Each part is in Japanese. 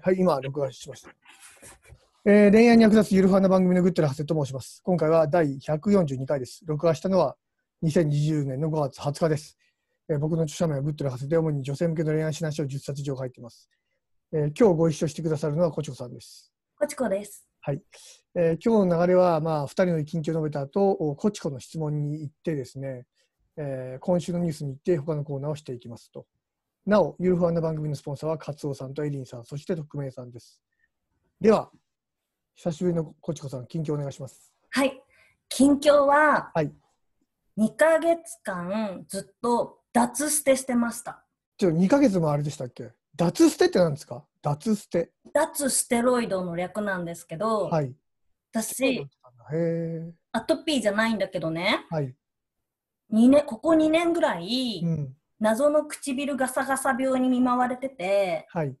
はい、今、録画しました。えー、恋愛に役立つゆるふわの番組のグッドラハセと申します。今回は第142回です。録画したのは2020年の5月20日です。えー、僕の著者名はグッドラハセで主に女性向けの恋愛指南書を10冊以上書いています。えー、今日ご一緒してくださるのはコチコさんです。コチコです。はい。えー、今日の流れは、まあ、2人の近況を述べた後、コチコの質問に行ってですね、えー、今週のニュースに行って他のコーナーをしていきますと。なお、ゆるふわな番組のスポンサーはカツオさんとエリンさん、そして特命さんです。では、久しぶりのコチコさん、近況お願いします。はい、近況は、はい、2か月間ずっと脱捨てしてました。ちょ、2か月もあれでしたっけ脱捨てって何ですか脱捨て。脱ステロイドの略なんですけど、はい、私、アトピーじゃないんだけどね、はい、2年ここ2年ぐらい、うん謎の唇ガサガサ病に見舞われてて、はい、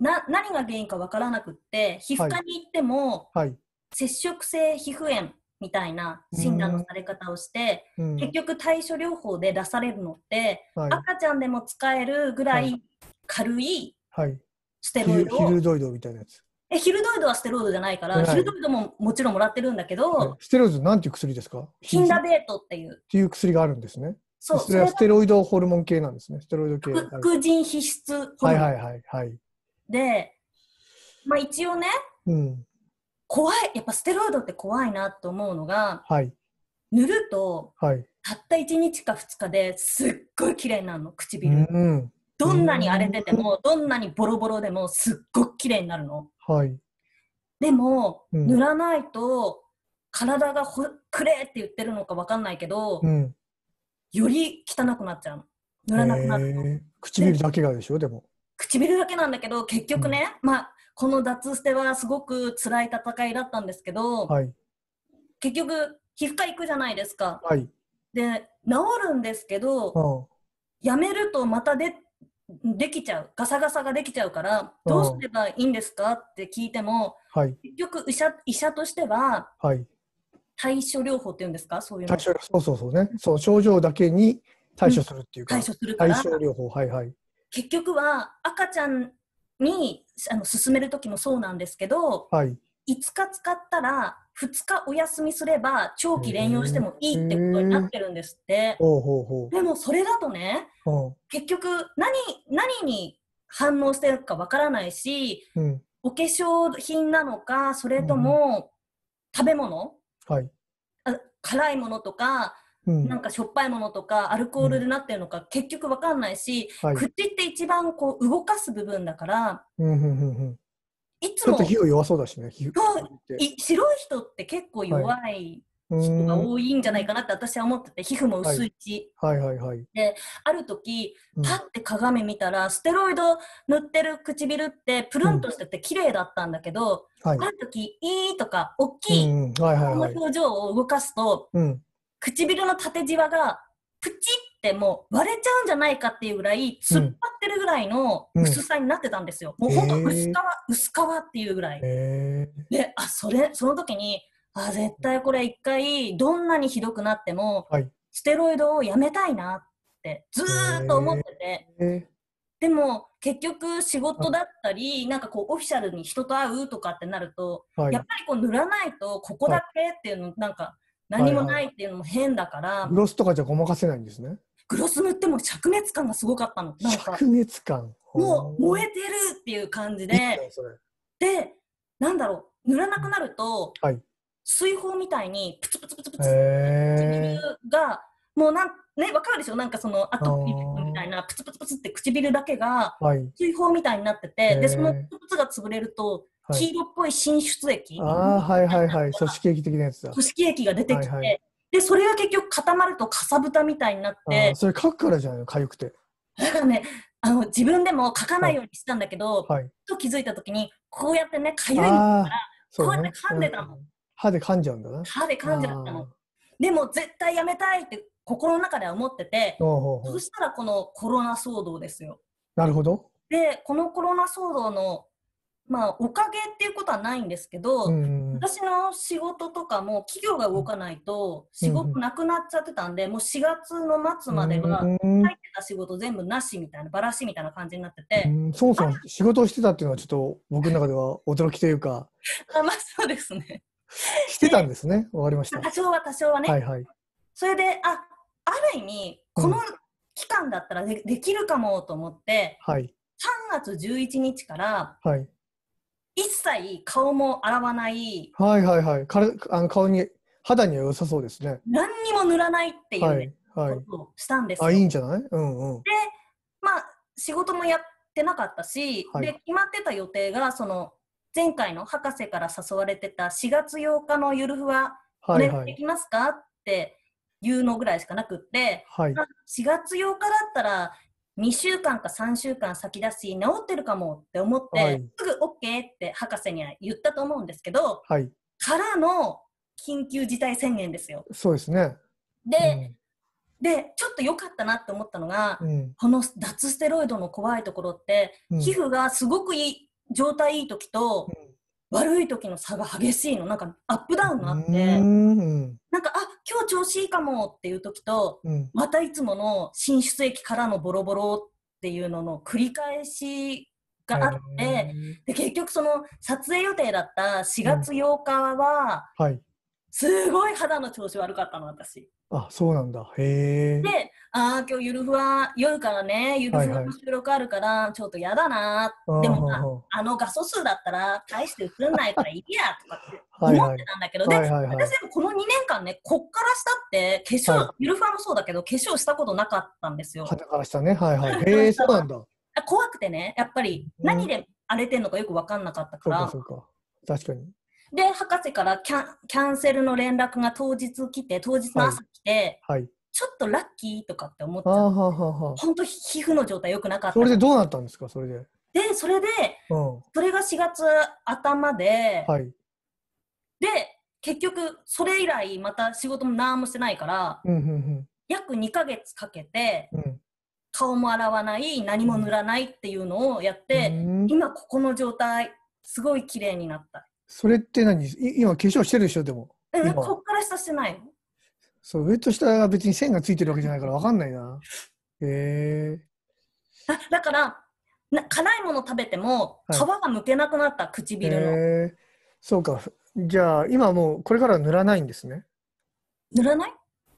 な何が原因か分からなくって皮膚科に行っても、はい接触性皮膚炎みたいな診断のされ方をして、結局対処療法で出されるのって、赤ちゃんでも使えるぐらい軽いステロイドヒルドイドみたいなやつえヒルドイドはステロイドじゃないから、はい、ヒルドイドももちろんもらってるんだけど、ステロイドなんていう薬ですかヒンダベートっていうっていう薬があるんですねそうそれはステロイドホルモン系なんですね。ステロイド系。副腎皮質ホルモン。はいはいはい、はい。で、まあ一応ね、うん、怖い、やっぱステロイドって怖いなと思うのが、はい、塗ると、はい、たった1日か2日ですっごい綺麗になるの、唇。うん、どんなに荒れてても、うん、どんなにボロボロでもすっごく綺麗になるの。はい、でも、塗らないと体がほくれって言ってるのかわかんないけど、うんより汚くなっちゃう塗らなくなる唇だけがでしょでも唇だけなんだけど結局ね、うん、まあこの脱捨てはすごく辛い戦いだったんですけど、はい、結局皮膚科行くじゃないですか、はい、で治るんですけど、うん、やめるとまたでできちゃうガサガサができちゃうからどうすればいいんですかって聞いても、はい、結局医者医者としては、はい、対処療法っていうんですかそういうの対処そうそうそうね。そう、症状だけに対処するっていうか。うん、対処する対処療法、はいはい。結局は赤ちゃんにあの進める時もそうなんですけど、はい、5日使ったら2日お休みすれば長期連用してもいいってことになってるんですって、でもそれだとね、結局何何に反応してるかわからないし、うん、お化粧品なのかそれとも食べ物、はい、あ辛いものとか、うん、なんかしょっぱいものとかアルコールでなってるのか、結局わかんないし、はい、口って一番こう動かす部分だから、うんうんうんうん、いつもちょっと火を弱そうだしね火火白い人って結構弱い人が多いんじゃないかなって私は思ってて皮膚も薄いし、はいはいはい、はい、である時パッて鏡見たら、うん、ステロイド塗ってる唇ってプルンとしてて綺麗だったんだけど、うんある時「いい」とか「大きい」この表情を動かすと、うん、唇の縦じわがプチっても割れちゃうんじゃないかっていうぐらい突っ張ってるぐらいの薄さになってたんですよ。もうほんと薄皮、薄皮っていうぐらい。えであそれその時にあ絶対これ一回どんなにひどくなっても、はい、ステロイドをやめたいなってずっと思ってて。でも結局仕事だったり、なんかこうオフィシャルに人と会うとかってなると、はい、やっぱりこう塗らないとここだけっていうの、なんか何もないっていうのも変だから、はいはい、グロスとかじゃごまかせないんですねグロス塗っても灼熱感がすごかったのなんか灼熱感もう燃えてるっていう感じででなんだろう塗らなくなると、はい、水泡みたいにプツプツプツプツがもうなんねわかるでしょなんかそのアトピーみたいなプツプツプツって唇だけが水泡みたいになってて、はい、でそのプツプツが潰れると黄色っぽい浸出液、はい、ああはいはいはい組織液的なやつだ組織液が出てきて、はいはい、でそれが結局固まるとかさぶたみたいになってそれ書くからじゃないのかゆくてだからねあの自分でも書かないようにしたんだけど、はい、と気づいた時にこうやってねかゆいからこうやって噛んでたの。歯で噛んじゃうんだな。歯で噛んじゃったの。でも絶対やめたいって心の中では思ってて、ううそしたらこのコロナ騒動ですよ。なるほど。で、このコロナ騒動の、まあ、おかげっていうことはないんですけど、うんうん、私の仕事とかも企業が動かないと仕事なくなっちゃってたんで、うんうん、もう4月の末までは入ってた仕事全部なしみたいな、ばらしみたいな感じになってて。うん、そもそも仕事をしてたっていうのはちょっと僕の中では驚きというか。あまあそうですね。してたんですね。終わりました。多少は多少はね。はいはい。それで、あ、ある意味、この期間だったらで,、できるかもと思って、はい。3月11日から、はい。一切顔も洗わない。はいはいはい。かあの顔に、肌には良さそうですね。何にも塗らないっていう、ね、はいはい、したんですあいいんじゃない、うんうん、でまあ仕事もやってなかったし、はい、で決まってた予定がその前回の博士から誘われてた4月8日のゆるふは、はい、はい、できますかっていうのぐらいしかなくって、はい、4月8日だったら2週間か3週間先だし治ってるかもって思って、はい、すぐ OK って博士には言ったと思うんですけど、はい、からの緊急事態宣言ですよ。そうですねで、うんでちょっと良かったなって思ったのが、うん、この脱ステロイドの怖いところって、うん、皮膚がすごくいい状態いい時と、悪い時の差が激しいのなんかアップダウンがあってなんかあ今日調子いいかもっていう時と、うん、またいつもの浸出液からのボロボロっていうのの繰り返しがあってで結局その撮影予定だった4月8日は、うんはい、すごい肌の調子悪かったの私あそうなんだへえでああ今日ゆるふわ夜からねゆるふわの収録あるから、ちょっと嫌だなでも、あ、あの画素数だったら大して映んないからいいやとかって思ってたんだけど はい、はいは私でもこの2年間ねこっからしたって化粧、はい、ゆるふわもそうだけど化粧したことなかったんですよ肌からしたねはいはい へえそうなんだ怖くてねやっぱり何で荒れてんのかよく分かんなかったから、そうか確かにで、博士からキャキャンセルの連絡が当日来て、当日の朝来て、はい、はい、ちょっとラッキーとかって思って、本当、皮膚の状態良くなかった。それでどうなったんですか、それで。で、それで、うん、それが4月頭で、はい、で、結局、それ以来、また仕事も何もしてないから、うんうんうん、約2か月かけて、うん顔も洗わない何も塗らないっていうのをやって、うん、今ここの状態すごい綺麗になったそれって何今化粧してるでしょでも。え、こっから下してないのそう、上と下が別に線がついてるわけじゃないから分かんないな。へえー。だだからな、辛いもの食べても皮がむけなくなった、はい、唇の、えー。そうか。じゃあ、今もうこれから塗らないんですね。塗らない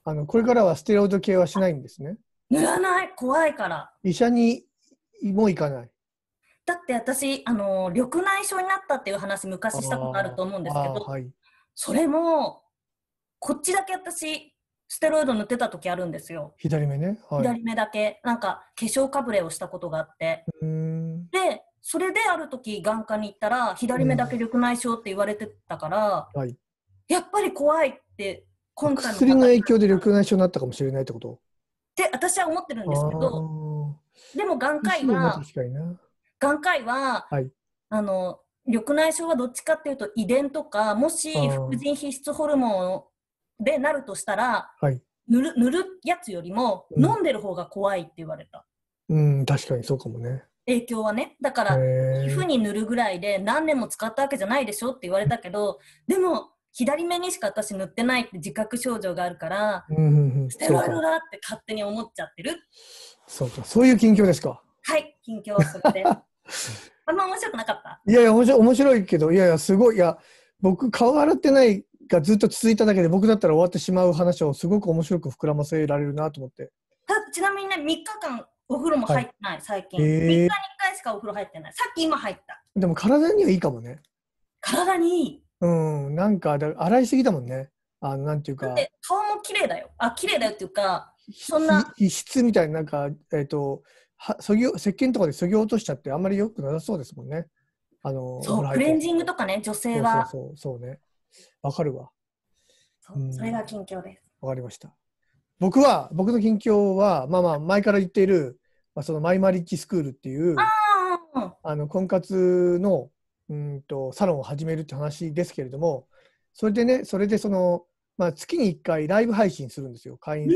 あのこれからはステロイド系はしないんですね。塗らない怖いから。医者にも行かない。だって私あの緑内障になったっていう話昔したことあると思うんですけど、はい、それもこっちだけ私ステロイド塗ってた時あるんですよ左目ね、はい、左目だけなんか化粧かぶれをしたことがあってでそれである時眼科に行ったら左目だけ緑内障って言われてたから、はい、やっぱり怖いって今回の薬の影響で緑内障になったかもしれないってことって私は思ってるんですけどでも眼科医は眼科医は、はい、あの緑内障はどっちかっていうと遺伝とかもし副腎皮質ホルモンでなるとしたら、はい、塗る塗るやつよりも飲んでる方が怖いって言われた。うん、うん、確かにそうかもね。影響はねだから皮膚に塗るぐらいで何年も使ったわけじゃないでしょって言われたけどでも左目にしか私塗ってないって自覚症状があるから、うんうんうん、ステロイドだって勝手に思っちゃってるそうかそういう近況ですかはい近況はそれで あんま面白くなかったいやいや面白、面白いけど、いやいや、すごい、いや、僕、顔洗ってないがずっと続いただけで、僕だったら終わってしまう話をすごく面白く膨らませられるなと思って。ちなみにね、3日間お風呂も入ってない、はい、最近。えー、3日に1回しかお風呂入ってない。さっき今入った。でも体にはいいかもね。体にいい。うん、なんか、だ洗いすぎだもんね。あの、なんていうか。顔も綺麗だよ。あ、綺麗だよっていうか、そんな。皮質みたいな、なんか、えっ、ー、と、はそぎ石鹸とかでそぎ落としちゃってあんまりよくなさそうですもんね。あのそうクレンジングとかね女性は。そうそうそうね。わかるわ。そ,、うん、それが近況です。わかりました。僕は僕の近況はまあまあ前から言っている、まあ、そのマイマリッジスクールっていうああの婚活のうんとサロンを始めるって話ですけれどもそれでねそれでその、まあ、月に1回ライブ配信するんですよ会員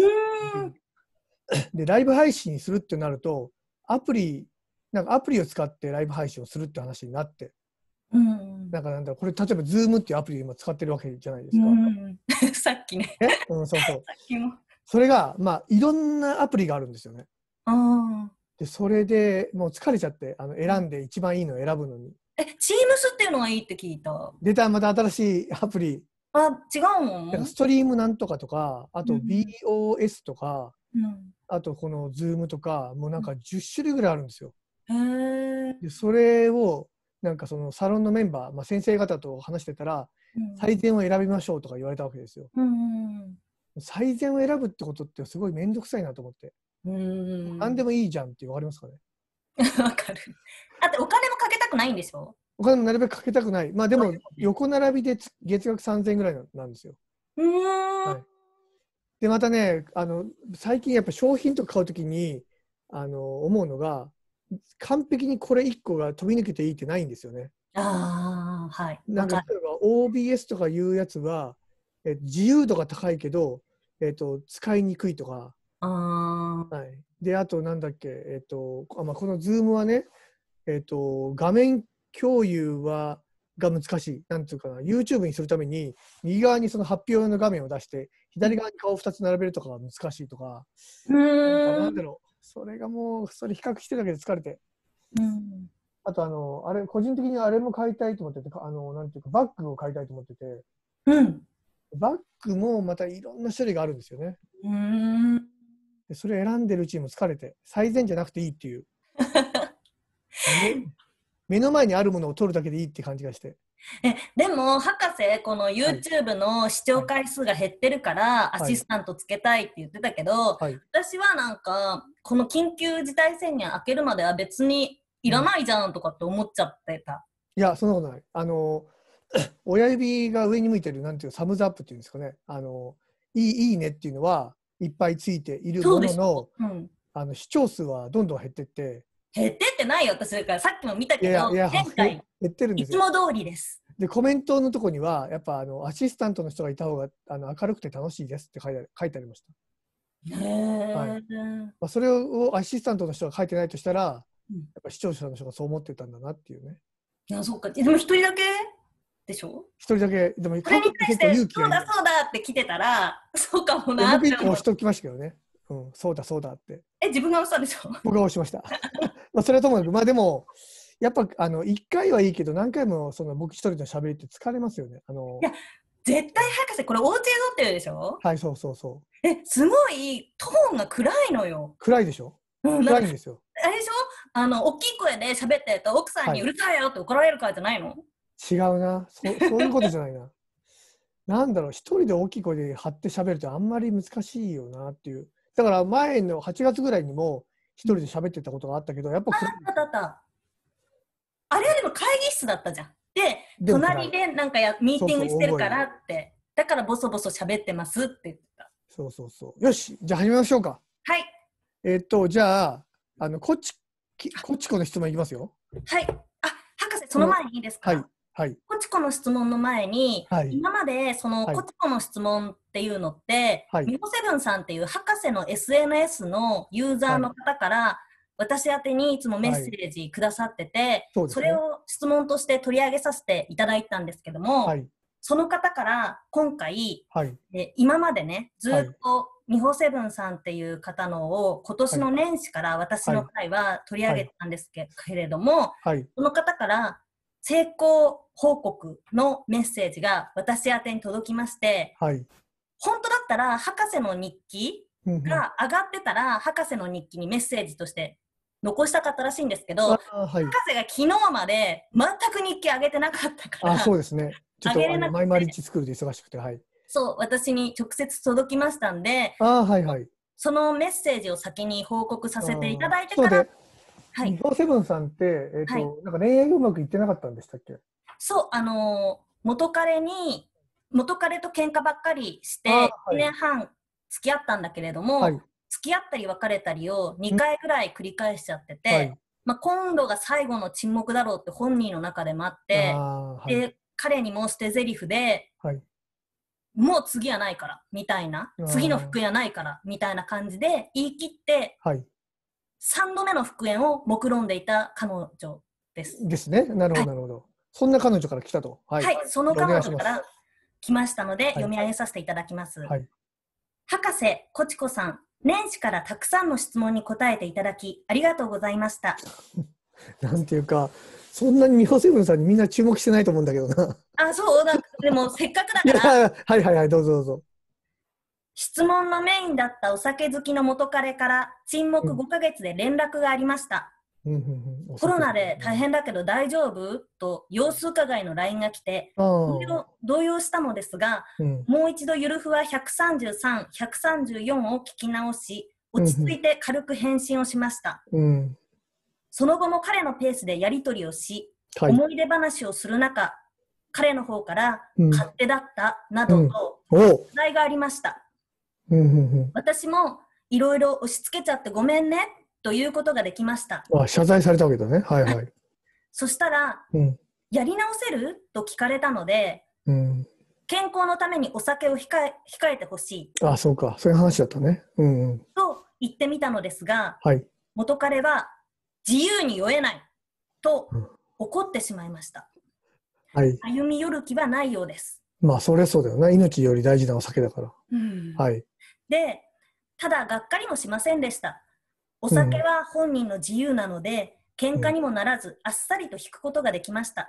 で、ライブ配信するってなると、アプリ、なんかアプリを使ってライブ配信をするって話になって、うん、なんかなんだこれ例えば Zoom っていうアプリ今使ってるわけじゃないですか。うん、さっきね。うん、そうそう。それが、まあ、いろんなアプリがあるんですよね。で、それでもう疲れちゃって、あの選んで一番いいのを選ぶのに。え、Teams っていうのがいいって聞いた。出た、また新しいアプリ。あ、違うもん。ストリームなんとかとか、あと BOS とか、あとこの Zoom とかもうなんか10種類ぐらいあるんですよ。でそれをなんかそのサロンのメンバー、まあ、先生方と話してたら、最善を選びましょうとか言われたわけですよ。最善を選ぶってことってすごい面倒くさいなと思って。うん何でもいいじゃんって分かりますかねわかる。だってお金もかけたくないんでしょお金もなるべくかけたくない。まあでも横並びで月額3000円ぐらいなんですよ。うん、はい、で、またね、あの、最近やっぱ商品とか買うときに、あの、思うのが、完璧にこれ1個が飛び抜けていいってないんですよね。あはい。なんか、例えば OBS とかいうやつは、え自由度が高いけど、えっ、ー、と、使いにくいとか。あはい、で、あと、なんだっけ、えっ、ー、と、あまあ、この Zoom はね、えっ、ー、と、画面共有は、が難しい。なんていうかな、YouTube にするために、右側にその発表の画面を出して、左側に顔2つ並べるとかが難しいとか、うん、なんだろう、それがもう、それ比較してるだけで疲れて。うんあとあの、あれ、個人的にあれも買いたいと思ってて、あの、なんていうか、バッグを買いたいと思ってて、うん。バッグもまたいろんな種類があるんですよね。うん。でそれ選んでるうちにも疲れて、最善じゃなくていいっていう。目の前にあるものを取るだけでいいって感じがして。えでも博士この YouTube の視聴回数が減ってるから、アシスタントつけたいって言ってたけど、はいはい、私はなんかこの緊急事態宣言開けるまでは別にいらないじゃんとかって思っちゃってた、うん、いやそんなことないあの 親指が上に向いてるなんていうサムズアップっていうんですかねあのいいいいねっていうのはいっぱいついているもののうん、あの視聴数はどんどん減ってって減ってってないよとするからさっきも見たけど前回減ってるんですいつも通りですでコメントのとこにはやっぱあのアシスタントの人がいた方があの明るくて楽しいですって書いて書いてありましたへえ、はいまあ、それをアシスタントの人が書いてないとしたら、うん、やっぱ視聴者の人がそう思ってたんだなっていうねいやそうかでも一人だけでしょ一人だけでもこれに対して「そうだそうだ」って来てたらそうかもなって思って押しときましたけどね、うん、そうだそうだってえ自分が押したんでしょ僕が押しました まあ、それともまあでも、やっぱあの1回はいいけど、何回もその僕一人の喋りって疲れますよね。あのいや、絶対博士、これ、お家で撮ってるでしょはい、そうそうそう。え、すごい、トーンが暗いのよ。暗いでしょ暗いんですよ。あれでしょあの、大きい声で喋ってると、奥さんにうるさいよって怒られるからじゃないの、はい、違うなそ。そういうことじゃないな。なんだろう、一人で大きい声で張って喋るってあんまり難しいよなっていう。だから前の8月ぐらいにも、一人で喋ってたことがあったけど、やっぱあったあったあれはでも会議室だったじゃんで隣でなんかやミーティングしてるからってだからボソボソ喋ってますって言ったそうそうそうよしじゃあ始めましょうかはいえー、っとじゃああのこっちこっちこの質問いきますよはいあ博士その前にいいですか、はいはい、コチコの質問の前に、はい、今までその、はい、コチコの質問っていうのって、はい、ミホセブンさんっていう博士の SNS のユーザーの方から、はい、私宛にいつもメッセージくださってて、はい、そ、ね,、れを質問として取り上げさせていただいたんですけども、はい、その方から今回、はい、今までねずっとミホセブンさんっていう方のを今年の年始から私の会は取り上げたんですけれども、その方から成功報告のメッセージが私宛に届きまして、本当だったら博士の日記が上がってたら、博士の日記にメッセージとして残したかったらしいんですけど、はい、博士が昨日まで全く日記上げてなかったからあそうですねちょっとあマイマリッチスクールで忙しくてはいそう私に直接届きましたんであはいはいそのメッセージを先に報告させていただいてからはい、セブンさんって、えーと、はい、なんか恋愛うまくいってなかったんでしたっけそうあのー、元彼に元彼と喧嘩ばっかりして、は1年半付き合ったんだけれども、はい、付き合ったり別れたりを2回ぐらい繰り返しちゃってて、はい、まあ、今度が最後の沈黙だろうって本人の中でもあって、はい、で彼にも捨て台詞で、もう次はないからみたいな次の復縁はないからみたいな感じで言い切って、はい、3度目の復縁を目論んでいた彼女です。ですね。なるほど、なるほど。そんな彼女から来たと。はい、その彼女から来ましたので、はい、読み上げさせていただきます。はい、博士、コチコさん、年始からたくさんの質問に答えていただき、ありがとうございました。なんていうか、そんなにミホセブンさんにみんな注目してないと思うんだけどな。あ、そうだ。でも、せっかくだから。はいはいはい、どうぞどうぞ。質問のメインだったお酒好きの元彼から沈黙5ヶ月で連絡がありました。コロナで大変だけど大丈夫と様子伺いの LINE が来て動揺したのですが、うん、もう一度ゆるふわ133134を聞き直し落ち着いて軽く返信をしました、うん、その後も彼のペースでやり取りをし、はい、思い出話をする中彼の方から勝手だったなどと取材がありました、うんうんうん私もいろいろ押し付けちゃってごめんねということができました。あ謝罪されたわけだね。はいはい。そしたら、うん、やり直せると聞かれたので、うん、健康のためにお酒を控え控えてほしい。あそうか。そういう話だったね。うん、うん、と言ってみたのですが、はい、元彼は自由に酔えないと怒ってしまいました。はい、歩み寄る気はないようです。まあ、それそうだよね。命より大事なお酒だから。うん、はい。で、ただ、がっかりもしませんでした。お酒は本人の自由なので、ん、喧嘩にもならず、あっさりと引くことができました。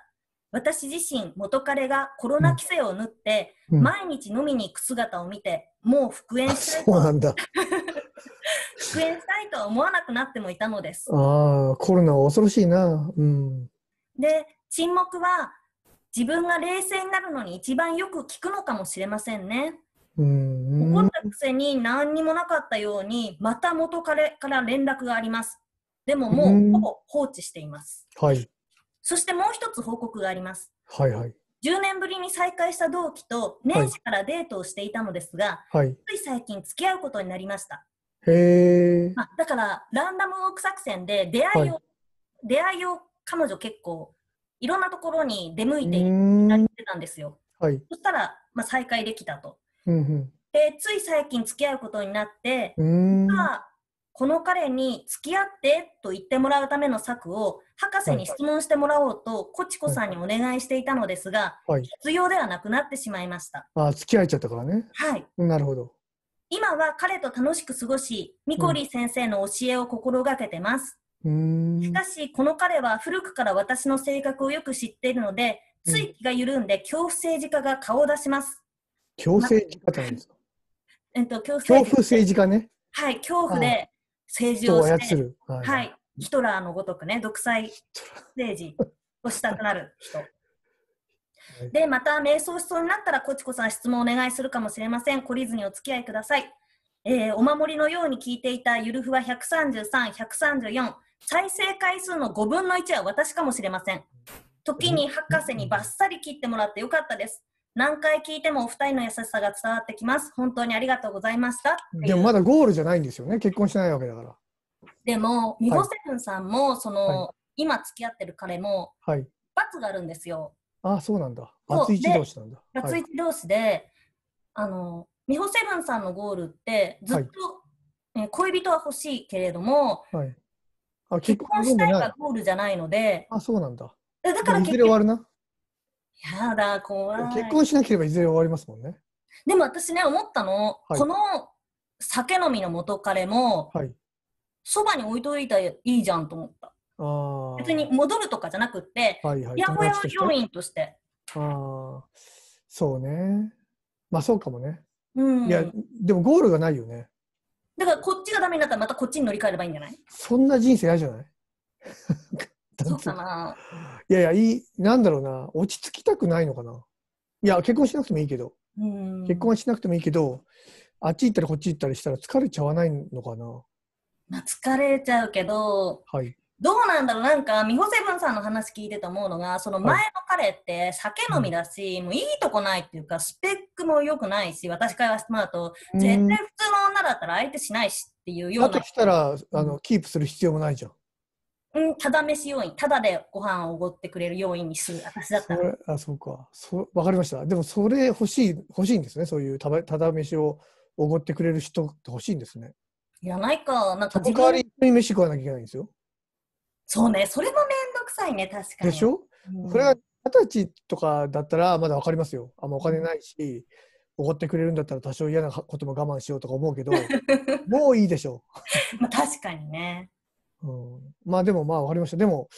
私自身、元彼がコロナ規制を縫って、うん、毎日飲みに行く姿を見て、もう復縁したいと。そうなんだ。復縁したいとは思わなくなってもいたのです。ああ、コロナは恐ろしいな。うん。で、沈黙は自分が冷静になるのに一番よく効くのかもしれませんね。怒ったくせに何にもなかったように、また元彼から連絡があります。でももうほぼ放置しています。はい。そしてもう一つ報告があります。はいはい。10年ぶりに再会した同期と年始からデートをしていたのですが、はい、つい最近付き合うことになりました。へまあ、だからランダムウォーク作戦で出会いを、はい、出会いを彼女結構いろんなところに出向いていたてたんですよ。はい、そしたら、まあ、再会できたと。うんうん、でつい最近付き合うことになってこの彼に付き合ってと言ってもらうための策を博士に質問してもらおうと、コチコさんにお願いしていたのですが、はい、必要ではなくなってしまいました。あ付き合えちゃったからね。はい。なるほど。今は彼と楽しく過ごし、ミコリ先生の教えを心がけてます。うん、しかし、この彼は古くから私の性格をよく知っているので、つい気が緩んで恐怖政治家が顔を出します。強制なんですかえっと、強制。恐怖政治家ね。はい、恐怖で政治をして、はい、はい、ヒトラーのごとくね、独裁政治をしたくなる人。で、また、瞑想しそうになったら、こちこさん質問お願いするかもしれません。懲りずにお付き合いください。えー、お守りのように聞いていたゆるふわ133、134、再生回数の5分の1は私かもしれません。時に博士にばっさり切ってもらってよかったです。何回聞いてもお二人の優しさが伝わってきます。本当にありがとうございました。でもまだゴールじゃないんですよね。結婚してないわけだから。でも、ミゴセブンさんも、その、はい、今付き合ってる彼も、はい、罰があるんですよ。あそうなんだ。罰一同士なんだ。罰一同士で、はい、あの、ミホセブンさんのゴールって、ずっと、はい、恋人は欲しいけれども、はい、あ結婚したいがゴールじゃないので、あそうなんだ。だから結局、いずれ終わるな。やだ、怖い。結婚しなければいずれ終わりますもんね。でも私ね、思ったの、はい、この酒飲みの元彼も、はい、そばに置いといたらいいじゃんと思った。あ別に戻るとかじゃなくて、はいはい、やほや教員として。ああ、そうね。まあそうかもね。うん、いや、でもゴールがないよね。だからこっちがダメになったらまたこっちに乗り換えればいいんじゃないそんな人生嫌じゃないそうかな。いやいや、いい、なんだろうな、落ち着きたくないのかな。いや、結婚しなくてもいいけど、結婚はしなくてもいいけど、あっち行ったりこっち行ったりしたら疲れちゃわないのかな。まあ、疲れちゃうけど、はい、どうなんだろう、なんか、美穂セブンさんの話聞いてて思うのが、その前の彼って酒飲みだし、はい、もういいとこないっていうか、スペックも良くないし、私からしてもらうと、全然普通の女だったら相手しないしっていうような。だとしたら、あのキープする必要もないじゃん。うん、ただ飯要員、ただでご飯をおごってくれる要因にする、私だったら。あ、そうか。そわかりました。でも、それ欲しい、欲しいんですね。そういうただただ飯をおごってくれる人って欲しいんですね。いらないか。なんか自分、代わり一緒に飯食わなきゃいけないんですよ。そうね。それもめんどくさいね、確かに。でしょ、うん、れは二十歳とかだったら、まだわかりますよ。あんまお金ないし。おごってくれるんだったら多少嫌なことも我慢しようとか思うけど もういいでしょう 確かにねうん、まあでもまあ分かりました。でも、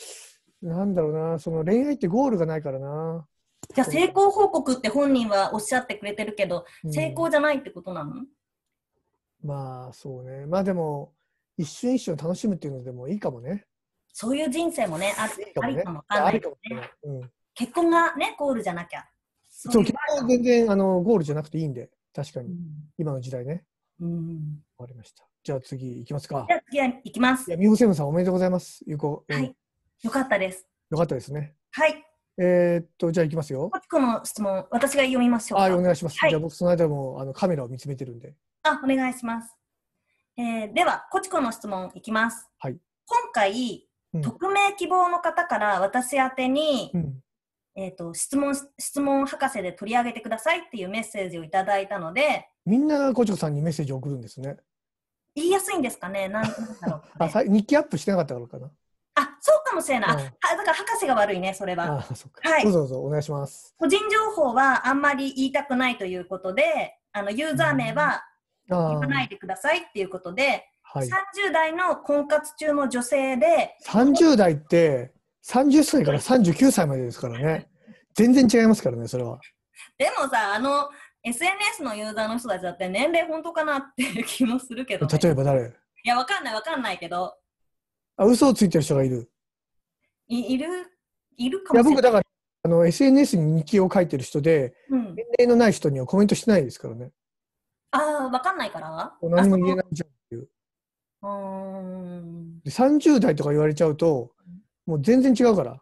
なんだろうな、その恋愛ってゴールがないからな。じゃあ成功報告って本人はおっしゃってくれてるけど、成功じゃないってことなのまあそうね。まあでも、一瞬一瞬楽しむっていうのでもいいかもね。そういう人生もね、あり、ね、かもかんない、結婚がね、ゴールじゃなきゃ。そう、そう結婚は全然あのゴールじゃなくていいんで、確かに、今の時代ね。うん。わかりました。じゃあ次いきますか。じゃあ次はいきます。みほミホセムさんおめでとうございます。ゆこ。はい。よかったです。よかったですね。はい。えー、っと、じゃあいきますよ。マちコの質問、私が読みましょうか。あ、お願いします。はい、じゃあ僕その間もあのカメラを見つめてるんで。あ、お願いします。えー、では、コチコの質問いきます。はい。今回、うん、匿名希望の方から私宛に、うん、えーと、質問質問博士で取り上げてくださいっていうメッセージをいただいたのでみんなコチョさんにメッセージを送るんですね言いやすいんですかねなんだろう、ね、あ日記アップしてなかったからかなあそうかもしれない、うん、あだから博士が悪いねそれははい、どうぞどうぞお願いします個人情報はあんまり言いたくないということであのユーザー名は言わないでくださいっていうことで、はい、30代の婚活中の女性で30代って30歳から39歳までですからね。全然違いますからね、それは。でもさ、あの、SNS のユーザーの人たちだって年齢本当かなっていう気もするけど、ね、例えば誰いや、わかんないわかんないけど。あ、嘘をついてる人がいる。いいる、いるかもしれない。いや、僕だから、あの、SNS に日記を書いてる人で、うん、年齢のない人にはコメントしてないですからね。ああ、わかんないから何も言えないじゃんっていう。うん。30代とか言われちゃうと、もう全然違うから。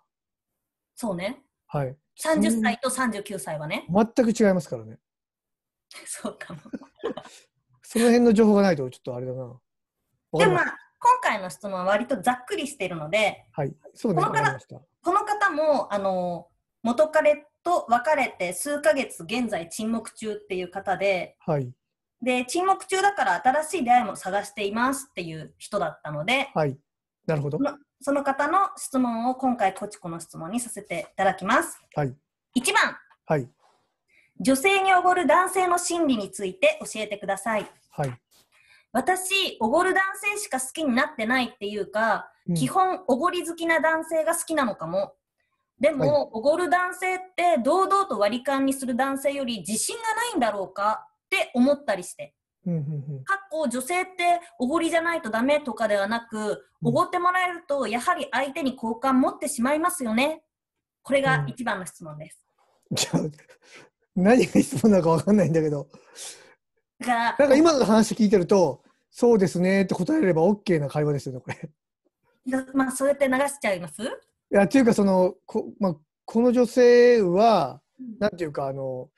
そうね。はい。30歳と39歳はね。全く違いますからね。そうかも。その辺の情報がないとちょっとあれだな。でもまあ、今回の質問は割とざっくりしてるので、はい、そうですこの方この方もあの元彼と別れて数か月現在沈黙中っていう方で、はい、で沈黙中だから新しい出会いも探していますっていう人だったので、はい、なるほど、ま、その方の質問を今回、コチコの質問にさせていただきます。はい、1番、はい、女性におごる男性の心理について教えてください。はい、私、おごる男性しか好きになってないっていうか、うん、基本、おごり好きな男性が好きなのかも。でも、お、ご、る男性って堂々と割り勘にする男性より自信がないんだろうかって思ったりして。かっこ女性っておごりじゃないとダメとかではなくおごってもらえるとやはり相手に好感持ってしまいますよねこれが一番の質問です、うん、何が質問なのか分かんないんだけどだかなんか今の話聞いてるとそうですねって答えれば OK な会話ですよねこれまあそうやって流しちゃいますいやっていうかそのこ,、まあ、この女性は、何なんていうかあの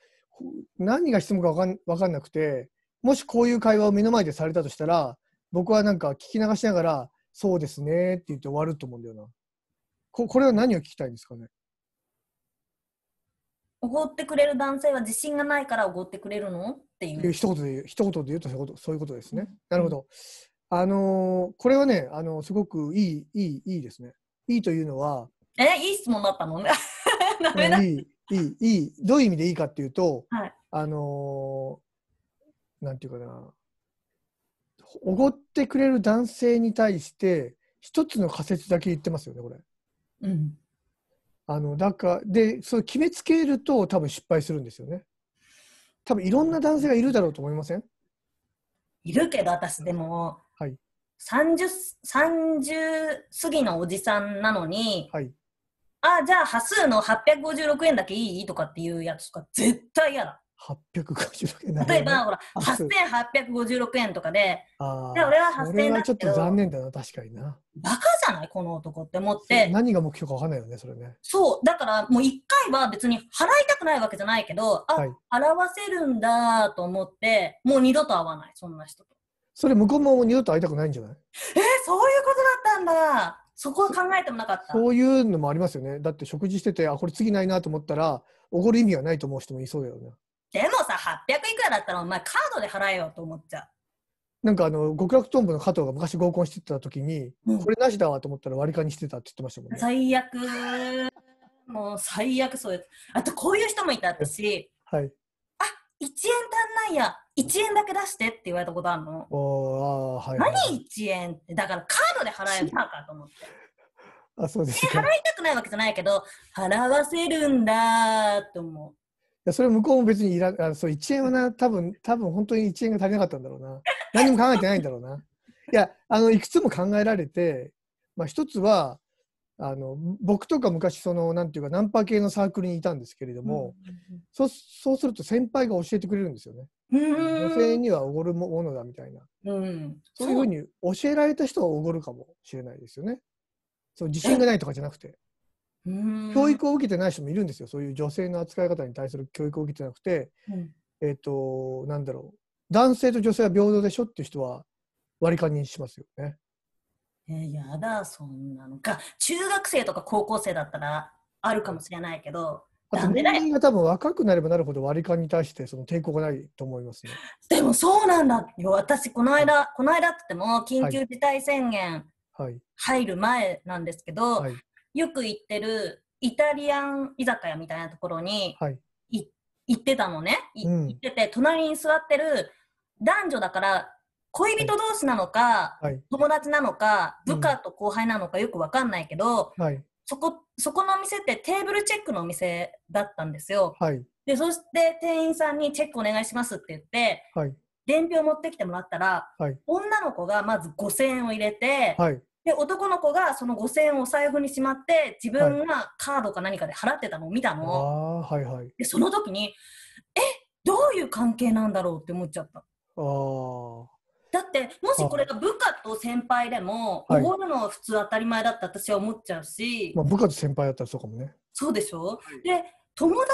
何が質問かわかん分かんなくてもしこういう会話を目の前でされたとしたら、僕はなんか聞き流しながら、そうですねって言って終わると思うんだよな。ここれは何を聞きたいんですかねおごってくれる男性は自信がないからおごってくれるのっていう一言で言う一言で言うとそういうことそういうことですね、なるほど、あのー、これはね、あのー、すごくいいいいいいですねいいというのはえいい質問だったのね ダメだいいいいいいどういう意味でいいかっていうと、はい、あのなんていうかな、おごってくれる男性に対して、一つの仮説だけ言ってますよね、これ。うん。あの、だから、で、それ決めつけると多分失敗するんですよね。多分いろんな男性がいるだろうと思いませんいるけど、私でも、はい、30, 30過ぎのおじさんなのに、はい、あ、じゃあ、端数の856円だけいいとかっていうやつとか絶対嫌だ。円例えばほら8856円とかでで俺は8000円だけどちょっと残念だな確かになバカじゃないこの男って思って何が目標か分かんないよねそれねそうだからもう1回は別に払いたくないわけじゃないけどあ、はい、表せるんだと思ってもう二度と会わないそんな人とそれ向こうも二度と会いたくないんじゃないえー、そういうことだったんだそこは考えてもなかったそういうのもありますよねだって食事しててあこれ次ないなと思ったらおごる意味はないと思う人もいそうだよねでもさ、800いくらだったらお前カードで払えよと思っちゃう。なんかあの極楽とんぼの加藤が昔合コンしてた時に、うん、これなしだわと思ったら割り勘にしてたって言ってましたもんね。最悪。もう最悪そうです。あとこういう人もいた私。はい。あ、1円足んないや。1円だけ出してって言われたことあるの。おあはい、はい、何1円って。だからカードで払えばかと思って。あ、そうです払いたくないわけじゃないけど、払わせるんだと思う。それ向こうも別にいらあそう1円はな 多分多分本当に1円が足りなかったんだろうな何も考えてないんだろうないやあのいくつも考えられて、まあ、一つはあの僕とか昔そのなんていうかナンパ系のサークルにいたんですけれども、うん、そそうすると先輩が教えてくれるんですよね。女性にはおごるものだみたいな、うん、そういうふうに教えられた人はおごるかもしれないですよね。そう自信がないとかじゃなくて。教育を受けてない人もいるんですよそういう女性の扱い方に対する教育を受けてなくて、うん、えっ、ー、となんだろう男性と女性は平等でしょっていう人は割り勘にしますよね。えー、やだそんなのか中学生とか高校生だったらあるかもしれないけど。あと年齢が多分若くなればなるほど割り勘に対してその抵抗がないと思いますね。でもそうなんだよ私この間、はい、この間って言っても緊急事態宣言入る前なんですけど、はいよく行ってるイタリアン居酒屋みたいなところに、はい、行ってたのね、うん、行ってて隣に座ってる男女だから恋人同士なのか、はい、友達なのか、部下と後輩なのかよく分かんないけど、そこそこのお店ってテーブルチェックのお店だったんですよ。はい、でそして店員さんにチェックお願いしますって言って、伝票持ってきてもらったら、女の子がまず5000円を入れて、で、男の子がその5000円をお財布にしまって、自分がカードか何かで払ってたのを見たの。はい、はいはい、で、その時に、え、どういう関係なんだろうって思っちゃった。あだってもしこれが部下と先輩でもおごるのは普通当たり前だって私は思っちゃうし、まあ、部下と先輩だったらそうかもねそうでしょ、で友達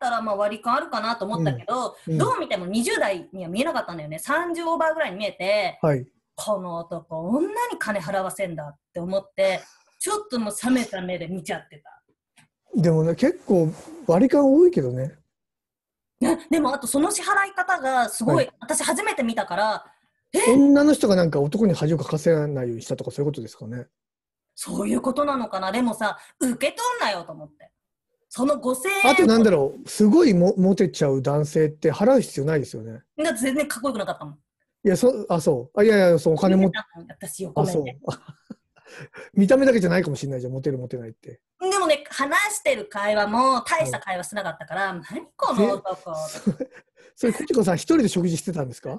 だったらまあ割り勘あるかなと思ったけど、うんうん、どう見ても20代には見えなかったんだよね30オーバーぐらいに見えて、はい、この男、女に金払わせんだって思って、ちょっともう冷めた目で見ちゃってた。でもね、結構、割り勘多いけどね。ねでも、あとその支払い方がすごい、はい、私初めて見たから、女の人がなんか男に恥をかかせないようにしたとかそういうことですかねそういうことなのかなでもさ受け取んなよと思ってその5000円あとなんだろうすごいもモテちゃう男性って払う必要ないですよね全然かっこよくなかったもんいや、そ、あ、そう。あ、いやいや、そう、お金持って。私よ、見た目だけじゃないかもしれないじゃん、モテる、モテないって。でもね、話してる会話も大した会話しなかったから、はい、何この男。それ、コちこさん、一人で食事してたんですか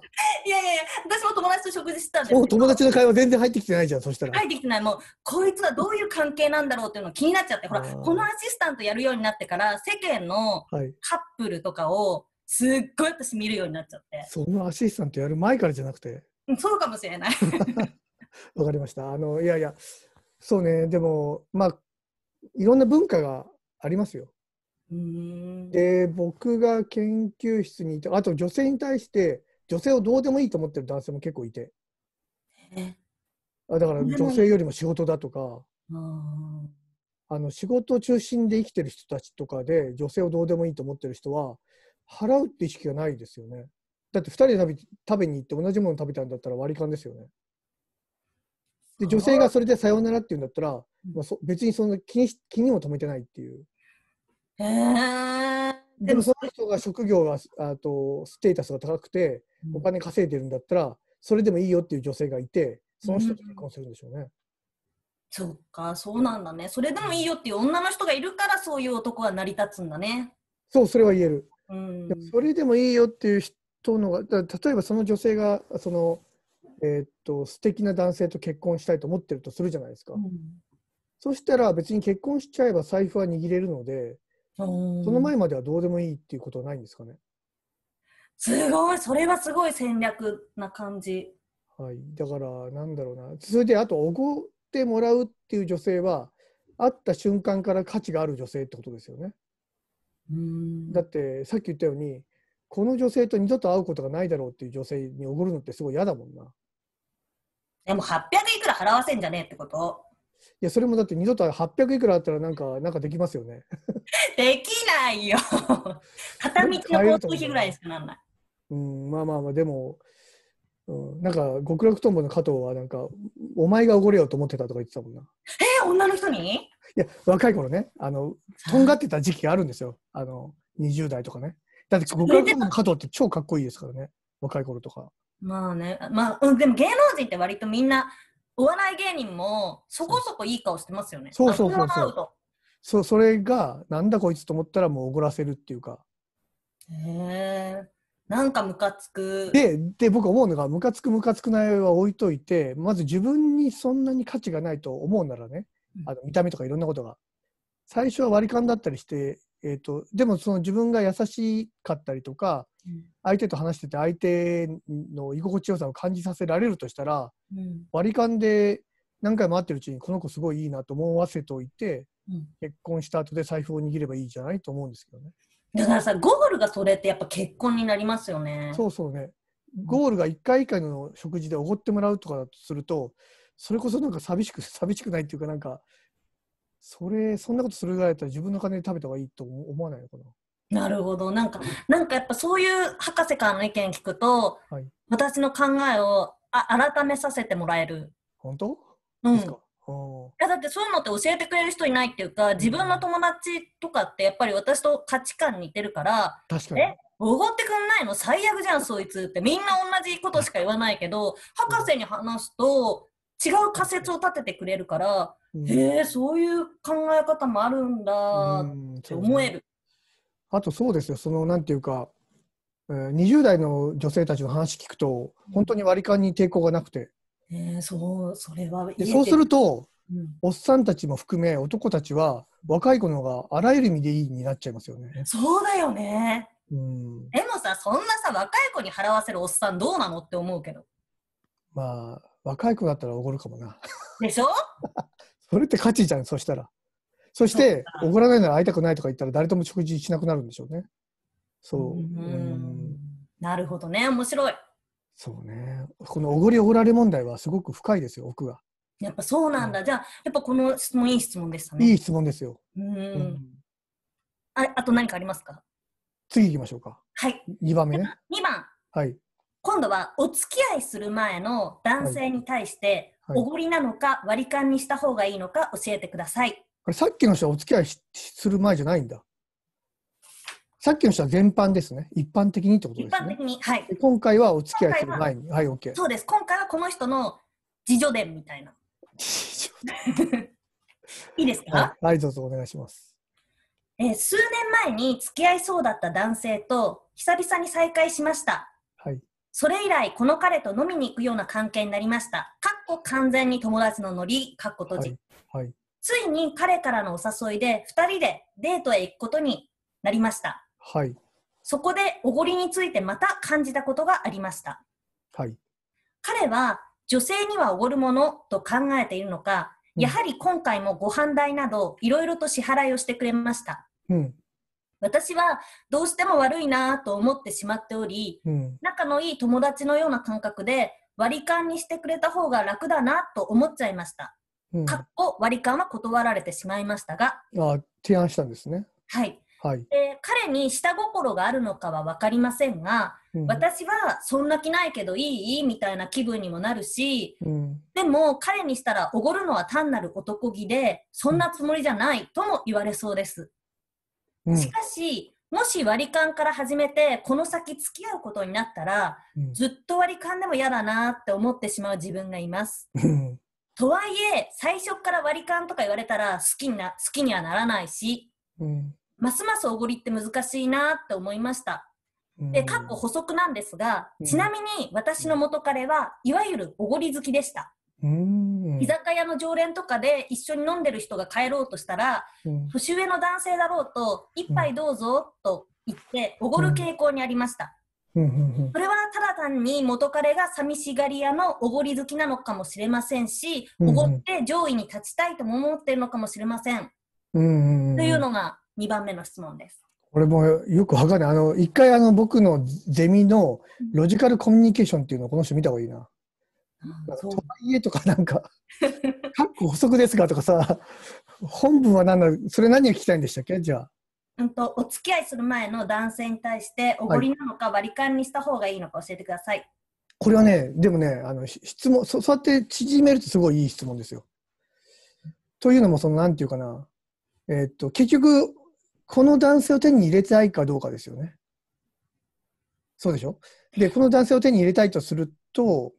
いやいやいや、私も友達と食事してたんですよ。友達の会話全然入ってきてないじゃん、そしたら。入ってきてない、もう、こいつはどういう関係なんだろうっていうの気になっちゃって、ほら、このアシスタントやるようになってから、世間のカップルとかを、はいすっごい私見るようになっちゃってそのアシスタントやる前からじゃなくてそうかもしれない わかりましたあのいやいやそうねでもまあいろんな文化がありますよで僕が研究室にいてあと女性に対して女性をどうでもいいと思ってる男性も結構いてあだから女性よりも仕事だとかあの仕事中心で生きてる人たちとかで女性をどうでもいいと思ってる人は払うって意識がないですよね。だって2人で食べ食べに行って同じもの食べたんだったら割り勘ですよね。で女性がそれで「さようなら」って言うんだったら、まあ、そ別にそんな気に気にも留めてないっていう。えー、でもその人が職業があとステータスが高くてお金稼いでるんだったらそれでもいいよっていう女性がいてその人と結婚するんでしょうね。うん、そっかそうなんだねそれでもいいよっていう女の人がいるからそういう男は成り立つんだね。そうそれは言える。うん、それでもいいよっていう人のが例えばその女性がその、えー、っと素敵な男性と結婚したいと思ってるとするじゃないですか、うん、そしたら別に結婚しちゃえば財布は握れるので、うん、その前まではどうでもいいっていうことはないんですかねすごいそれはすごい戦略な感じはいだからなんだろうなそれであとおごってもらうっていう女性は会った瞬間から価値がある女性ってことですよねだってさっき言ったようにこの女性と二度と会うことがないだろうっていう女性におごるのってすごい嫌だもんなでも800いくら払わせんじゃねえってこといやそれもだって二度と800いくらあったらなんかなんかできますよね できないよ 片道の交通費ぐらいしかなんないうんまあまあまあでも、うん、なんか極楽とんぼの加藤はなんかお前がおごれよと思ってたとか言ってたもんなえー、女の人にいや、若い頃ね、あの、とんがってた時期があるんですよ。あの、20代とかね。だって、僕らの加藤って超かっこいいですからね。若い頃とか。まあね、まあ、うん、でも芸能人って割とみんな、お笑い芸人もそこそこいい顔してますよね。そうそうそうそう。そう、それが、なんだこいつと思ったらもうおごらせるっていうか。へえ。なんかムカつく。で、で僕思うのが、ムカつくムカつくないは置いといて、まず自分にそんなに価値がないと思うならね、あの見た目とかいろんなことが。最初は割り勘だったりして、えーと、でもその自分が優しかったりとか、うん、相手と話してて相手の居心地よさを感じさせられるとしたら、うん、割り勘で何回も会ってるうちにこの子すごいいいなと思わせておいて、うん、結婚した後で財布を握ればいいじゃないと思うんですけどね。だからさゴールがそれってやっぱ結婚になりますよね。そうそうねゴールが1回1回の食事でおごってもらうとかだとするとそれこそなんか寂しく、寂しくないっていうか、なんか、それ、そんなことするぐらいだったら自分の金で食べた方がいいと思わないのかな。なるほど。なんか、なんかやっぱそういう博士からの意見聞くと、はい、私の考えをあ改めさせてもらえる。本当うん。いやだってそういうのって教えてくれる人いないっていうか自分の友達とかってやっぱり私と価値観似てるから確かにえおごってくんないの最悪じゃんそいつってみんな同じことしか言わないけど博士に話すと違う仮説を立ててくれるから、うん、へえそういう考え方もあるんだって思える、あとそうですよそのなんていうか20代の女性たちの話聞くと本当に割り勘に抵抗がなくて、うん、えー、そうそれはそうすると、うん、おっさんたちも含め男たちは若い子の方があらゆる意味でいいになっちゃいますよねそうだよね、うん、でもさそんなさ若い子に払わせるおっさんどうなのって思うけどまあ若い子だったらおごるかもな。でしょ それって価値じゃん、そしたら。そして、おごらないなら会いたくないとか言ったら誰とも食事しなくなるんでしょうね。そう。うんなるほどね、面白い。そうね。このおごりおごられ問題はすごく深いですよ、奥が。やっぱそうなんだ。うん、じゃあ、やっぱこの質問いい質問でしたね。いい質問ですよ。うんうん、あ。あと何かありますか次行きましょうか。はい。2番目ね。2番。はい。今度はお付き合いする前の男性に対して、おごりなのか割り勘にした方がいいのか教えてください。これさっきの人はお付き合いする前じゃないんだ。さっきの人は全般ですね。一般的にってことですね。一般的に、はい。今回はお付き合いする前に。はい、OK。そうです。今回はこの人の自助伝みたいな。いいですか、はい、どうぞお願いします。えー、数年前に付き合いそうだった男性と久々に再会しました。はい。それ以来、この彼と飲みに行くような関係になりました。かっこ完全に友達のノリ、かっこ閉じ。はいはい、ついに彼からのお誘いで、2人でデートへ行くことになりました。はい。そこで、おごりについてまた感じたことがありました。はい。彼は、女性にはおごるものと考えているのか、やはり今回もご飯代など、いろいろと支払いをしてくれました。うん。私はどうしても悪いなと思ってしまっており、うん、仲のいい友達のような感覚で割り勘にしてくれた方が楽だなと思っちゃいました。かっこ割り勘は断られてしまいましたが。あ提案したんですね。はい。はい、で彼に下心があるのかは分かりませんが、うん、私はそんな気ないけどいいみたいな気分にもなるし、うん、でも彼にしたらおごるのは単なる男気でそんなつもりじゃないとも言われそうです。しかし、もし割り勘から始めて、この先付き合うことになったら、うん、ずっと割り勘でも嫌だなって思ってしまう自分がいます。とはいえ、最初から割り勘とか言われたら好きな、好きにはならないし、うん、ますますおごりって難しいなって思いました。で、かっこ補足なんですが、ちなみに私の元彼はいわゆるおごり好きでした。うん居酒屋の常連とかで一緒に飲んでる人が帰ろうとしたら、年上の男性だろうと、一杯どうぞと言って、おごる傾向にありました。それはただ単に元彼が寂しがり屋のおごり好きなのかもしれませんし、おごって上位に立ちたいとも思ってるのかもしれません。というのが2番目の質問です。これもよくわかんない。あの、一回あの僕のゼミのロジカルコミュニケーションっていうのをこの人見た方がいいな。とはいえとかなんか「かっこ補足ですが」とかさ本文は何なのそれ何を聞きたいんでしたっけじゃあ。うんと、お付き合いする前の男性に対しておごりなのか割り勘にした方がいいのか教えてください。はい、これはねでもねあの質問そそうやって縮めるとすごいいい質問ですよ。というのもそのなんていうかな、えー、っと結局この男性を手に入れたいかどうかですよね。そうでしょでこの男性を手に入れたいとすると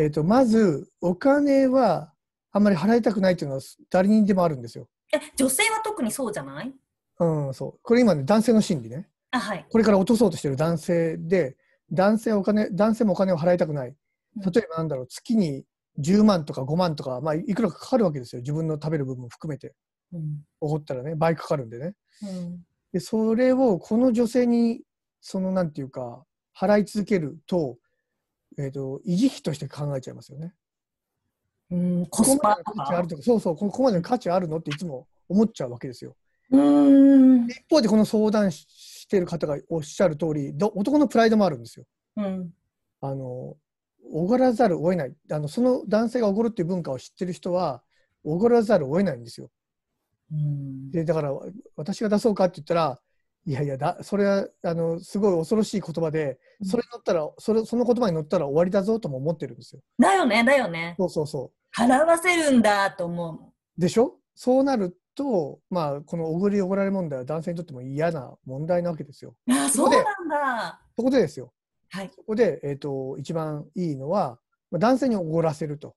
えーと、まずお金はあんまり払いたくないというのは誰にでもあるんですよ。え女性は特にそうじゃないうんそうこれ今ね男性の心理ねあ、はい、これから落とそうとしてる男性で男性お金男性もお金を払いたくない例えばなんだろう月に10万とか5万とか、まあ、いくらかかるわけですよ自分の食べる部分含めて、うん、ったらね倍かかるんでね、うん、でそれをこの女性にそのなんていうか払い続けるとえーと、維持費として考えちゃいますよね。うん、コスパここまでの価値あるとか、そうそう、ここまでの価値あるのっていつも思っちゃうわけですよ。うん一方で、この相談してる方がおっしゃる通り、ど男のプライドもあるんですよ。うん、あのおごらざるを得ないあの、その男性がおごるっていう文化を知ってる人は、おごらざるを得ないんですよ。うん、でだから、私が出そうかって言ったら、いやいやだそれはあのすごい恐ろしい言葉でそれ乗ったら、それその言葉に乗ったら終わりだぞとも思ってるんですよだよねだよねそうそうそう払わせるんだと思うでしょそうなるとまあこのおごりおごられ問題は男性にとっても嫌な問題なわけですよあそうなんだそこでですよはい、そこで、えーと、一番いいのは、まあ、男性におごらせると。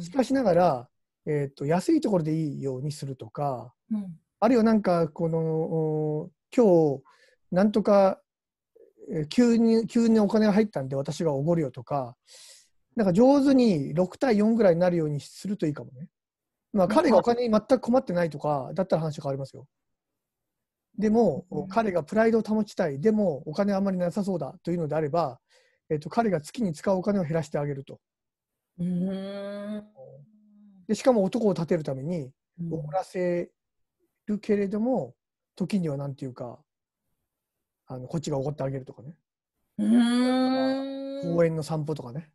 しかしながら、えーと安いところでいいようにするとか、うん、あるいはなんかこの今日なんとか急に急にお金が入ったんで私がおごるよとかなんか上手に6対4ぐらいになるようにするといいかもね。まあ、彼がお金に全く困ってないとかだったら話変わりますよ。でも、うん、彼がプライドを保ちたいでもお金あんまりなさそうだというのであれば、えっと、彼が月に使うお金を減らしてあげると。でしかも男を立てるために怒らせるけれども、時にはなんていうかあのこっちが怒ってあげるとかねうん公園の散歩とかね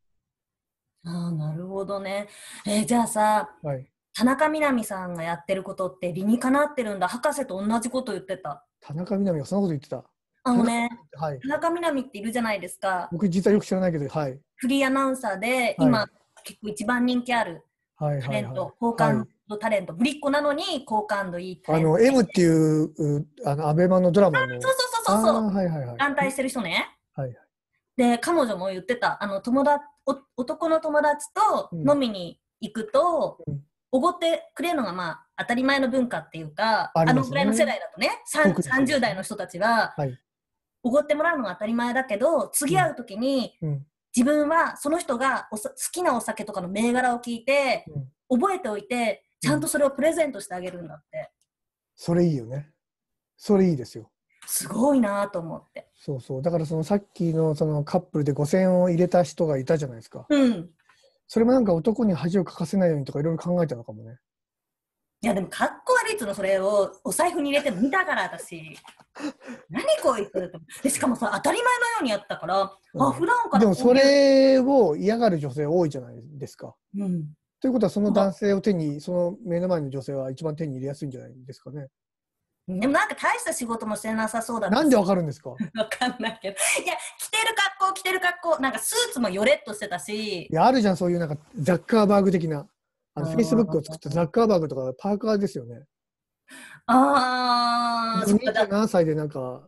ああなるほどねえー、じゃあさ、はい、田中みな実さんがやってることって理にかなってるんだ博士と同じこと言ってた田中みな実がそんなこと言ってたあのね、はい、田中みな実っているじゃないですか僕実はよく知らないけどはいフリーアナウンサーで今、はい、結構一番人気あるタレント、はいはいはい、交換のタレント、ぶりっ子なのに好感度いいあの、M っていう、あの、アベマのドラマの。そうそうそうそう。はいはいはい。団体してる人ね。はい。で、彼女も言ってた、あの、友達、男の友達と飲みに行くと、おご、ん、ってくれるのが、まあ、当たり前の文化っていうか、あ、ね,、のぐらいの世代だとね、30代の人たちは、おご、い、ってもらうのが当たり前だけど、次会う時に、うん、自分はその人がおさ好きなお酒とかの銘柄を聞いて、うん、覚えておいて、ちゃんとそれをプレゼントしてあげるんだって。それいいよね。それいいですよ。すごいなと思って。そうそう。だからそのさっきのそのカップルで5000円を入れた人がいたじゃないですか。うん。それもなんか男に恥をかかせないようにとかいろいろ考えたのかもね。いやでもかっこ悪いっつのそれをお財布に入れて見たから私 何こいつでしかもさ当たり前のようにやったから、うん、あ普段からでもそれを嫌がる女性多いじゃないですか、うん、ということは、その男性を手に、その目の前の女性は一番手に入れやすいんじゃないですかね。でもなんか大した仕事もしてなさそうだなんでわかるんですか わかんないけど。いや、着てる格好、着てる格好、なんかスーツもよれっとしてたし。いや、あるじゃん、そういうなんかザッカーバーグ的な。あの、フェイスブックを作ったザッカーバーグとかパーカーですよね。ああ、何歳でなんか、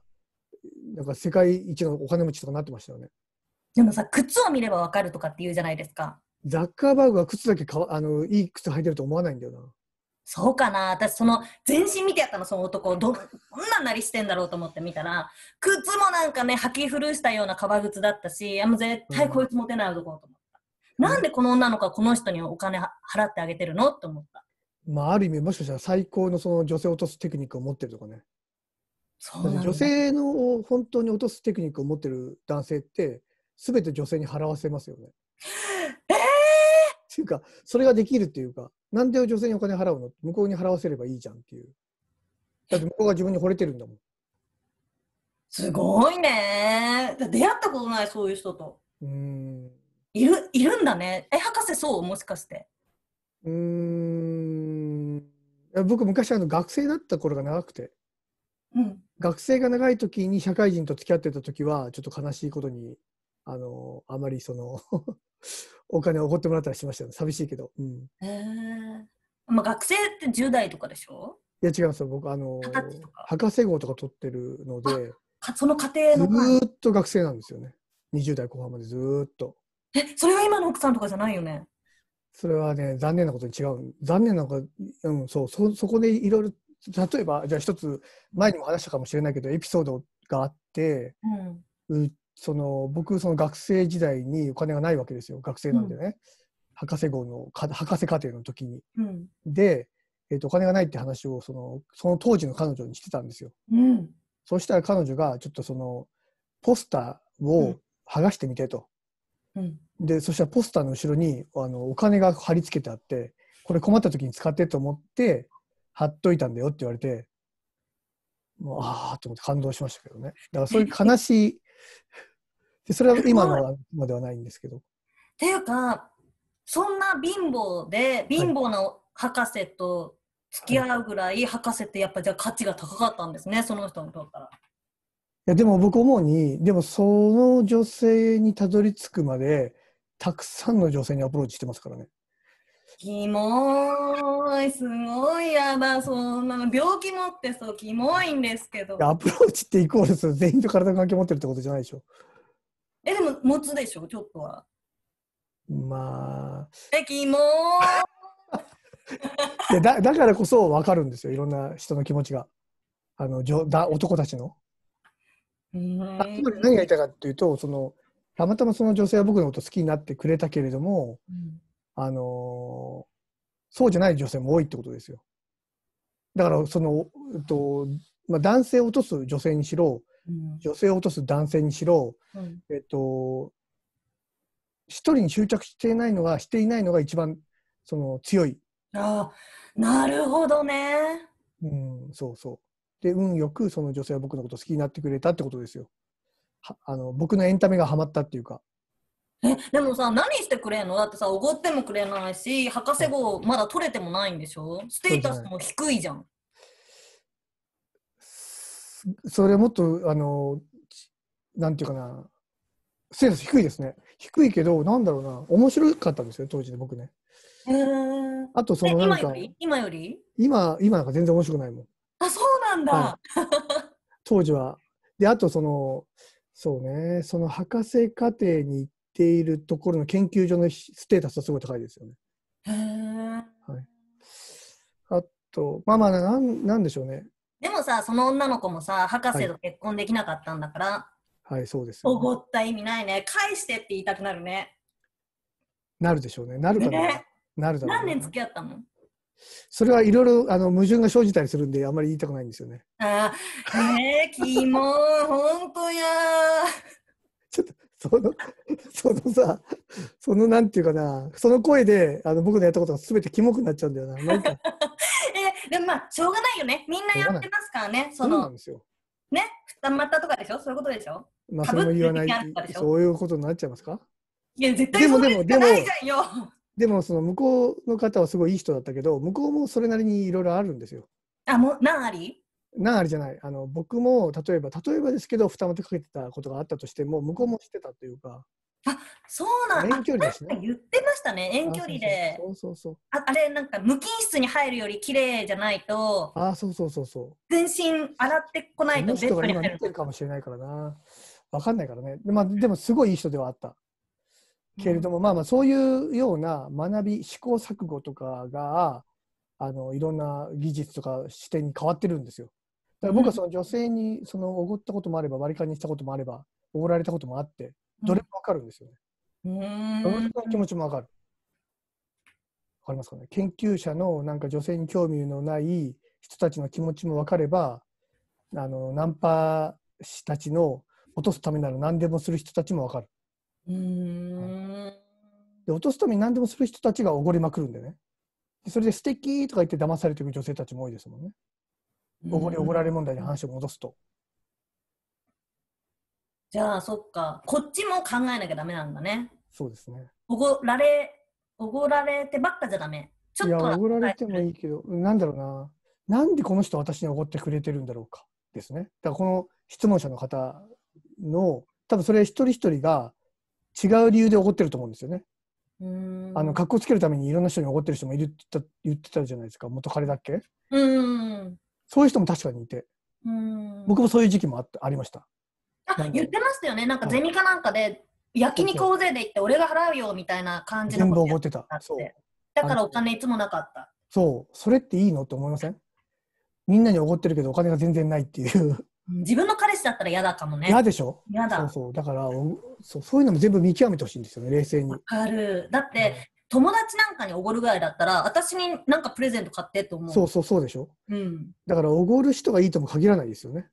なんか世界一のお金持ちとかなってましたよね。でもさ、靴を見ればわかるとかって言うじゃないですか。ザッカーバーグは靴だけかあのいい靴履いてると思わないんだよな。そうかな私その全身見てやったのその男どどんななりしてんだろうと思って見たら靴もなんかね履き古したような革靴だったしもう絶対こいつ持てない男と思った、うん、なんでこの女の子はこの人にお金払ってあげてるのと思ったまあある意味もしかしたら最高のその女性を落とすテクニックを持ってるとかねそう女性の本当に落とすテクニックを持ってる男性って全て女性に払わせますよねえ ていうか、それができるっていうか、なんで女性にお金払うの向こうに払わせればいいじゃんっていう。だって向こうが自分に惚れてるんだもん。すごいね。出会ったことない、そういう人と。うん。いる、いるんだね。え、博士、そうもしかして。うん。僕、昔、あの、学生だった頃が長くて。うん。学生が長い時に社会人と付き合ってた時は、ちょっと悲しいことに、あの、あまりそのお金をおごってもらったりしましたよ、寂しいけど。うん、へえ。まあ、学生って10代とかでしょいや違います僕、あの博士号とか取ってるので、その過程のずっと学生なんですよね、20代後半までずっと。え、それは今の奥さんとかじゃないよね。それはね、残念なことに違う、残念なこと、うん、そう、そそこでいろいろ、例えば、じゃあ一つ、前にも話したかもしれないけど、エピソードがあって、うん、うその僕その学生時代にお金がないわけですよ学生なんでね、うん、博士号の博士課程の時に、うん、で、えーと、お金がないって話をそのその当時の彼女にしてたんですよ、うん、そしたら彼女がちょっとそのポスターを剥がしてみてと、でそしたらポスターの後ろにあのお金が貼り付けてあってこれ困った時に使ってと思って貼っといたんだよって言われてもうああと思って感動しましたけどねだからそういう悲しいでそれは今のまではないんですけど。っていうか、そんな貧乏で、貧乏な博士と付き合うぐらい、博士ってやっぱじゃあ価値が高かったんですね、その人にとったら。いや、でも僕思うに、でもその女性にたどり着くまで、たくさんの女性にアプローチしてますからね。キモい、すごいやだ、そんなの病気持ってそう、キモいんですけど。アプローチってイコールす全員と体の関係持ってるってことじゃないでしょ。え、でも持つでしょ、ちょっとは。まあ。え、キモ いだだからこそ分かるんですよ、いろんな人の気持ちが。あのだ男たちの。あつまり何が言いたかかというとそのたまたまその女性は僕のこと好きになってくれたけれども、うん、あのそうじゃない女性も多いってことですよ。だからその、えっとまあ、男性を落とす女性にしろ、うん、女性を落とす男性にしろ、うん、えっと一人に執着していないのがしていないのが一番その強い。ああ、なるほどね。うん、そうそう。で運よくその女性は僕のこと好きになってくれたってことですよ。あの僕のエンタメがハマったっていうか。えでもさ何してくれんのだってさおごってもくれないし博士号まだ取れてもないんでしょステータスも低いじゃん。それもっとあのなんていうかなステータス低いですね低いけどなんだろうな面白かったんですよ当時で僕ね。えー、あとそのなか今より今今なんか全然面白くないもん。あそうなんだ、はい、当時は。であとそのそうねその博士課程に行ているところの研究所のステータスはすごい高いですよね。へはい、あとまあまあなんなんでしょうね。でもさその女の子もさ博士と結婚できなかったんだから、はい、はい、そうです、ね、おごった意味ないね返してって言いたくなるね。なるでしょうねなるかな、ね、なるだろう、ね、何年付き合ったのそれはいろいろあの矛盾が生じたりするんであんまり言いたくないんですよね。あえー、キモ本当や ちょっとその、そのさ、そのなんていうかな、その声で、あの僕のやったことがすべてキモくなっちゃうんだよな。なんか え、でもまあ、しょうがないよね。みんなやってますからね。その。そうなんですよ。ね、二股とかでしょそういうことでしょまあ、それも言わない。そういうことになっちゃいますかいや、絶対でも、でも、でも、でも、その向こうの方はすごいいい人だったけど、向こうもそれなりにいろいろあるんですよ。あ、もう、何ありなあれじゃないあの僕も例えば例えばですけど二股かけてたことがあったとしても向こうもしてたというかあそうなん遠距離ですね言ってましたね遠距離でそうそうそうああれなんか無菌室に入るより綺麗じゃないとあそうそうそうそう全身洗ってこないとベッドに入るかもしれないからな分かんないからねで,、まあ、でもすごいいい人ではあったけれども、うん、まあまあそういうような学び試行錯誤とかがあのいろんな技術とか視点に変わってるんですよ。だから僕はその女性にそのおごったこともあれば割り勘にしたこともあればおごられたこともあってどれも分かるんですよね。うん、の気持ちも分かる。分かりますかね研究者のなんか女性に興味のない人たちの気持ちも分かればあのナンパ師たちの落とすためなら何でもする人たちも分かる。うん、で落とすために何でもする人たちがおごりまくるんでね。それで素敵とか言って騙されていく女性たちも多いですもんね。おごりおごられ問題に話を戻すと。じゃあ、そっか。こっちも考えなきゃだめなんだね。そうですね。おごられ、おごられてばっかじゃだめ。ちょっと。いや、おごられてもいいけど、なんだろうな。なんでこの人私におごってくれてるんだろうか。ですね。だからこの質問者の方の、多分それ一人一人が違う理由でおごってると思うんですよね。うんあの、格好つけるためにいろんな人におごってる人もいるって言った言ってたじゃないですか。元彼だっけうん。そういう人も確かにいて、僕もそういう時期もあっありました。あ言ってましたよね、なんかゼミかなんかで、焼肉大勢で行って、俺が払うよみたいな感じのことってた。だからお金いつもなかった。そう、それっていいのって思いませんみんなにおごってるけど、お金が全然ないっていう。自分の彼氏だったら嫌だかもね。嫌でしょ嫌だ。そうそう。だからそう、そういうのも全部見極めてほしいんですよね、冷静に。わかる。だって、友達なんかにおごるぐらいだったら、私になんかプレゼント買ってと思う。そうそうそうでしょ。うん。だから、おごる人がいいとも限らないですよね。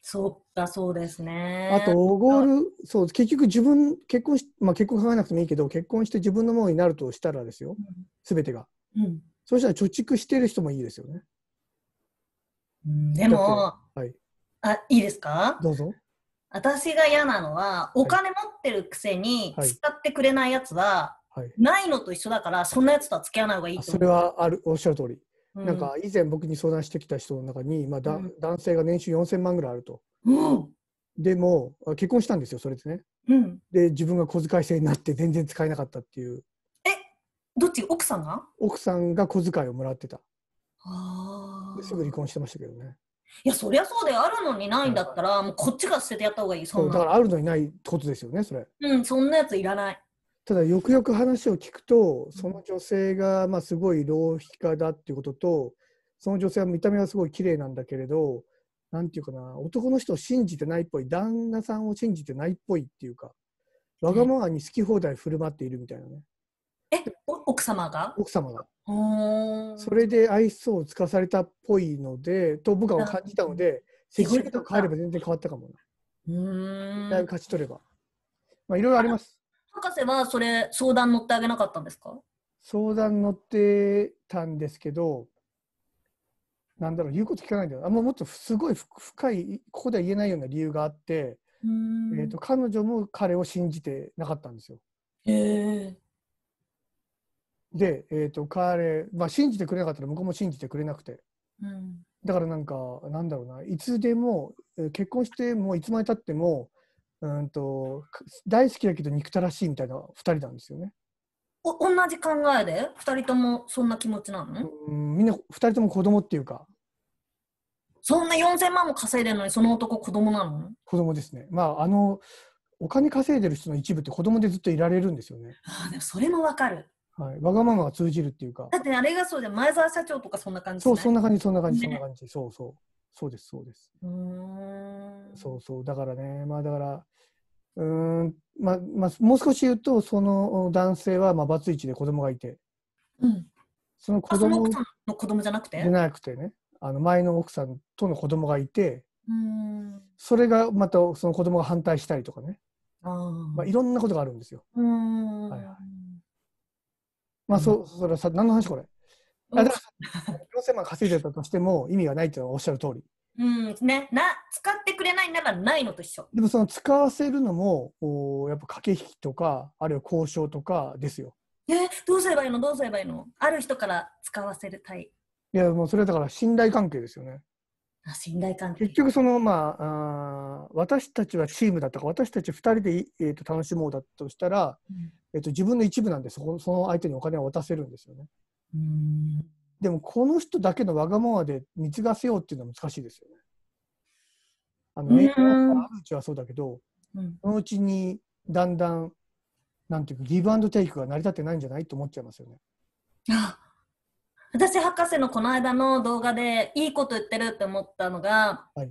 そっか、そうですね。あと、おごる、そう、結局自分、結婚し、まあ結婚考えなくてもいいけど、結婚して自分のものになるとしたらですよ。す、べ、てが。うん。そうしたら貯蓄してる人もいいですよね。うん、でも、はい。あ、いいですかどうぞ。私が嫌なのは、お金持ってるくせに使ってくれないやつは、はいないのと一緒だからそんなやつとは付き合わない方がいいとそれはあるおっしゃる通り、なんか以前僕に相談してきた人の中に、まあだ、うん、男性が年収4000万ぐらいあると、うん、でも結婚したんですよそれでね、うん、で自分が小遣い制になって全然使えなかったっていうえどっち奥さんが奥さんが小遣いをもらってたすぐ離婚してましたけどねいやそりゃそうであるのにないんだったら、もうこっちが捨ててやった方がいいそそうだからあるのにないことですよねそれうんそんなやついらないただよくよく話を聞くとその女性がまあすごい浪費家だっていうこととその女性は見た目はすごい綺麗なんだけれどなんていうかな男の人を信じてないっぽい旦那さんを信じてないっぽいっていうかわがままに好き放題振る舞っているみたいなね。え奥様が奥様が。それで愛想をつかされたっぽいのでと僕は感じたので責任と変えれば全然変わったかもね。だいぶ勝ち取れば。まあいろいろあります。博士はそれ相談乗ってあげなかったんですか相談乗ってたんですけどなんだろう言うこと聞かないんだよあもうもっとすごい深いここでは言えないような理由があって、えーと、彼女も彼を信じてなかったんですよ。で、えーと、と彼、まあ、信じてくれなかったら向こうも信じてくれなくて、うん、だからなんかなんだろうないつでも結婚してもういつまでたってもうんと大好きだけど憎たらしいみたいな2人なんですよね。お同じ考えで2人ともそんな気持ちなの、うん、みんな2人とも子供っていうかそんな4000万も稼いでるのにその男子供なの子供ですねまああのお金稼いでる人の一部って子供でずっといられるんですよねあでもそれもわかる、はい、わがままが通じるっていうかだってあれがそうで前澤社長とかそんな感じ、ね、そうそんな感じそんな感じそんな感じ、そうそうそうですそうですうんそうそうだからねまあだからうんまあまあ、もう少し言うとその男性はまあバツイチで子供がいて、うん、その子供の子供じゃなくてじゃなくてねあの前の奥さんとの子供がいてうんそれがまたその子供が反対したりとかねあ、まあ、いろんなことがあるんですよ。うんはいはいまあ、そ、うそれはさ何の話これ。あだから 4000万稼いでたとしても意味がないっていうのはおっしゃる通り。うんね、な使ってくれないならないのと一緒でもその使わせるのもおやっぱ駆け引きとかあるいは交渉とかですよえー、どうすればいいのどうすればいいのある人から使わせるたいいやもうそれはだから信頼関係ですよねあ信頼関係結局そのまああ私たちはチームだったか私たち2人で、えーと、楽しもうだとしたら、うん、えーと、と自分の一部なんでそこその相手にお金を渡せるんですよねうんでもこの人だけのわがままで貢がせようっていうのは難しいですよね。あの映画のうちはそうだけど、うん、そのうちにだんだんなんていうかギブアンドテイクが成り立ってないんじゃないと思っちゃいますよね。私博士のこの間の動画でいいこと言ってるって思ったのが、はい、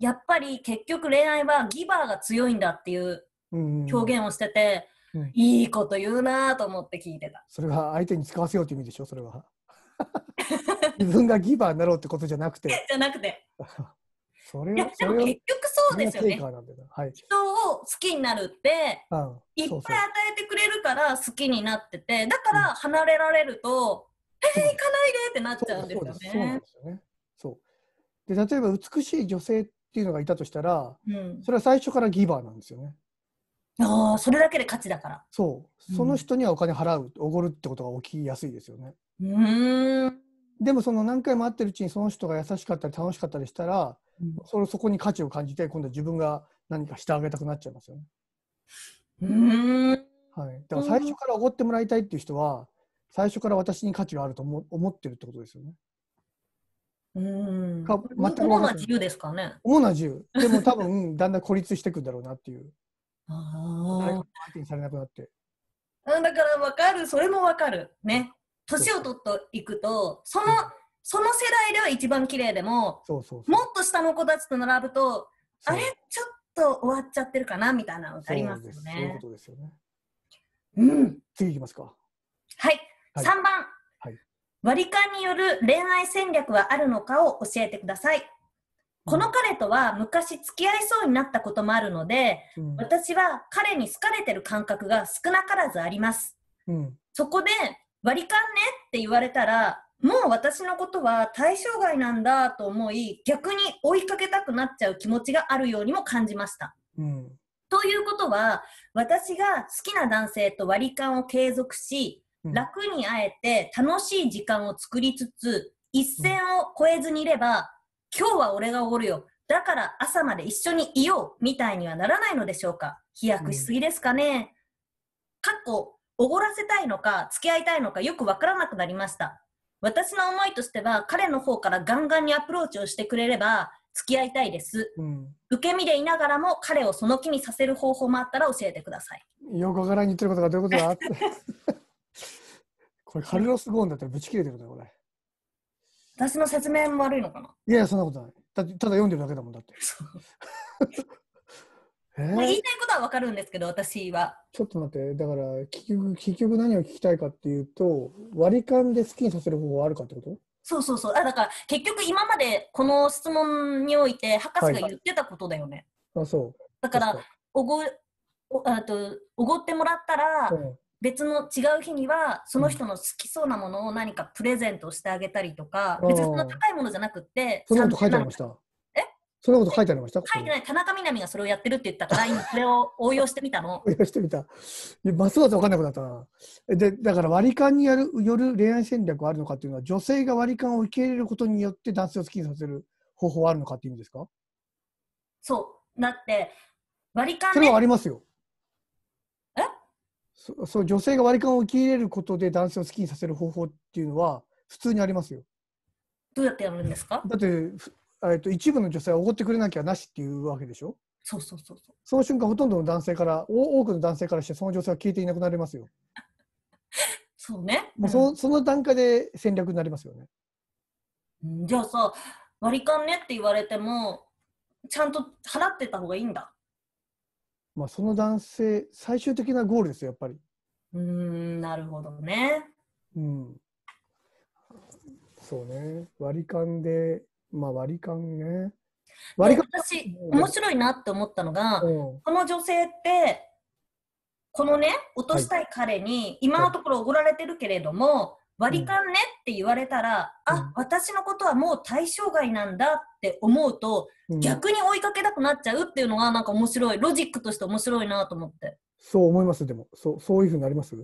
やっぱり結局恋愛はギバーが強いんだっていう表現をしてて、うん、いいこと言うなと思って聞いてたそれが相手に使わせようという意味でしょそれは 自分がギバーになろうってことじゃなくて。じゃなくて。それはでも結局そうですよね。はい、人を好きになるって、うん、いっぱい与えてくれるから好きになっててだから離れられると、うん、えー、行かないでってなっちゃうんですよね。そうで、ね、例えば美しい女性っていうのがいたとしたら、うん、それは最初からギバーなんですよね。ああそれだけで価値だから。そうその人にはお金払うおごるってことが起きやすいですよね。うんでもその何回も会ってるうちにその人が優しかったり楽しかったりしたら、うん、それそこに価値を感じて今度自分が何かしてあげたくなっちゃいますよね。うんはい、だから最初からおごってもらいたいっていう人は最初から私に価値があると思思ってるってことですよね。うんか全く主な自由ですかね。主な自由。でも多分 だんだん孤立していくんだろうなっていう。あ相手にされなくなって。うん、だから分かる、それも分かる。ね。年を取っていくと、その、その世代では一番綺麗でも、そうそうもっと下の子たちと並ぶと、あれちょっと終わっちゃってるかなみたいなのありますよね。そういうことですよね。うん。次いきますか。はい。はい、番。はい、割り勘による恋愛戦略はあるのかを教えてください。この彼とは昔付き合いそうになったこともあるので、うん、私は彼に好かれてる感覚が少なからずあります。うん、そこで割り勘ねって言われたら、もう私のことは対象外なんだと思い、逆に追いかけたくなっちゃう気持ちがあるようにも感じました。うん、ということは、私が好きな男性と割り勘を継続し、うん、楽に会えて楽しい時間を作りつつ、一線を越えずにいれば、うん、今日は俺がおごるよ。だから朝まで一緒にいようみたいにはならないのでしょうか飛躍しすぎですかね、かっこおごらせたいのか、付き合いたいのかよくわからなくなりました。私の思いとしては、彼の方からガンガンにアプローチをしてくれれば、付き合いたいです、うん、受け身でいながらも彼をその気にさせる方法もあったら教えてくださいよくわからん言ってることがどういうことだ これカルロス・ゴーンだったらぶち切れてるこれ私の説明も悪いのかないやそんなことないだただ読んでるだけだもんだってまあ、言いたいことはわかるんですけど、私は。ちょっと待って、だから結局、結局何を聞きたいかっていうと、割り勘で好きにさせる方法あるかってことそうそうそう。あだから結局今までこの質問において博士が言ってたことだよね。はいはい、あそう。だからおごおあとおごってもらったら、別の違う日にはその人の好きそうなものを何かプレゼントしてあげたりとか、うん、別にそんな高いものじゃなくて。そんなこと書いてありました。そんなこと書いてありました書いてない。田中みな実がそれをやってるって言ったから、今それを応用してみたの。応用してみた。ますます分かんなくなったな。で、だから割り勘によるよる恋愛戦略はあるのかっていうのは、女性が割り勘を受け入れることによって男性を好きにさせる方法はあるのかっていうんですかそう。だって、割り勘、ね、それはありますよ。えそそう、女性が割り勘を受け入れることで男性を好きにさせる方法っていうのは、普通にありますよ。どうやってやるんですかだって、えっと、一部の女性はおごってくれなきゃなしっていうわけでしょそうそうそうそう。その瞬間、ほとんどの男性からお、多くの男性からして、その女性は消えていなくなりますよ。そうね。もうそ、うその段階で戦略になりますよね。じゃあさ、割り勘ねって言われても、ちゃんと払ってた方がいいんだ。まあ、その男性、最終的なゴールですよ、やっぱり。うん、なるほどね。うん。そうね。割り勘でまあ割り勘ね。割り勘私、面白いなって思ったのが、この女性って、このね、落としたい彼に、今のところおごられてるけれども、割り勘ねって言われたら、うん、あ、私のことはもう対象外なんだって思うと、うん、逆に追いかけたくなっちゃうっていうのが、なんか面白い、ロジックとして面白いなと思って。そう思います、でも。そうそういうふうになります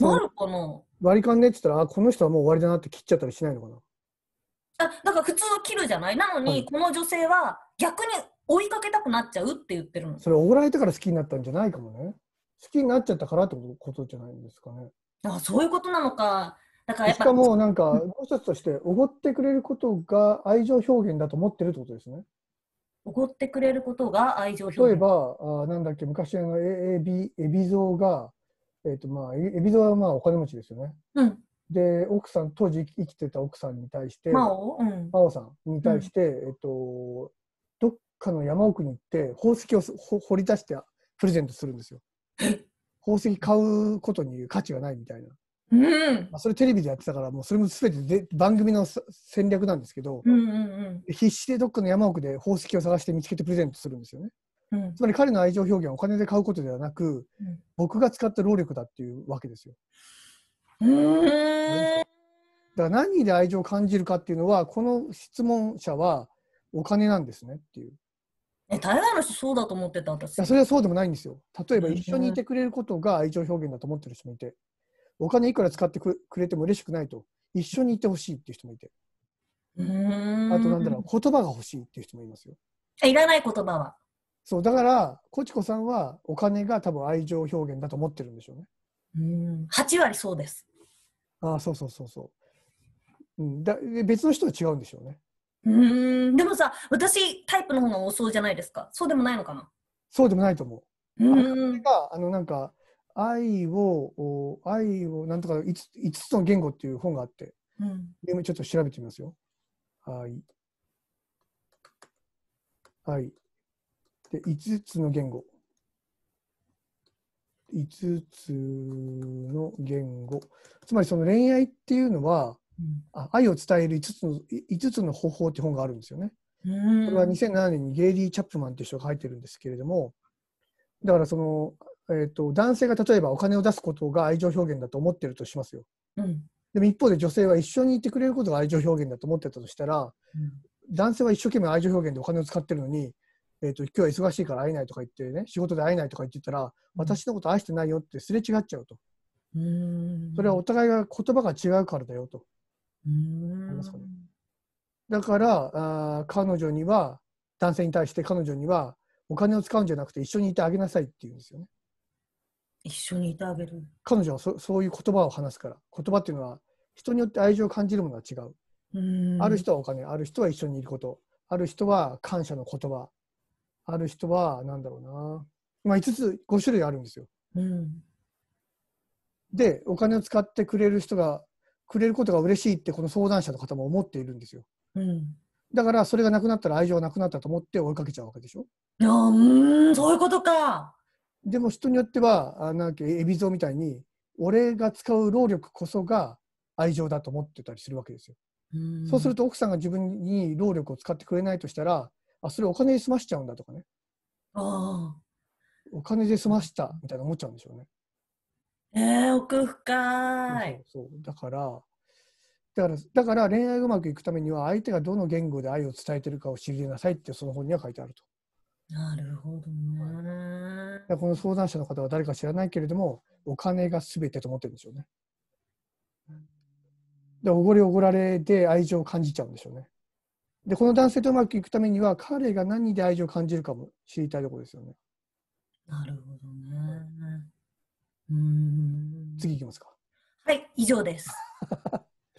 なるかな割り勘ねって言ったら、あ、この人はもう終わりだなって切っちゃったりしないのかななんか普通切るじゃないなのに、はい、この女性は逆に追いかけたくなっちゃうって言ってるのそれ怒られてから好きになったんじゃないかもね好きになっちゃったからってことじゃないんですかねあそういうことなのかだからしかもなんかもう一つとしておごってくれることが愛情表現だと思ってるってことですねおごってくれることが愛情表現例えばあなんだっけ昔あのえ、ビ蔵がえっ、ー、とまあ海老蔵はまあお金持ちですよね、うん、で奥さん当時生きてた奥さんに対して真央、うん、真央さんに対して、うん、えっと、どっかの山奥に行って宝石を掘り出してプレゼントするんですよ。宝石買うことに価値がないみたいな。うんまあ、それテレビでやってたからもうそれも全てで番組の戦略なんですけど、うんうんうん、必死でどっかの山奥で宝石を探して見つけてプレゼントするんですよね。うん、つまり彼の愛情表現はお金で買うことではなく、僕が使った労力だっていうわけですよ。だから何で愛情を感じるかっていうのはこの質問者はお金なんですねっていう。え台湾の人そうだと思ってた私いやそれはそうでもないんですよ例えば一緒にいてくれることが愛情表現だと思ってる人もいてお金いくら使ってくれても嬉しくないと一緒にいてほしいっていう人もいてあとなんだろう言葉が欲しいっていう人もいますよいらない言葉はそうだからコチコさんはお金が多分愛情表現だと思ってるんでしょうねうん8割そうですああ、そうそうそうそう。うん、だ別の人は違うんでしょうね。うんでもさ、私、タイプの方が多そうじゃないですか。そうでもないのかなそうでもないと思う。うん。あの、なんか、愛を、愛を、なんとか5つ、5つの言語っていう本があって、うん、ちょっと調べてみますよ。はい。はい。で、5つの言語。5つの言語つまりその恋愛っていうのは、うん、愛を伝える5つの5つの方法って本があるんですよね。これは2007年にゲイリー・チャップマンという人が書いてるんですけれどもだからその、えーと、男性が例えばお金を出すことが愛情表現だと思ってるとしますよ。うん、でも一方で女性は一緒にいてくれることが愛情表現だと思ってたとしたら、うん、男性は一生懸命愛情表現でお金を使ってるのにえっ、ー、と、今日は忙しいから会えないとか言ってね、仕事で会えないとか言ってたら、私のこと愛してないよってすれ違っちゃうと。うんそれはお互いが言葉が違うからだよと。うんかね、だからあ、彼女には、男性に対して彼女には、お金を使うんじゃなくて一緒にいてあげなさいって言うんですよね。一緒にいてあげる彼女はそそういう言葉を話すから。言葉っていうのは、人によって愛情を感じるものは違う。うんある人はお金、ある人は一緒にいること、ある人は感謝の言葉、ある人は、なんだろうな。まあ、5つ、5種類あるんですよ。うん、で、お金を使ってくれる人が、くれることが嬉しいって、この相談者の方も思っているんですよ。うん、だから、それがなくなったら愛情がなくなったと思って追いかけちゃうわけでしょ。いやうん、そういうことか。でも、人によっては、あなんか、海老蔵みたいに、俺が使う労力こそが愛情だと思ってたりするわけですよ。うそうすると、奥さんが自分に労力を使ってくれないとしたら、あそれお金で済ましちゃうんだとかねあお金で済ましたみたいな思っちゃうんでしょうね。えー、奥深いそうだからだからだから恋愛うまくいくためには相手がどの言語で愛を伝えてるかを知りなさいってその本には書いてあると。なるほどね。この相談者の方は誰か知らないけれどもお金が全てと思ってるんでしょうね。でおごりおごられで愛情を感じちゃうんでしょうね。で、この男性とうまくいくためには、彼が何で愛情を感じるかも知りたいところですよね。なるほどね。うん。次いきますか。はい、以上です。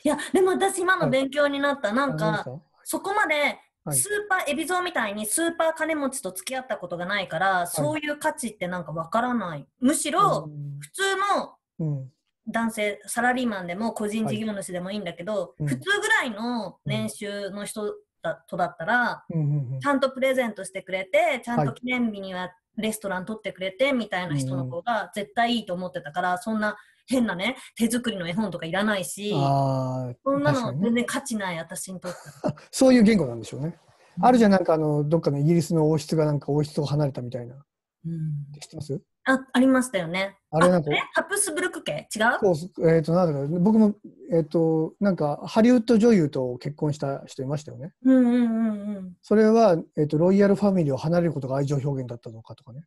いや、でも私今の勉強になった。はい、なんか、そこまでスーパー、海老蔵みたいにスーパー金持ちと付き合ったことがないから、そういう価値ってなんかわからない。むしろ、普通の男性、サラリーマンでも個人事業主でもいいんだけど、はい、普通ぐらいの年収の人ったとだったら、うんうんうん、ちゃんとプレゼントしてくれて、ちゃんと記念日にはレストラン取ってくれてみたいな人の子が絶対いいと思ってたから、うん、そんな変なね、手作りの絵本とかいらないし、そんなの全然価値ない、私にとって。そういう言語なんでしょうね。あるじゃん、なんかあの、どっかのイギリスの王室がなんか王室を離れたみたいな。うん、知ってますあありましたよね。あれなんか。ハプスブルク家違うそう、えっ、ー、と、なんだか、僕も、えっ、ー、と、なんか、ハリウッド女優と結婚した人いましたよね。うんうんうんうん。それは、えっ、ー、と、ロイヤルファミリーを離れることが愛情表現だったのかとかね。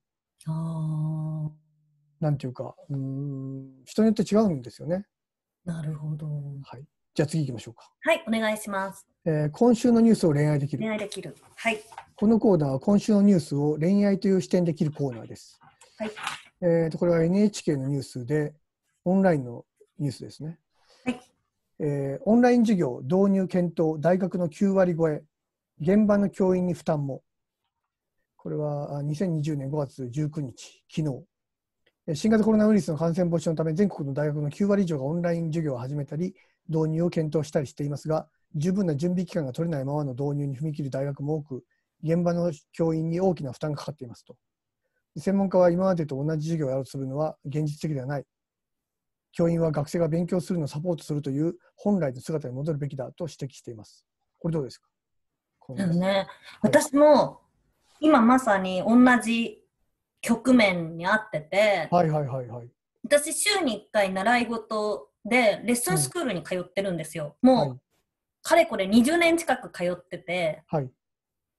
ああ。なんていうか、うん、人によって違うんですよね。なるほど。はい。じゃあ次行きましょうか。はい、お願いします。えー、今週のニュースを恋愛できる。恋愛できる。はい。このコーナーは今週のニュースを恋愛という視点できるコーナーです。はいえー、とこれは NHK のニュースで、オンラインのニュースですね。はいえー、オンライン授業導入検討、大学の9割超え、現場の教員に負担も。これは2020年5月19日、昨日。新型コロナウイルスの感染防止のため、全国の大学の9割以上がオンライン授業を始めたり、導入を検討したりしていますが、十分な準備期間が取れないままの導入に踏み切る大学も多く、現場の教員に大きな負担がかかっていますと。専門家は今までと同じ授業をやろうとするのは現実的ではない。教員は学生が勉強するのをサポートするという本来の姿に戻るべきだと指摘しています。これどうですかね、はい、私も今まさに同じ局面にあってて、はいはいはいはい、私週に1回習い事でレッスンスクールに通ってるんですよ。うん、もう、はい、かれこれ20年近く通ってて、はい、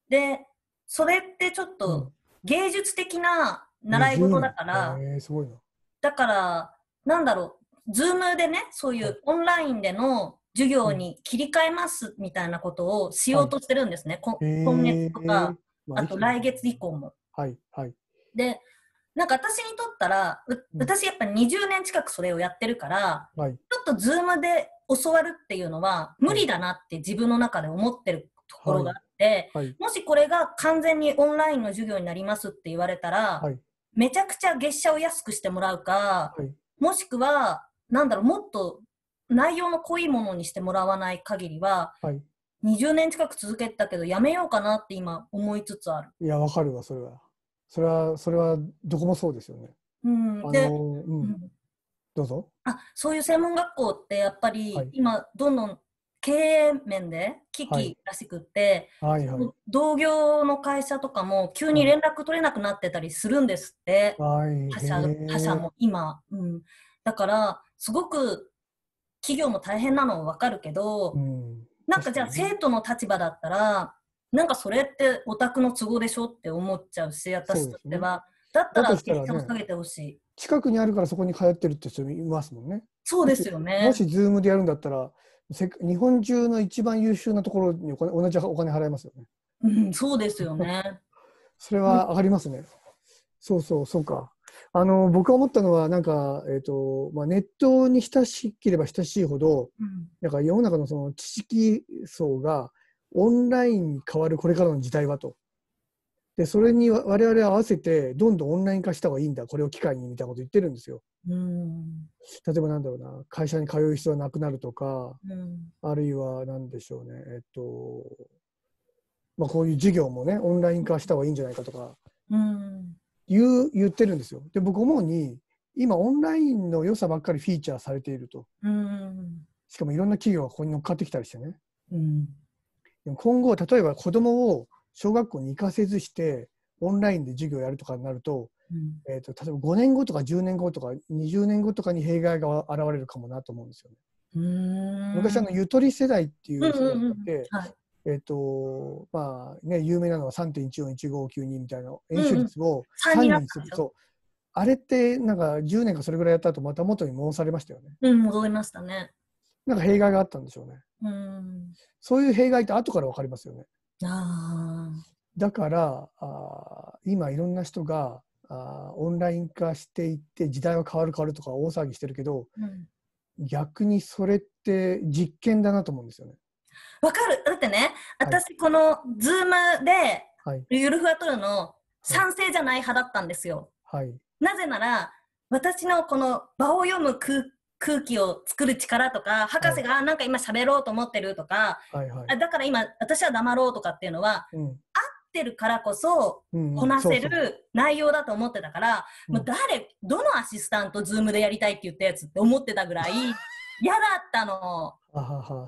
でそれってちょっと芸術的な習い事だから、えー、すごいなだから、なんだろう、ズームでね、そういうオンラインでの授業に切り替えますみたいなことをしようとしてるんですね、はい、今月とか、えー、あと来月以降も。はい、はい、でなんか私にとったら、私やっぱ20年近くそれをやってるから、はい、ちょっとズームで教わるっていうのは無理だなって自分の中で思ってるところがあっ、はい、もしこれが完全にオンラインの授業になりますって言われたら、はい、めちゃくちゃ月謝を安くしてもらうか、もしくは、なんだろう、もっと内容の濃いものにしてもらわない限りは、20年近く続けたけどやめようかなって今思いつつあるいやわかるわそれはそれはそれはどこもそうですよねうんで、うん、どうぞあそういう専門学校ってやっぱり今どんどん経営面で危機らしくって、はいはいはい、同業の会社とかも急に連絡取れなくなってたりするんですって、はい、他社他社も今、うん、だからすごく企業も大変なのは分かるけど、うん、なんかじゃあ生徒の立場だったらなんかそれってオタクの都合でしょって思っちゃうし私としては、ね、だったら結下げてほしい、近くにあるからそこに通ってるって人いますもんねそうですよねもし Zoom でやるんだったら日本中の一番優秀なところにお金同じお金払いますよね。うん、そうですよね。それは上がりますね。うん、そうそう、そうか。あの僕が思ったのはなんか、えーとまあ、ネットに親しければ親しいほど、うん、なんか世の中のその知識層がオンラインに変わるこれからの時代はと。でそれに我々合わせてどんどんオンライン化した方がいいんだこれを機会にみたいなこと言ってるんですよ。うん例えばなんだろうな会社に通う必要はなくなるとか、うん、あるいは何でしょうねえっとまあこういう授業もねオンライン化した方がいいんじゃないかとか、うん、言う言ってるんですよ。で僕思うに今オンラインの良さばっかりフィーチャーされていると、うん、しかもいろんな企業がここに乗っかってきたりしてね、うん、でも今後例えば子供を小学校に行かせずしてオンラインで授業やるとかになるとうん、えーと、例えば5年後とか10年後とか20年後とかに弊害が現れるかもなと思うんですよね。昔あのゆとり世代っていう人代があって、うんうんはい、えっ、ー、とまあね有名なのは3.141592みたいな円周率を3人する、うんうん、そうあれってなんか10年かそれぐらいやった後また元に戻されましたよね。うん戻りましたね。なんか弊害があったんでしょうね。うんそういう弊害って後から分かりますよね。あだからあ今いろんな人があオンライン化していって時代は変わる変わるとか大騒ぎしてるけど、うん、逆にそれって実験だなと思うんですよね。わかるだってね私この Zoom で、はい、ゆるふわとるの賛成じゃない派だったんですよ。はい、なぜなら私のこの場を読む空空気を作る力とか博士が、はい、なんか今喋ろうと思ってるとか、はいはい、だから今私は黙ろうとかっていうのは、うん、あっってるからこそ、こなせる内容だと思ってたから、もう誰、どのアシスタント、ズームでやりたいって言ったやつって思ってたぐらい、嫌だったの。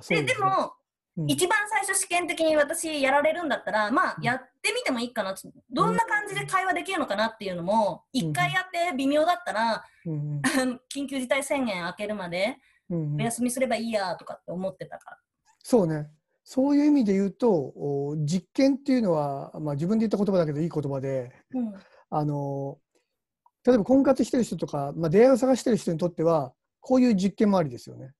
ででも、うん、一番最初試験的に私やられるんだったら、まあ、やってみてもいいかな、どんな感じで会話できるのかなっていうのも、1回やって微妙だったら、うん、緊急事態宣言明けるまで、お休みすればいいやとかって思ってたから。そうね。そういう意味で言うと実験っていうのは、まあ、自分で言った言葉だけどいい言葉で、うん、あの例えば婚活してる人とか、まあ、出会いを探してる人にとってはこういう実験もありですよね。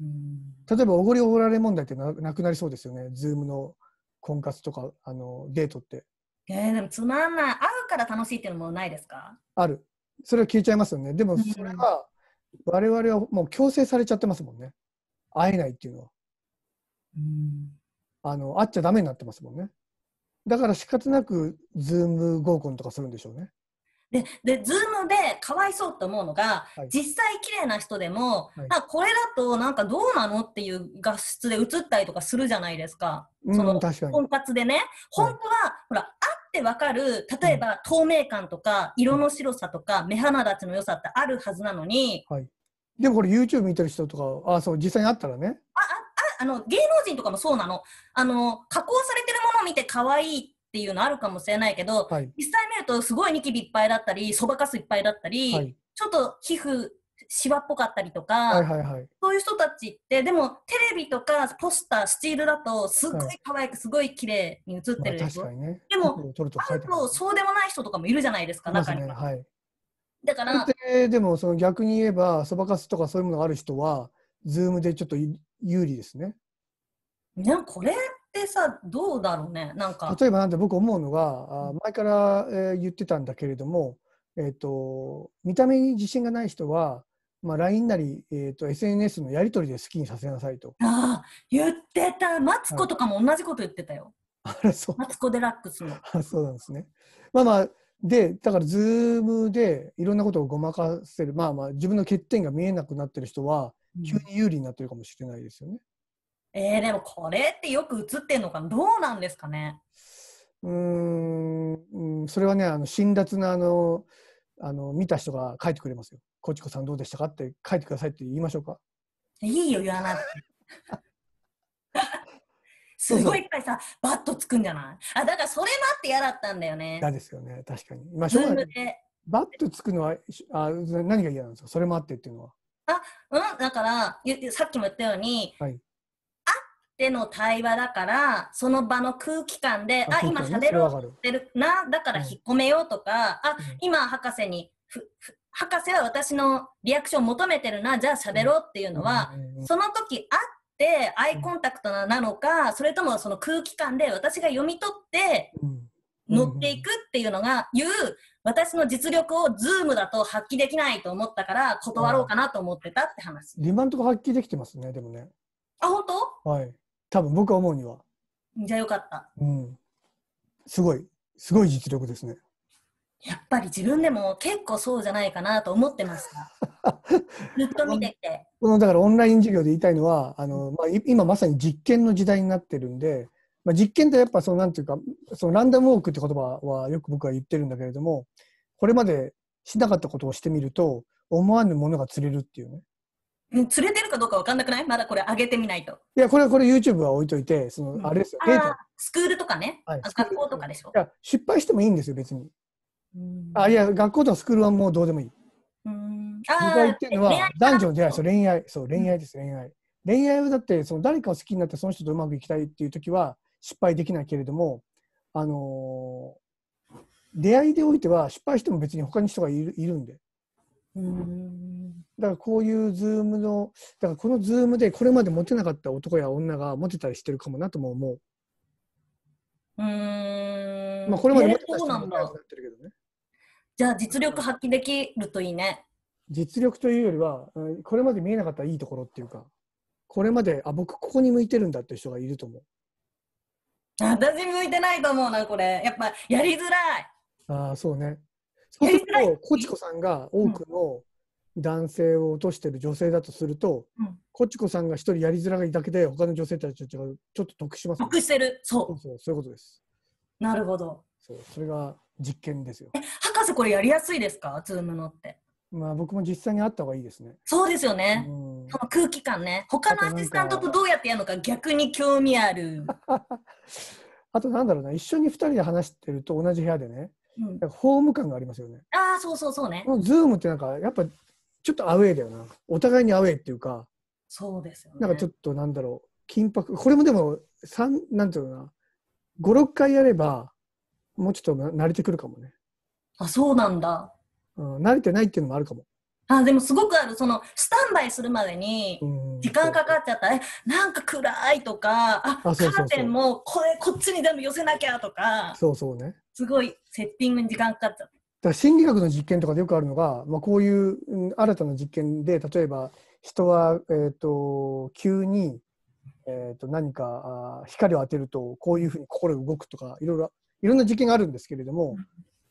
うん、例えばおごりおごられ問題ってなくなりそうですよね、ズームの婚活とかあのデートって。えー、でもつまんない、会うから楽しいっていうのもないですかある、それは消えちゃいますよね、でもそれは我々はもう強制されちゃってますもんね、会えないっていうのは。あの会っちゃダメになってますもんね。だから仕方なく、ズーム合コンとかするんでしょうね。で、で、ズームでかわいそうと思うのが、はい、実際綺麗な人でも、はい、あこれだとなんかどうなのっていう画質で映ったりとかするじゃないですか。うん、その、婚活でね。本当は、はい、ほら、ってわかる、例えば、うん、透明感とか、色の白さとか、目鼻立ちの良さってあるはずなのに。はい、でもこれ YouTube 見てる人とか、あそう、実際に会ったらね。あ、ああの、芸能人とかもそうなの。あの、加工されてるものを見て可愛いっていうのあるかもしれないけど、はい、実際見るとすごいニキビいっぱいだったり、そばかすいっぱいだったり、はい、ちょっと皮膚、シワっぽかったりとか、はいはいはい、そういう人たちってでもテレビとかポスタースチールだとすごい可愛く、はい、すごい綺麗に映ってるでしょ、ね、でもあるとそうでもない人とかもいるじゃないですか、ね、中には、はい、だからでもその逆に言えばそばかすとかそういうものがある人はズームでちょっと有利ですね。これってさどうだろうねなんか例えばなんて僕思うのが、前から、言ってたんだけれども、えーと、見た目に自信がない人は、まあ、LINE なり、えーと、SNS のやり取りで好きにさせなさいと。ああ言ってたマツコとかも同じこと言ってたよ。マツコ・デラックスの。あそうなんですね。まあまあでだからズームでいろんなことをごまかせるまあまあ自分の欠点が見えなくなってる人は急に有利になってるかもしれないですよね。うん、えー、でもこれってよく映ってんのかどうなんですかねうんそれはねあの辛辣なあのあの見た人が書いてくれますよ。コチコさんどうでしたかって書いてくださいって言いましょうか。いいよ言わなくて。すごいいっぱいさ、バッとつくんじゃないあ、だからそれ待って嫌だったんだよね。嫌ですよね、確かに。まあ、しょうがない。バッとつくのは、あ何が嫌なんですかそれ待ってっていうのは。あうんだからさっきも言ったように、はい、あっての対話だからその場の空気感であ今喋ろうとしてるなだから引っ込めようとか、うん、あ今博士にふふ博士は私のリアクションを求めてるなじゃあ喋ろうっていうのは、その時会ってアイコンタクトなのか、それともその空気感で私が読み取って乗っていくっていうのが、言う私の実力をズームだと発揮できないと思ったから断ろうかなと思ってたって話。今ンとこ発揮できてますね、でもね。あ、本当はい。多分僕は思うには。じゃあよかった。うん。すごい、すごい実力ですね。やっぱり自分でも結構そうじゃないかなと思ってました。ずっと見てて。このだからオンライン授業で言いたいのは、あのまあ、今まさに実験の時代になってるんで、まあ、実験ってやっぱそのなんていうかそのランダムウォークって言葉はよく僕は言ってるんだけれどもこれまでしなかったことをしてみると思わぬものが釣れるっていうね。釣れてるかどうか分かんなくないまだこれ上げてみないと。いや、これはこれ YouTube は置いといて、その、あれですよ、デースクールとかね、はい、学校とかでしょ。いや、失敗してもいいんですよ、別に。あ、いや、学校とかスクールはもうどうでもいい。うん。ああ。っていうのは、男女の出会いですよ、恋愛。そう、恋愛です、恋愛。恋愛はだって、その誰かを好きになって、その人とうまくいきたいっていう時は、失敗できないけれども、あのー、出会いでおいては失敗しても別に他に人がいるいるんで。うんだからこういうズームの、だからこのズームでこれまで持てなかった男や女がモてたりしてるかもなとも思う。うん。まあこれまで持テた人もなってるけどね。じゃあ実力発揮できるといいね。実力というよりは、これまで見えなかったいいところっていうか、これまで、あ、僕ここに向いてるんだって人がいると思う。私向いてないと思うな、これ。やっぱ、やりづらい。ああ、そうね。そうすると、コチコさんが多くの男性を落としてる女性だとすると、うん、コチコさんが一人やりづらいだけで、他の女性たちと違う、ちょっと得します、ね、得してる。そう。そうそういうことです。なるほど。そう、それが実験ですよ。博士、これやりやすいですかズームのって。まあ、僕も実際に会った方がいいですね。そうですよね。うんその空気感ね他のアシスタントとどうやってやるのか逆に興味ある あとなんだろうな一緒に2人で話してると同じ部屋でね、うん、ホーム感がありますよねああそうそうそうねズームってなんかやっぱちょっとアウェーだよなお互いにアウェーっていうかそうですよ、ね、なんかちょっとなんだろう緊迫これもでも3なんていうのかな56回やればもうちょっと慣れてくるかもねあそうなんだ、うん、慣れてないっていうのもあるかもあでもすごくあるそのスタンバイするまでに時間かかっちゃったえなんか暗いとかあそうカーテンもこれこっちに全部寄せなきゃとかそうそうねすごいセッティングに時間かかっちゃっただ心理学の実験とかでよくあるのが、まあ、こういう新たな実験で例えば人は、えーと、急に、えーと、何かあ光を当てるとこういうふうに心動くとかいろいろいろんな実験があるんですけれども、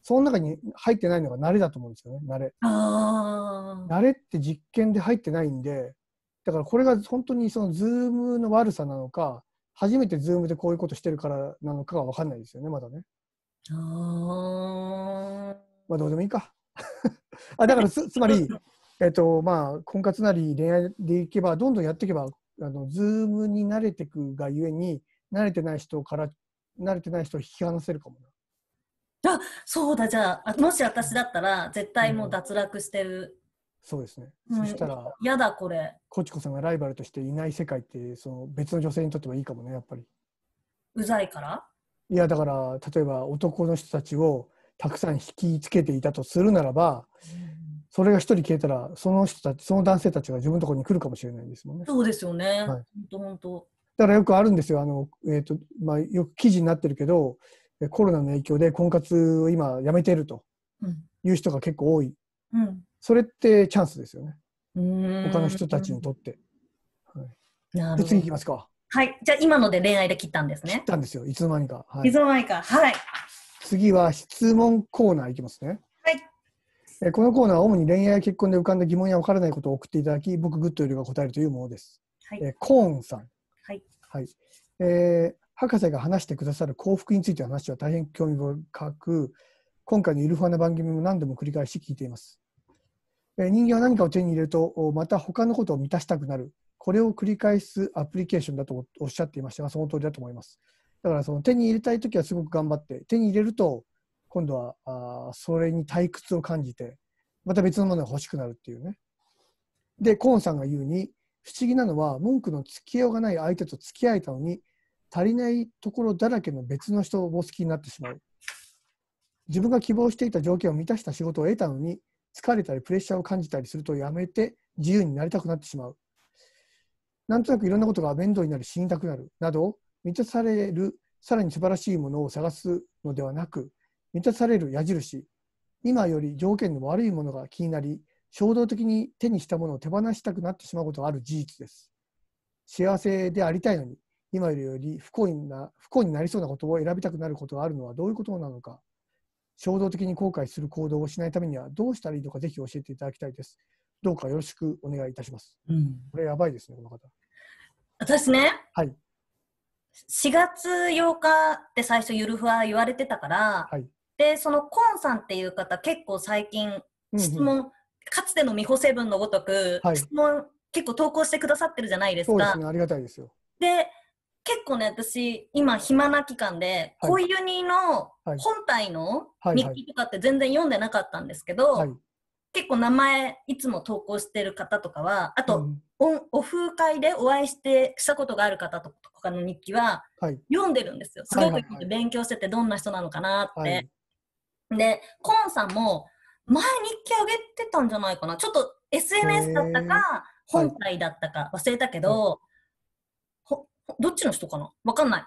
その中に入ってないのが慣れだと思うんですよね、慣れ。慣れって実験で入ってないんで、だからこれが本当にそのズームの悪さなのか、初めてズームでこういうことしてるからなのかが分かんないですよね、まだね。あまあどうでもいいか。あだからつ つまり、えっとまあ、婚活なり恋愛でいけば、どんどんやっていけば、あのズームに慣れていくがゆえに、慣れてない人から、慣れてない人を引き離せるかもな。あそうだじゃあもし私だったら絶対もう脱落してる、うん、そうですね、うん、そしたら嫌だこれコチコさんがライバルとしていない世界ってその別の女性にとってはいいかもねやっぱりうざいからいやだから例えば男の人たちをたくさん引きつけていたとするならば、うん、それが一人消えたらその人たちその男性たちが自分のところに来るかもしれないですもんねそうですよね、はい、ほんとほんとだからよくあるんですよあの、えーとまあ、よく記事になってるけどコロナの影響で婚活を今やめてるという人が結構多い、うん、それってチャンスですよね他の人たちにとって、はい、次いきますかはいじゃあ今ので恋愛で切ったんですね切ったんですよいつの間にか、はい、いつの間にかはい次は質問コーナーいきますねはいこのコーナーは主に恋愛や結婚で浮かんだ疑問や分からないことを送っていただき僕グッドよりが答えるというものです、はい、コーンさんはい、はいえー、博士が話してくださる幸福についての話は大変興味深く、今回のゆるふわな番組も何度も繰り返し聞いています。人間は何かを手に入れると、また他のことを満たしたくなる。これを繰り返すアプリケーションだとおっしゃっていましたが、その通りだと思います。だからその手に入れたいときはすごく頑張って、手に入れると、今度はあそれに退屈を感じて、また別のものが欲しくなるっていうね。で、コーンさんが言うに、不思議なのは文句のつきようがない相手と付き合えたのに足りないところだらけの別の人を好きになってしまう自分が希望していた条件を満たした仕事を得たのに疲れたりプレッシャーを感じたりするとやめて自由になりたくなってしまうなんとなくいろんなことが面倒になり死にたくなるなど満たされるさらに素晴らしいものを探すのではなく満たされる矢印今より条件の悪いものが気になり衝動的に手にしたものを手放したくなってしまうことがある事実です幸せでありたいのに今よりより不幸な不幸になりそうなことを選びたくなることがあるのはどういうことなのか衝動的に後悔する行動をしないためにはどうしたらいいのかぜひ教えていただきたいですどうかよろしくお願いいたします、うん、これやばいですねこの方私ねはい4月8日って最初ゆるふわ言われてたから、はい、でそのコンさんっていう方結構最近質問、うんうん、かつての美穂セブンのごとく、はい、質問結構投稿してくださってるじゃないですか。そうですね、ありがたいですよ。で、結構ね、私、今、暇な期間で、恋ユニの本体の日記とかって全然読んでなかったんですけど、はい結構名前、いつも投稿してる方とかは、あと、うん、オフ会でお会いしてしたことがある方とかの日記は、読んでるんですよ。すごく勉強してて、どんな人なのかなって。で、コーンさんも、前日記あげてたんじゃないかな。ちょっと SNS だったか、本体だったか忘れたけど、どっちの人かなわかんない。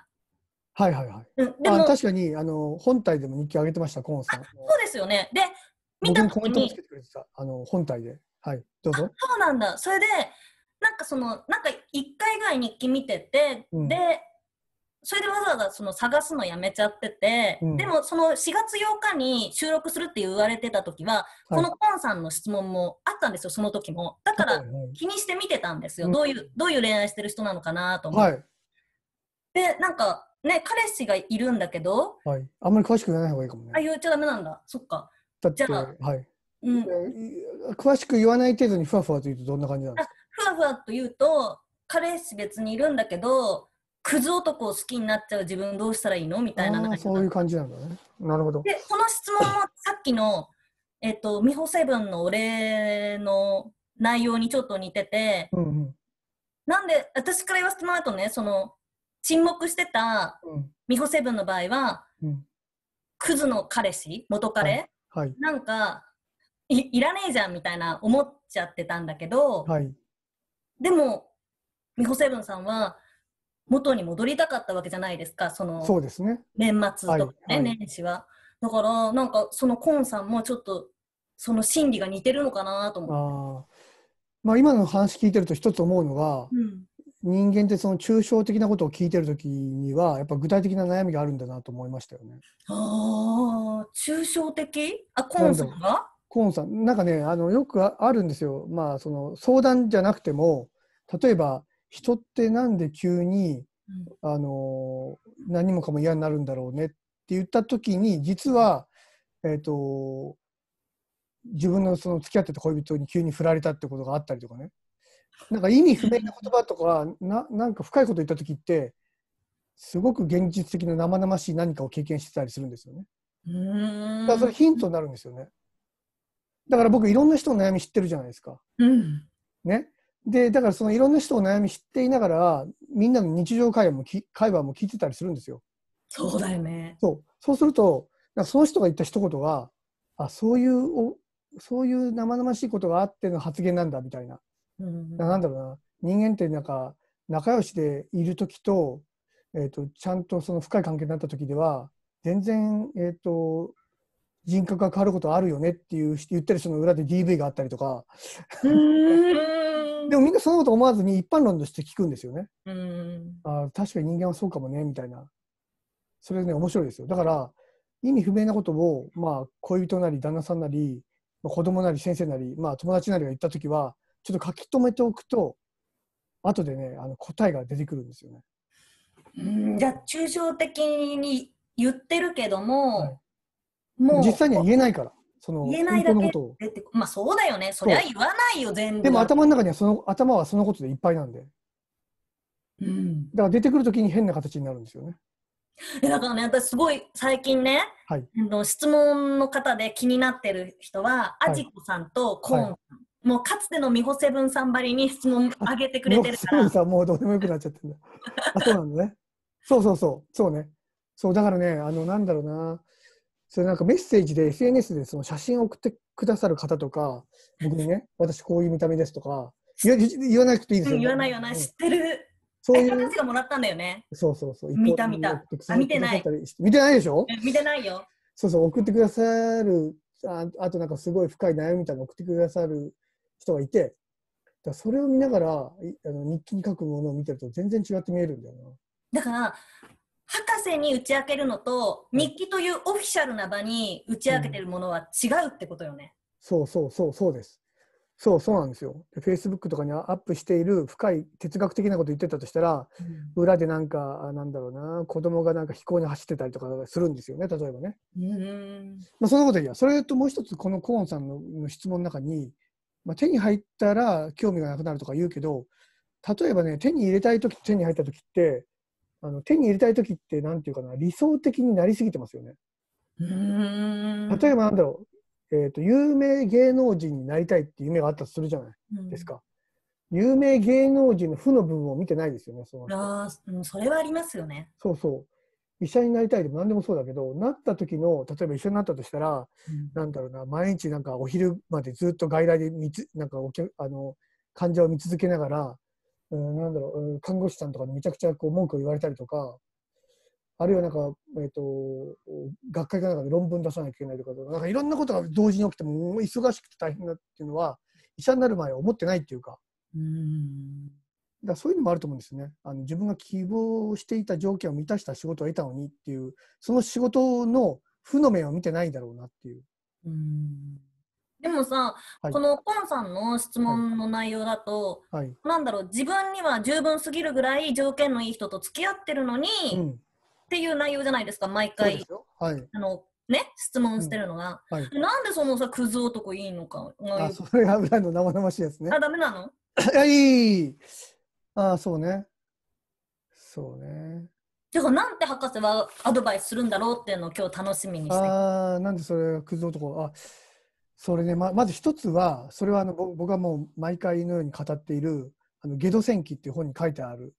はいはいはい。うん、でも確かにあの本体でも日記上げてました、コーンさん。そうですよね。で、見た時に。にあの本体で。はい、どうぞ。そうなんだ。それで、なんかその、なんか1回ぐらい日記見てて、うん、で、それでわざわざその探すのやめちゃってて、うん、でもその4月8日に収録するって言われてた時は、はい、このコンさんの質問もあったんですよ、その時も。だから気にして見てたんですよ。はい、どういう、どういう恋愛してる人なのかなと思って。はいで、なんか、ね、彼氏がいるんだけど、はい、あんまり詳しく言わない方がいいかもね。あ、言っちゃダメなんだ。そっか。だって、はい。うん、詳しく言わない程度にふわふわと言うとどんな感じなんですかふわふわと言うと彼氏別にいるんだけどクズ男を好きになっちゃう自分どうしたらいいのみたいなそういう感じなんだねなるほどでこの質問もさっきの「えっと美穂セブンのお礼」の内容にちょっと似てて、うんうん、なんで私から言わせてもらうとねその沈黙してた美穂セブンの場合は、うん、クズの彼氏元彼、はい、なんかいらねえじゃんみたいな思っちゃってたんだけど、はい、でも美穂セブンさんは元に戻りたかったわけじゃないですかそのそうですね年末とかね、はい、年始はだからなんかそのコンさんもちょっとその心理が似てるのかなと思ってあまあ今の話聞いてると一つ思うのが、うん、人間ってその抽象的なことを聞いてるときにはやっぱ具体的な悩みがあるんだなと思いましたよね。ああ抽象的あコンさんがコーンさんなんかねあのよくあるんですよ。まあその相談じゃなくても例えば人ってなんで急に、うん、あの何もかも嫌になるんだろうねって言ったときに実は、えーと、と自分のその付き合ってた恋人に急に振られたってことがあったりとかね。なんか意味不明な言葉とかななんか深いこと言った時ってすごく現実的な生々しい何かを経験してたりするんですよね。だからそれヒントになるんですよね。だから僕いろんな人の悩み知ってるじゃないですか。うん、ね。でだからそのいろんな人の悩み知っていながらみんなの日常会話もき会話も聞いてたりするんですよ。そうだよね。そうそうするとその人が言った一言はあそういうおそういう生々しいことがあっての発言なんだみたいな。うん、なんだろうな人間ってなんか仲良しでいる時と,、えーと、ちゃんとその深い関係になった時では全然、えーと、人格が変わることあるよねっていう言ってる人の裏で DV があったりとか でもみんなそのこと思わずに一般論として聞くんですよね。あ確かに人間はそうかもねみたいなそれね面白いですよだから意味不明なことを、まあ、恋人なり旦那さんなり、子供なり先生なり、まあ、友達なりが言った時はちょっと書き留めておくと、後でね、あの答えが出てくるんですよね。うんじゃあ、抽象的に言ってるけども、はい、もう。実際には言えないから。その言えないだけまあそうだよね。そりゃ言わないよ、全然。でも頭の中にはその、頭はそのことでいっぱいなんで。うん。だから出てくるときに変な形になるんですよね。だからね、私すごい最近ね、はい、質問の方で気になってる人は、はい、アジコさんとコーンさん。はいもうかつての美穂セブンさんばりに質問上げてくれてるから。セブンさんもうどうでもよくなっちゃってるんだ。あそうなんだね。そうそうそう、そうね。そうだからね、あのなんだろうな、それなんかメッセージで SNS でその写真を送ってくださる方とか、僕にね、私こういう見た目ですとか、言言わなくていいですよ、ね言わないよわない、知ってる。そういう。私がもらったんだよね。そうそうそう。見た見た。あ、見てない。見てないでしょ見てないよ。そうそう、送ってくださる、ああとなんかすごい深い悩みみたいなの送ってくださる人がいて、だそれを見ながらあの日記に書くものを見てると全然違って見えるんだよな。だから博士に打ち明けるのと日記というオフィシャルな場に打ち明けてるものは違うってことよね。うん、そうそうそうそうです。そうそうなんですよ。フェイスブックとかにアップしている深い哲学的なこと言ってたとしたら、うん、裏でなんかなんだろうな子供がなんか飛行に走ってたりとかするんですよね例えばね。うんまあ、そのこといいやそれともう一つこのコーンさんの質問の中にまあ、手に入ったら興味がなくなるとか言うけど例えばね手に入れたい時手に入った時ってあの手に入れたい時って何て言うかな理想的になりすぎてますよね。例えばなんだろう、えーと、と有名芸能人になりたいって夢があったとするじゃないですか。うん、有名芸能人の負の部分を見てないですよね、そのあそれはありますよね。そうそう。医者になりたいでも何でもそうだけどなった時の例えば医者になったとしたら、うん、なんだろうな毎日なんかお昼までずっと外来で見つなんかおあの患者を見続けながら、うん、なんだろう、看護師さんとかにめちゃくちゃこう文句を言われたりとかあるいはなんか、えーと、学会かなんかで論文出さなきゃいけないとかなんかいろんなことが同時に起きても忙しくて大変だっていうのは医者になる前は思ってないっていうか。うんだそういうのもあると思うんですねあの。自分が希望していた条件を満たした仕事を得たのにっていう、その仕事の負の面を見てないだろうなっていう。うんでもさ、はい、このコンさんの質問の内容だと、はいはい、なんだろう、自分には十分すぎるぐらい条件のいい人と付き合ってるのに、うん、っていう内容じゃないですか、毎回。はい、あのね、質問してるのが、うん、なんでそのさ、クズ男いいのか。あ、それがいの生々しいですね。あ、ダメなの いやいい。ああ、そうね。そうね。じゃあ、なんて博士はアドバイスするんだろうっていうのを今日楽しみにして。ああ、なんでそれ、クズ男。あそれね、ままず一つは、それはあのぼ僕はもう毎回のように語っている、あのゲド戦記っていう本に書いてある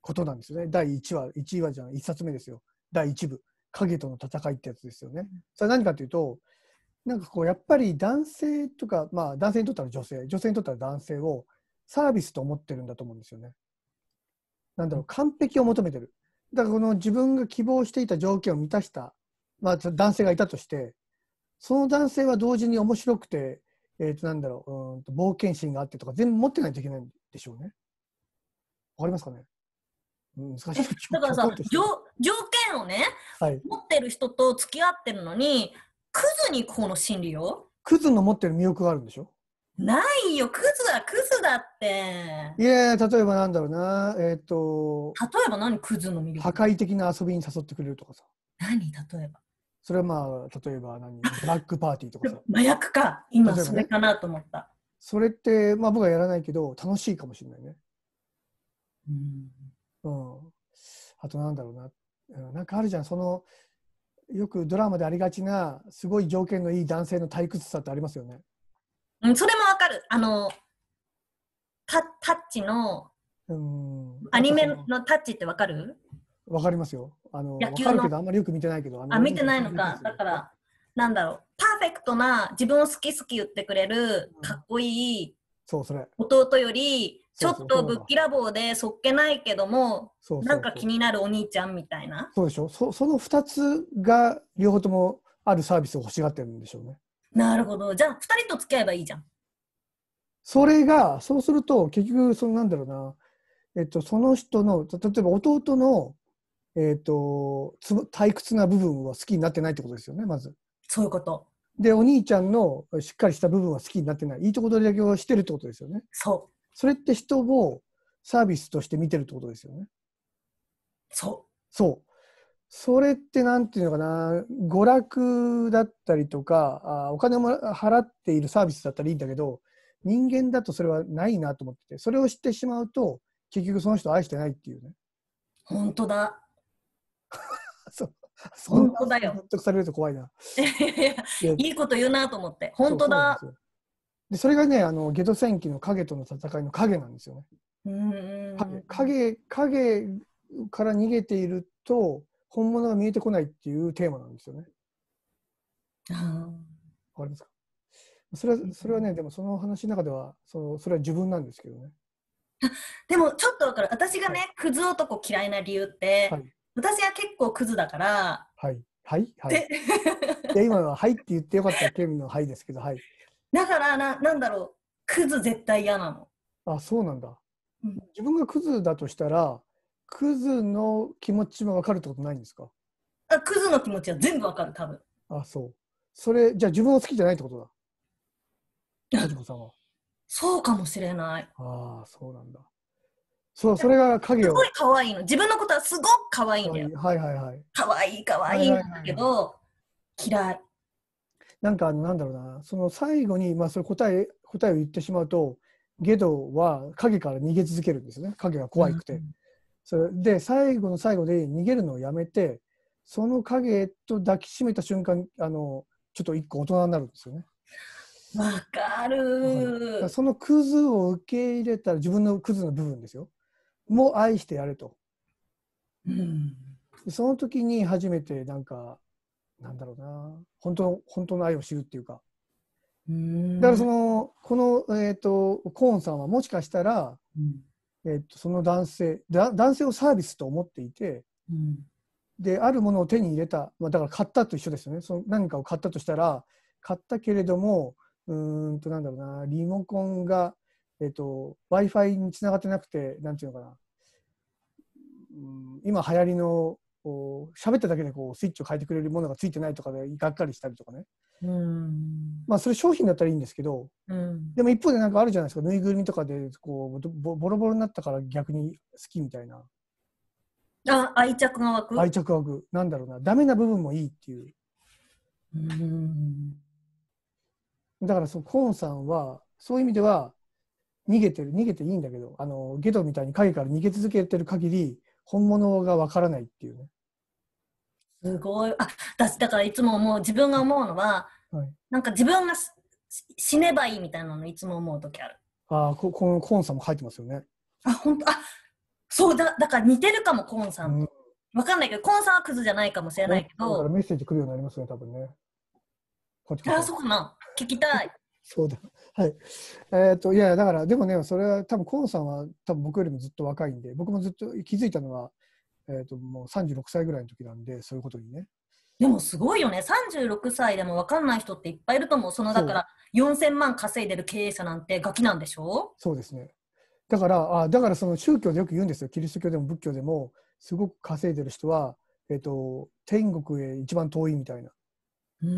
ことなんですよね。第1話、1話じゃない、1冊目ですよ。第1部。影との戦いってやつですよね。それは何かというと、なんかこう、やっぱり男性とか、まあ男性にとったら女性、女性にとったら男性を、サービスと思ってるんだと思うんですよね。なんだろう、完璧を求めてる。だからこの自分が希望していた条件を満たした、まあ、男性がいたとして、その男性は同時に面白くて、えっ、ー、と、なんだろう、うんと冒険心があってとか、全部持ってないといけないんでしょうね。わかりますかね難しいだからさ条件をね、はい、持ってる人と付き合ってるのにクズにこの心理をクズの持ってる魅力があるんでしょないよ、クズだ、クズだって。いや、例えばなんだろうな、えっ、と。例えば何、クズの魅力。破壊的な遊びに誘ってくれるとかさ。何、例えば。それはまあ、例えば何、ブラックパーティーとかさ。麻薬か、今、それかなと思った。ね、それって、まあ僕はやらないけど、楽しいかもしれないね。うん。うん。あとなんだろうな、なんかあるじゃん、その、よくドラマでありがちな、すごい条件のいい男性の退屈さってありますよね。うん、それもわかる。あの、タタッチの、アニメのタッチってわかるわかりますよ。あの、わかるけどあんまりよく見てないけど。あ、見てないのか。だから、なんだろう。パーフェクトな自分を好き好き言ってくれる、かっこいい、そうそれ。弟より、ちょっとぶっきらぼうでそっけないけどもなんか気になるお兄ちゃんみたいなそうでしょそその2つが両方ともあるサービスを欲しがってるんでしょうねなるほど。じゃあ、2人と付き合えばいいじゃん。それが、そうすると、結局、そのなんだろうな、えっと、その人の、例えば弟の、えっと、つ退屈な部分は好きになってないってことですよね、まず。そういうこと。で、お兄ちゃんのしっかりした部分は好きになってない。いいとこ取りだけをしてるってことですよね。そう。それって人をサービスとして見てるってことですよね。そう。そう。それって何て言うのかな娯楽だったりとかあお金も払っているサービスだったらいいんだけど人間だとそれはないなと思っててそれを知ってしまうと結局その人を愛してないっていうね本当だ そう当だよ納得されると怖いないいこと言うなと思って本当だそでそれがねあのゲド戦記の影との戦いの影なんですよねん影影から逃げていると本物が見えてこないっていうテーマなんですよね。わかりますかそれはそれはねでもその話の中ではそのそれは自分なんですけどね。でもちょっとわかる私がね、はい、クズ男嫌いな理由って、はい、私は結構クズだから。はいはいはい。で今のは「はい」って言ってよかったケミの「はい」ですけどはい。だからななんだろうクズ絶対嫌なの。あそうなんだ、うん、自分がクズだとしたらクズの気持ちも分かるってことないんですかあクズの気持ちは全部分かる多分あそうそれじゃあ自分を好きじゃないってことだ藤子さんはそうかもしれないああそうなんだそうそれが影をすごい可愛いの自分のことはすごく可愛いんだよはいはいはい可愛い可愛いんだけど、嫌いなんかなんだろうなその最後にまあそれ答え答えを言ってしまうとゲドは影から逃げ続けるんですね影が怖くて、うんそれで最後の最後で逃げるのをやめてその影と抱きしめた瞬間あのちょっと一個大人になるんですよね。わかる、はい、そのクズを受け入れたら自分のクズの部分ですよ。も愛してやれと。うん、その時に初めてなんかなんだろうな本当の本当の愛を知るっていうか。うだからそのこの、えーと、とコーンさんはもしかしたら、うんえっと、その男性男性をサービスと思っていて、うん、であるものを手に入れた、まあ、だから買ったと一緒ですよねその何かを買ったとしたら買ったけれどもうんとなんだろうなリモコンが、えっと、w i f i につながってなくてなんていうのかな、うん、今流行りのこう喋っただけでこうスイッチを変えてくれるものがついてないとかでがっかりしたりとかね、うん、まあそれ商品だったらいいんですけど、うん、でも一方でなんかあるじゃないですかぬいぐるみとかでこうボロボロになったから逆に好きみたいなあ愛着が湧く愛着湧くなんだろうなダメな部分もいいっていう、うん、だからそコーンさんはそういう意味では逃げてる逃げていいんだけどあのゲドみたいに影から逃げ続けてる限り本物がわからないっていうね。すごい。あ、だだからいつも思う自分が思うのは、はい、なんか自分が死ねばいいみたいなのいつも思う時ある。あここのコーンさんも入ってますよね。あ、本当あ、そうだ、だから似てるかも、コーンさんと。うん、わかんないけど、コーンさんはクズじゃないかもしれないけど。だからメッセージ来るようになりますね、多分ね。こっちから。あ、そうかな。聞きたい。そうだ。はい。えー、っ、と、いや、だから、でもね、それは多分、河野さんは多分僕よりもずっと若いんで、僕もずっと気づいたのは、えー、っ、と、もう36歳ぐらいの時なんで、そういうことにね。でもすごいよね。36歳でも分かんない人っていっぱいいると思う。その、だから、4000万稼いでる経営者なんてガキなんでしょそうですね。だから、あだからその宗教でよく言うんですよ。キリスト教でも仏教でも、すごく稼いでる人は、えっ、ー、と、天国へ一番遠いみたいな。世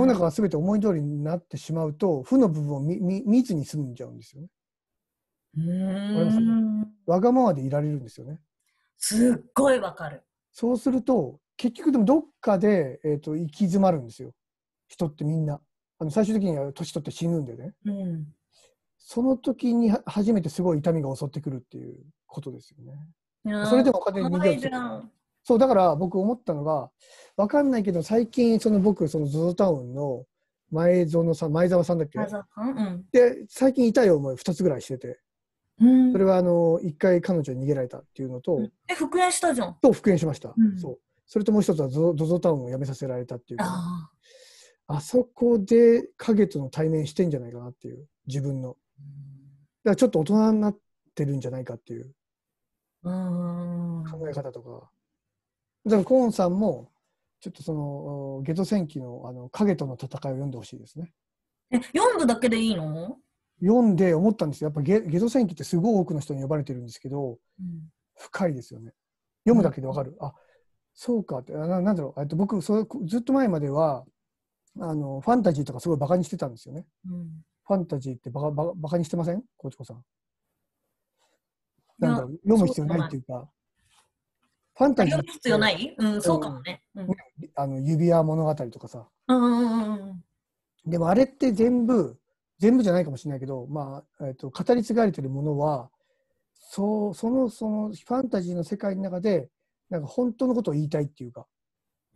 の中が全て思い通りになってしまうと負の部分をみみ密に済んじゃうんですよね。ますわがままでいられるんですよね。すっごいわかる。そうすると結局でもどっかで、えーと、行き詰まるんですよ人ってみんな。あの最終的には年取って死ぬんでね。うん、その時に初めてすごい痛みが襲ってくるっていうことですよね。それでもお金に逃げる。そう、だから僕思ったのが、わかんないけど、最近、その僕、その ZOZO タウンの前園さん、前澤さんだっけ、前澤さんうん、で、最近痛い思い2つぐらいしてて、うん、それはあの、1回彼女に逃げられたっていうのと、うん、え、復縁したじゃん。と、復縁しました。うん、そう。それともう一つは ZOZO タウンを辞めさせられたっていう。ああそこで影との対面してんじゃないかなっていう、自分の。だからちょっと大人になってるんじゃないかっていう考え方とか。だからコーンさんもちょっとそのゲド戦記のあの影との戦いを読んでほしいですね。え読むだけでいいの読んで思ったんですよ。やっぱゲゲド戦記ってすごい多くの人に呼ばれてるんですけど、うん、深いですよね。読むだけでわかる。うん、あそうかってなんだろうえと僕そずっと前まではあのファンタジーとかすごいバカにしてたんですよね。うん、ファンタジーってバカバカバカにしてませんコチコさん。なんだろう読む必要ないっていうか。ファンタジー。必要ない、うん、そうかもね。うん、あの指輪物語とかさ。うんうんうん、でもあれって全部、全部じゃないかもしれないけど、まあえーと、語り継がれてるものは、そうそのそのファンタジーの世界の中で、なんか本当のことを言いたいっていうか、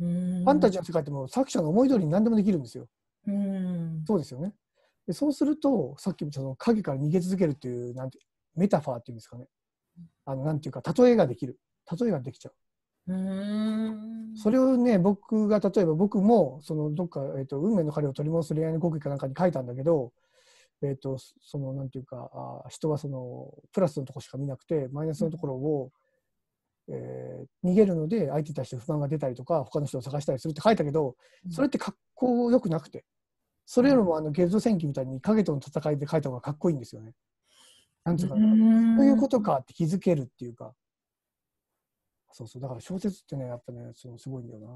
うん、ファンタジーの世界っても作者の思い通りに何でもできるんですよ。うん、そうですよね。でそうすると、さっきもその影から逃げ続けるっていう、なんてメタファーっていうんですかね。あのなんていうか、例えができる。例えができちゃう。それをね僕が例えば僕もそのどっか、えーと「運命の彼を取り戻す恋愛の極意」かなんかに書いたんだけど、えーと、そのなんていうかあ人はそのプラスのとこしか見なくてマイナスのところを、えー、逃げるので相手に対して不満が出たりとか他の人を探したりするって書いたけどそれって格好よくなくてそれよりもあのゲルド戦記みたいに影との戦いで書いた方がかっこいいんですよね。なんていうかな、ということかって気づけるっていうか。そうそう、だから小説ってね、やっぱね、そのすごいんだよな。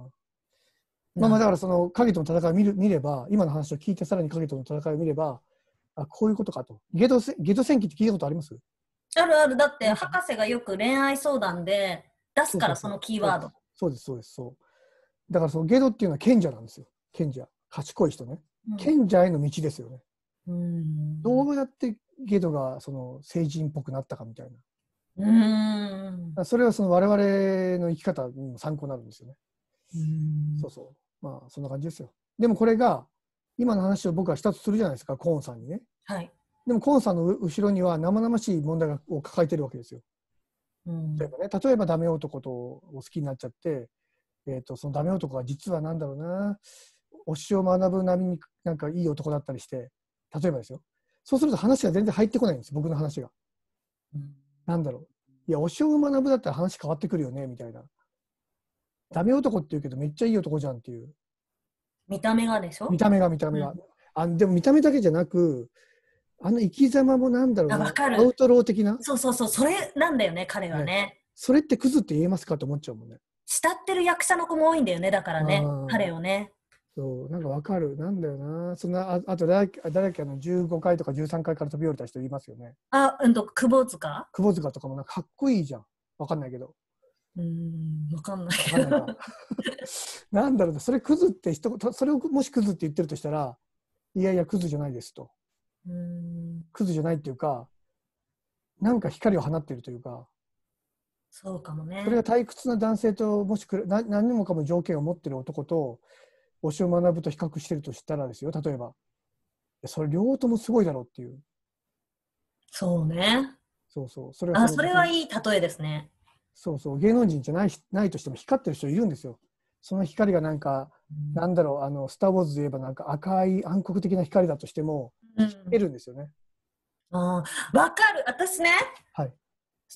まあまあだからその影との戦いを見る見れば、今の話を聞いてさらに影との戦いを見れば、あ、こういうことかと。ゲドゲド戦記って聞いたことありますあるある。だって、博士がよく恋愛相談で出すから、そのキーワード。そうです、そうです、そう。だからそのゲドっていうのは賢者なんですよ。賢者。賢い人ね。賢者への道ですよね。うん、どうやってゲドがその成人っぽくなったかみたいな。うんそれはその我々の生き方にも参考になるんですよね。うんそうそう。まあそんな感じですよ。でもこれが今の話を僕はしたとするじゃないですか、コーンさんにね。はい。でもコーンさんの後ろには生々しい問題を抱えてるわけですよ。うん例えばね、例えばダメ男とを好きになっちゃって、えーと、とそのダメ男は実は何だろうな、推しを学ぶ並みになんかいい男だったりして、例えばですよ。そうすると話が全然入ってこないんです僕の話が。うんなんだろう、いや、おしを学ぶだったら話変わってくるよね、みたいな。ダメ男って言うけど、めっちゃいい男じゃんっていう。見た目がでしょ見た目が、見た目が。うん、あでも、見た目だけじゃなく、あの生き様もなんだろうな、アウトロー的な。そうそうそう、それなんだよね、彼はね。ねそれってクズって言えますかと思っちゃうもんね。慕ってる役者の子も多いんだよね、だからね、彼をね。そう、なんかわかる。なんだよな。そんな、ああと誰、誰かの15回とか13回から飛び降りた人いますよね。あ、うんと、窪塚窪塚とかもなんかかっこいいじゃん。わかんないけど。うん、わかんない。わかんないな。んだろうそれクズって人、それをもしクズって言ってるとしたら、いやいや、クズじゃないですと。うん。クズじゃないっていうか、なんか光を放っているというか。そうかもね。それが退屈な男性と、もしくら何何もかも条件を持ってる男と、推しを学ぶと比較してるとしたらですよ例えばそれ両方ともすごいだろうっていうそうねそうそうそれはあそれはいい例えですねそうそう芸能人じゃないないとしても光ってる人いるんですよその光がなんか、うん、なんだろうあの「スター・ウォーズ」で言えばなんか赤い暗黒的な光だとしても光るんですよね、うん、あわかる私ね、はい、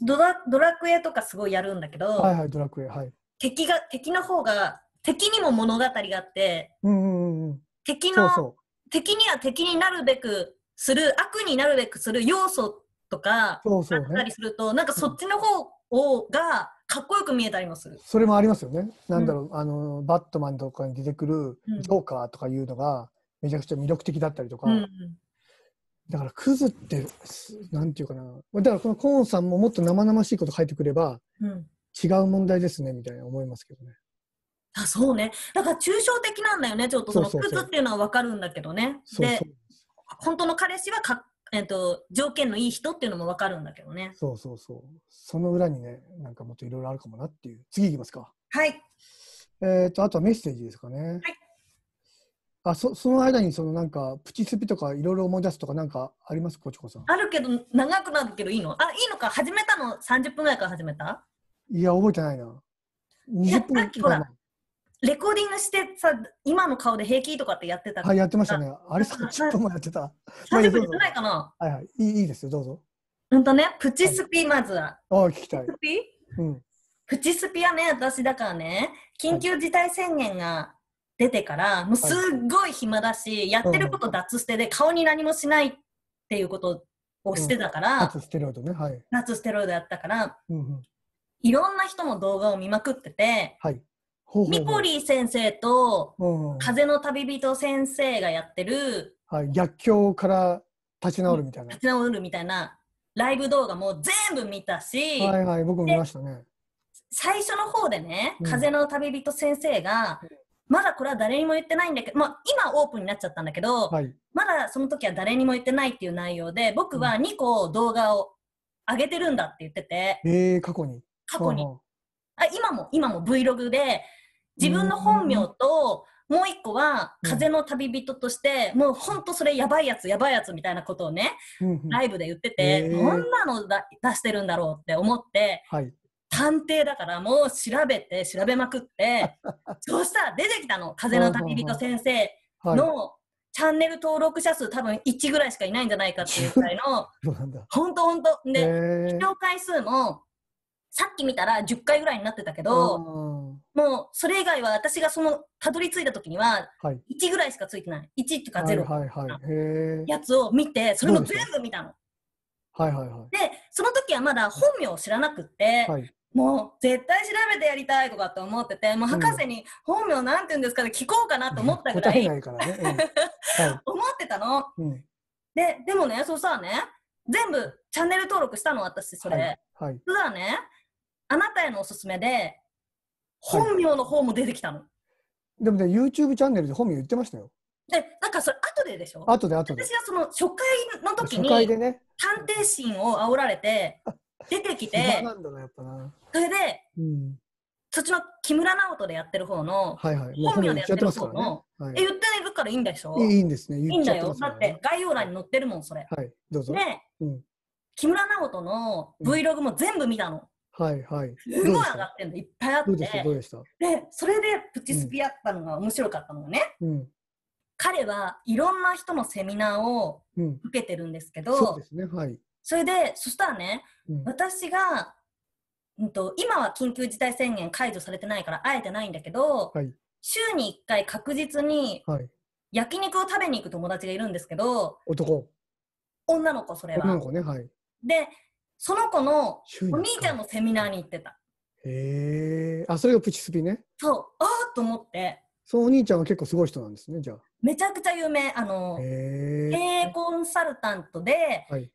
ドラドラクエとかすごいやるんだけどはいはいドラクエはい敵が敵の方が敵にも物語があって、うん、敵のそう敵には敵になるべくする悪になるべくする要素とかあったりすると、なんかそっちの方を、うん、がかっこよく見えたりもするそれもありますよねなんだろう、うん、あのバットマンとかに出てくるジョーカーとかいうのがめちゃくちゃ魅力的だったりとか、うん、だからクズってなんていうかなだからこのコーンさんももっと生々しいこと書いてくれば、違う問題ですねみたいな思いますけどねあそうね。だから抽象的なんだよね。ちょっとその靴っていうのはわかるんだけどね。で、本当の彼氏はか、えっ、ー、と、条件のいい人っていうのもわかるんだけどね。そうそうそう。その裏にね、なんかもっといろいろあるかもなっていう。次いきますか。はい。えっ、ー、と、あとはメッセージですかね。はい。あそその間にそのなんかプチスピとかいろいろ思い出すとかなんかありますこちこさんあるけど長くなるけどいいのあいいのか始めたの30分ぐらいから始めたいや覚えてないな20分ぐらいかレコーディングしてさ、今の顔で平気とかってやってたはい、やってましたね。あれょ0分もやってた。30分ゃないかなはいはい。いいですよ、どうぞ。ほんとね、プチスピ、ーまずは。ああ、聞きたい。プチスピ、うん、プチスピはね、私だからね、緊急事態宣言が出てから、もうすっごい暇だし、はい、やってること脱捨てで、顔に何もしないっていうことをしてたから、うん、脱ステロイドね、はい。脱ステロイドやったから、うんうん、いろんな人の動画を見まくってて、はい。ミポリー先生と、風の旅人先生がやってる、はい、逆境から立ち直るみたいな。立ち直るみたいなライブ動画も全部見たし、はいはい、僕も見ましたね。最初の方でね、風の旅人先生が、うん、まだこれは誰にも言ってないんだけど、まあ、今オープンになっちゃったんだけど、はい、まだその時は誰にも言ってないっていう内容で、僕は2個動画を上げてるんだって言ってて。うん、えー、過去に。過去に。あ今も、今も Vlog で、自分の本名と、もう一個は、風の旅人として、もうほんとそれやばいやつ、やばいやつみたいなことをね、ライブで言ってて、どんなの出してるんだろうって思って、探偵だからもう調べて、調べまくって、そしたら出てきたの、風の旅人先生の、チャンネル登録者数多分1ぐらいしかいないんじゃないかっていうぐらいの、ほ んとほんと。で、視聴回数も、さっき見たら10回ぐらいになってたけど、もうそれ以外は私がそのたどり着いた時には1ぐらいしかついてない1とか0のやつを見てそれも全部見たの。はいはいはい、でその時はまだ本名を知らなくって、はい、もう絶対調べてやりたいとかって思っててもう博士に本名なんて言うんですかって聞こうかなと思ったぐらい、思ってたの。うん、ででもねそうさね全部チャンネル登録したの私それ。はいはい、そしねあなたへのおすすめで本名の方も出てきたの。でもね、YouTube チャンネルで本名言ってましたよ。で、なんかそれ、後ででしょ後で後で。私はその初回の時に、初回でね、探偵心を煽られて、出てきて、なんだな、やっぱな。それで、うん、そっちの木村直人でやってる方の、はいはい、本名でやってる方の、ねえ、言ってないからいいんでしょいいんですね、いいんだよ。だって、概要欄に載ってるもん、それ。はい、どうぞ。で、うん、木村直人の Vlog も全部見たの。はいはい。すごい上がってんのいっぱいあって。どうでしたで、それでプチスピやったのが面白かったのね。うん、彼はいろんな人のセミナーを受けてるんですけど、うん、そうですね、はい。それで、そしたらね、うん、私が、うんと、今は緊急事態宣言解除されてないから会えてないんだけど、はい、週に1回確実に、はい、焼肉を食べに行く友達がいるんですけど、男。女の子、それは。女の子ね、はい。で、その子のお兄ちゃんのセミナーに行ってた。へえ。あ、それがプチスピね。そう。ああと思って。そのお兄ちゃんは結構すごい人なんですね、じゃあ。めちゃくちゃ有名。あの、経営コンサルタントで、はい、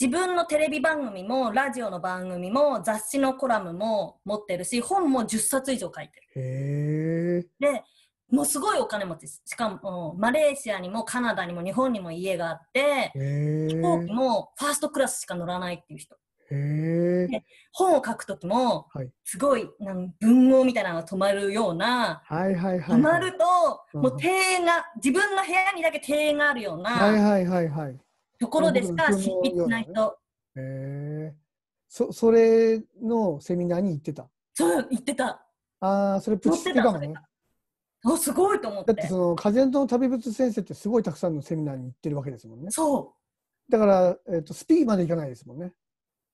自分のテレビ番組も、ラジオの番組も、雑誌のコラムも持ってるし、本も10冊以上書いてる。へえ。で、もうすごいお金持ちです。しかも、マレーシアにもカナダにも日本にも家があって、飛行機もファーストクラスしか乗らないっていう人。で本を書く時も、すごいなん文豪みたいなのが止まるような、はいはいはいはい、止まると、もう庭園が自分の部屋にだけ庭園があるような、はいはいはいはい、ところでしか筆しな人。へそそれのセミナーに行ってたそう行ってた。ああそれプチってたのね。あすごいと思ってだってその風の旅物先生ってすごいたくさんのセミナーに行ってるわけですもんねそうだから、えーと、スピーまでいかないですもんね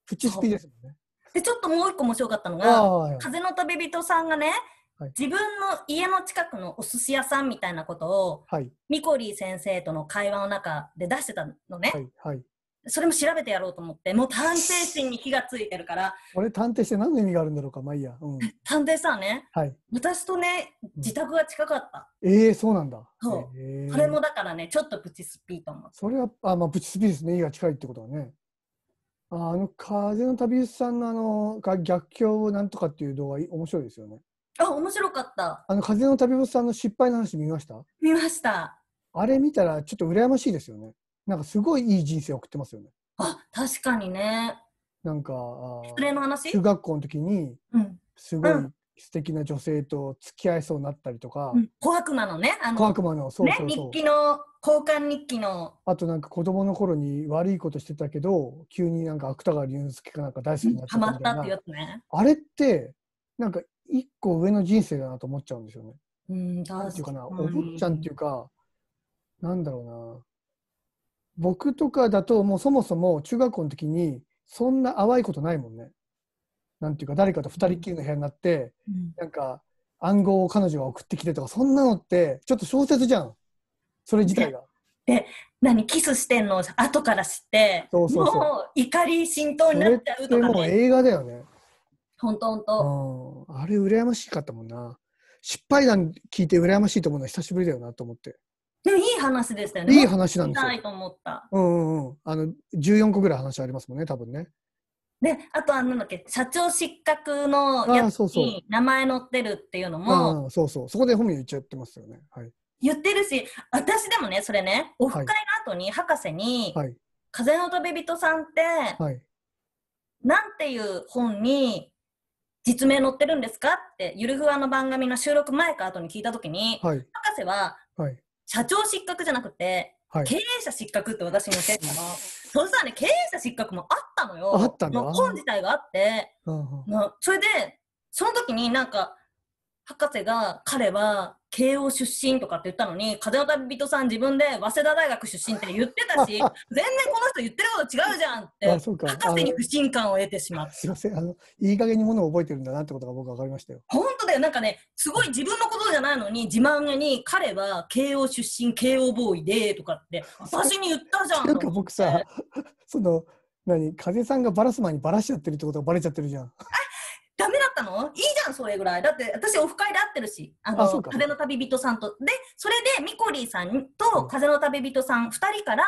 プチスピですもんねでちょっともう一個面白かったのが、はい、風の旅人さんがねはい、自分の家の近くのお寿司屋さんみたいなことを、はい、ミコリー先生との会話の中で出してたのね。はいはい、それも調べてやろうと思って、もう探偵心に火がついてるから。俺探偵して何の意味があるんだろうか、まあいいや。うん、探偵さんね、はい、私とね、自宅が近かった。うん、ええー、そうなんだ。そう、えー、それもだからね、ちょっとプチスピーと思う。それは、あ、まあプチスピーですね、家が近いってことはね。ああの、風の旅さんのあの、が逆境をなんとかっていう動画、面白いですよね。あ、面白かった。あの、風の旅さんの失敗の話見ました見ました。あれ見たら、ちょっと羨ましいですよね。なんかすごいいい人生送ってますよね。あ、確かにね。なんか、それの話中学校の時に、すごい素敵な女性と付き合いそうになったりとか。小悪魔のね、あの、小悪魔の、そうそうそう、ね、日記の、交換日記の。あとなんか子供の頃に悪いことしてたけど、急になんか芥川龍之介かなんか大好きになっちゃったみたいな。ハマったってやつね。あれって、なんか一個上の人生だなと思っちゃうんですよね。うん、確かに。なんていうかな、お坊ちゃんっていうか、なんだろうな。僕とかだともうそもそも中学校の時にそんな淡いことないもんね。なんていうか誰かと2人っきりの部屋になって、うん、なんか暗号を彼女が送ってきてとかそんなのってちょっと小説じゃんそれ自体が。で何キスしてんの後から知ってそうそうそうもう怒り浸透になっちゃうとか、ね、もう映画だよね。ほんとほんと。あれ羨ましかったもんな。失敗談聞いて羨ましいと思うのは久しぶりだよなと思って。でもいい話でしたよね。いい話なんですよ。いと思った。うんうんうん。あの、14個ぐらい話ありますもんね、多分ね。で、あとの、なんだっけ、社長失格のやつに名前載ってるっていうのも。そうそう。そこで本名言っちゃってますよね。はい。言ってるし、私でもね、それね、オフ会の後に博士に、はい、風の飛び人さんって、はい、なんていう本に実名載ってるんですかって、ゆるふわの番組の収録前か後に聞いたときに、はい、博士は、はい、社長失格じゃなくて、はい、経営者失格って私言ってたの。そしたらね、経営者失格もあったのよ。あったの本自体があって、うん、うん、それで、その時になんか、博士が、彼は、慶応出身とかって言ったのに、風の旅人さん自分で早稲田大学出身って言ってたし、全然この人言ってること違うじゃんって、ああそうか博士に不信感を得てしまっすいません、あの、いい加減にものを覚えてるんだなってことが僕分かりましたよ。本当だよ、なんかね、すごい自分のことじゃないのに、自慢げに、彼は慶応出身、慶応ボーイで、とかって、私に言ったじゃん。なんか僕さ、その、何風さんがバラす前にバラしちゃってるってことがバレちゃってるじゃん。ったのいいじゃん、それぐらい。だって、私、オフ会で会ってるし、あの、あ風の旅人さんと。で、それで、ミコリーさんと風の旅人さん2人から、